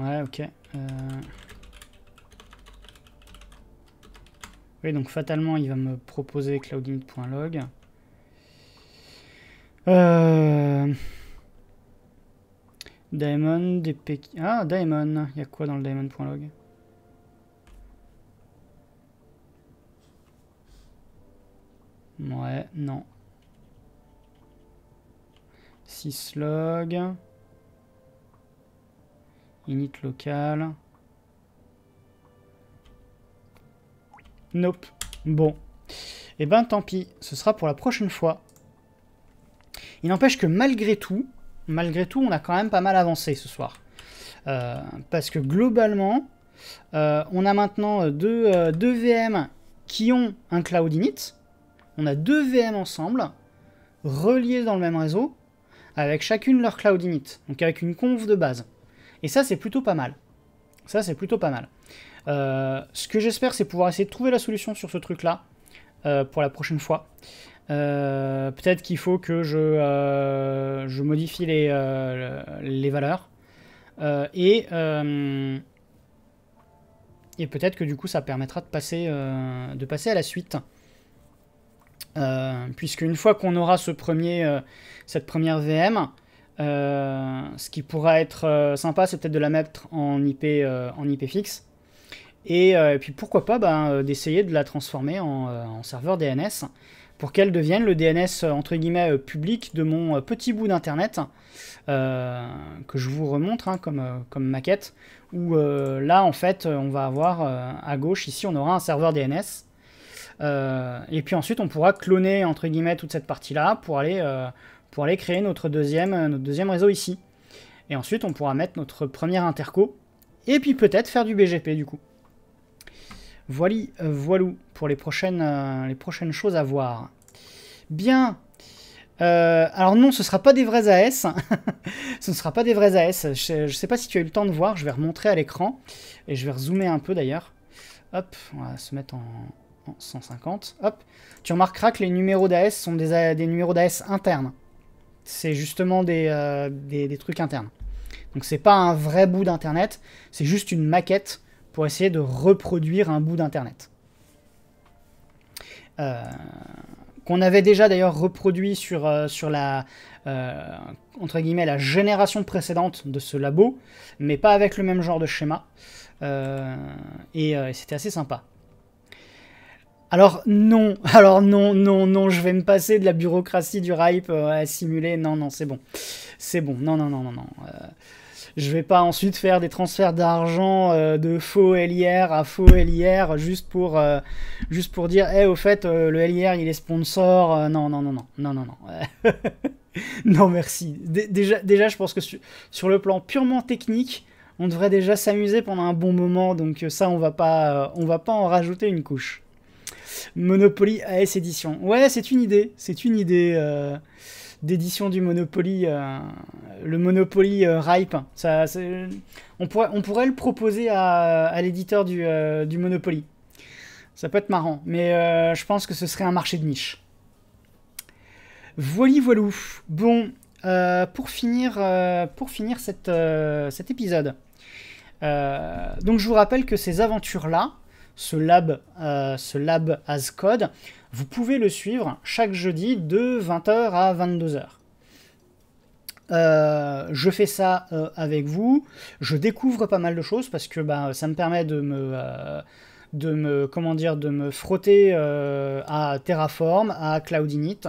Ouais, ok. Euh. Oui, donc fatalement, il va me proposer cloudinit.log. Euh... Daemon, Ah, diamond Il y a quoi dans le diamond.log Ouais, non. syslog... Init local. Nope. Bon. Eh ben tant pis, ce sera pour la prochaine fois. Il n'empêche que malgré tout, malgré tout, on a quand même pas mal avancé ce soir. Euh, parce que globalement, euh, on a maintenant euh, deux, deux, VM qui ont un cloud init. On a deux VM ensemble, reliés dans le même réseau, avec chacune leur cloud init, donc avec une conf de base. Et ça, c'est plutôt pas mal. Ça, c'est plutôt pas mal. Euh, ce que j'espère, c'est pouvoir essayer de trouver la solution sur ce truc-là euh, pour la prochaine fois. Euh, peut-être qu'il faut que je, modifie les, valeurs. et et peut-être que du coup ça permettra de passer, de passer à la suite. Euh, puisque une fois qu'on aura ce premier, cette première VM, euh, ce qui pourrait être euh, sympa, c'est peut-être de la mettre en IP, euh, en IP fixe. Et, puis pourquoi pas ben, d'essayer de la transformer en, serveur DNS pour qu'elle devienne le DNS entre guillemets public de mon petit bout d'internet que je vous remontre hein, comme, comme maquette. Où là en fait on va avoir à gauche ici on aura un serveur DNS. et puis ensuite on pourra cloner entre guillemets toute cette partie là pour aller pour aller créer notre deuxième, euh, deuxième réseau ici. Et ensuite, on pourra mettre notre première interco, et puis peut-être faire du BGP du coup. Voilà, euh, voilou pour les prochaines, euh, les prochaines choses à voir. Bien. alors non, ce ne sera pas des vrais AS. ce ne sera pas des vrais AS. Je ne sais pas si tu as eu le temps de voir. Je vais remontrer à l'écran. Et je vais rezoomer un peu d'ailleurs. Hop, on va se mettre en, 150. Hop. Tu remarqueras que les numéros d'AS sont des, des numéros d'AS internes c'est justement euh, des, trucs internes. Donc c'est pas un vrai bout d'internet, c'est juste une maquette pour essayer de reproduire un bout d'internet. Euh, qu'on avait déjà d'ailleurs reproduit sur, euh, sur la, entre guillemets, la génération précédente de ce labo, mais pas avec le même genre de schéma. et c'était assez sympa. Alors non, alors non, non, non, je vais me passer de la bureaucratie du hype euh, à simuler. Non, non, c'est bon. C'est bon. Non, non, non, non, non. Euh, je vais pas ensuite faire des transferts d'argent euh, de faux LIR à faux LIR juste pour, juste pour dire, hé, eh, au fait, le LIR, il est sponsor. non, non, non, non, non, non, non. non, merci. déjà, déjà, je pense que sur le plan purement technique, on devrait déjà s'amuser pendant un bon moment. Donc ça, on va pas, on va pas en rajouter une couche. Monopoly AS édition. Ouais, c'est une idée. C'est une idée euh, d'édition du Monopoly. Euh, le Monopoly euh, Ripe. Ça, on, pourrait, le proposer à, l'éditeur du, Monopoly. Ça peut être marrant. Mais je pense que ce serait un marché de niche. Voili voilou. Bon, pour, finir, pour finir cet épisode. donc je vous rappelle que ces aventures-là, ce lab, euh, ce lab as code, vous pouvez le suivre chaque jeudi de 20h à 22h. Euh, je fais ça euh, avec vous. Je découvre pas mal de choses parce que ben, ça me permet de me, de me, comment dire, de me frotter euh, à Terraform, à Cloudinit,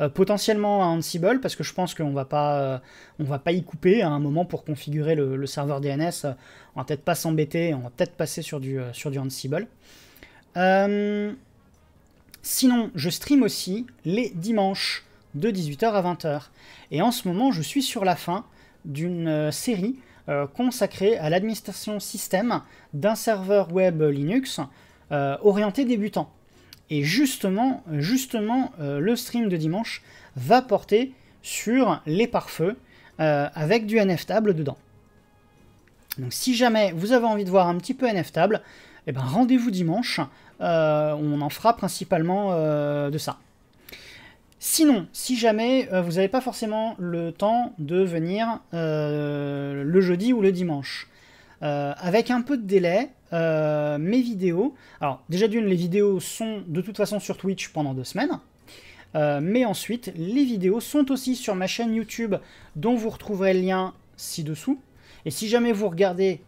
euh, potentiellement à Ansible, parce que je pense qu'on va pas, euh, on va pas y couper à un moment pour configurer le, serveur DNS. en tête pas s'embêter, en tête peut passer sur du, sur du Ansible. sinon, je stream aussi les dimanches de 18h à 20h. Et en ce moment, je suis sur la fin d'une série euh, consacré à l'administration système d'un serveur web Linux euh, orienté débutant. Et justement, justement euh, le stream de dimanche va porter sur les pare-feux avec du NFTable dedans. Donc si jamais vous avez envie de voir un petit peu NFTable, eh ben rendez-vous dimanche. on en fera principalement de ça. Sinon, si jamais euh, vous n'avez pas forcément le temps de venir euh, le jeudi ou le dimanche, euh, avec un peu de délai, mes vidéos, alors déjà d'une, les vidéos sont de toute façon sur Twitch pendant deux semaines, mais ensuite, les vidéos sont aussi sur ma chaîne YouTube, dont vous retrouverez le lien ci-dessous. Et si jamais vous regardez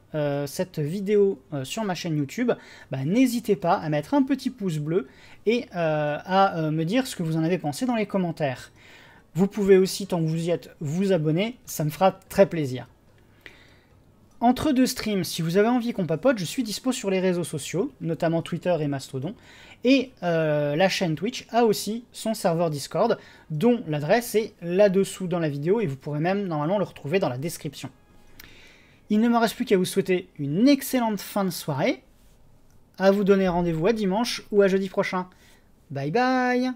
cette vidéo sur ma chaîne YouTube, bah, n'hésitez pas à mettre un petit pouce bleu et euh, à euh, me dire ce que vous en avez pensé dans les commentaires. Vous pouvez aussi, tant que vous y êtes, vous abonner, ça me fera très plaisir. Entre deux streams, si vous avez envie qu'on papote, je suis dispo sur les réseaux sociaux, notamment Twitter et Mastodon, et euh, la chaîne Twitch a aussi son serveur Discord, dont l'adresse est là-dessous dans la vidéo, et vous pourrez même normalement le retrouver dans la description. Il ne me reste plus qu'à vous souhaiter une excellente fin de soirée, à vous donner rendez-vous à dimanche ou à jeudi prochain. Bye bye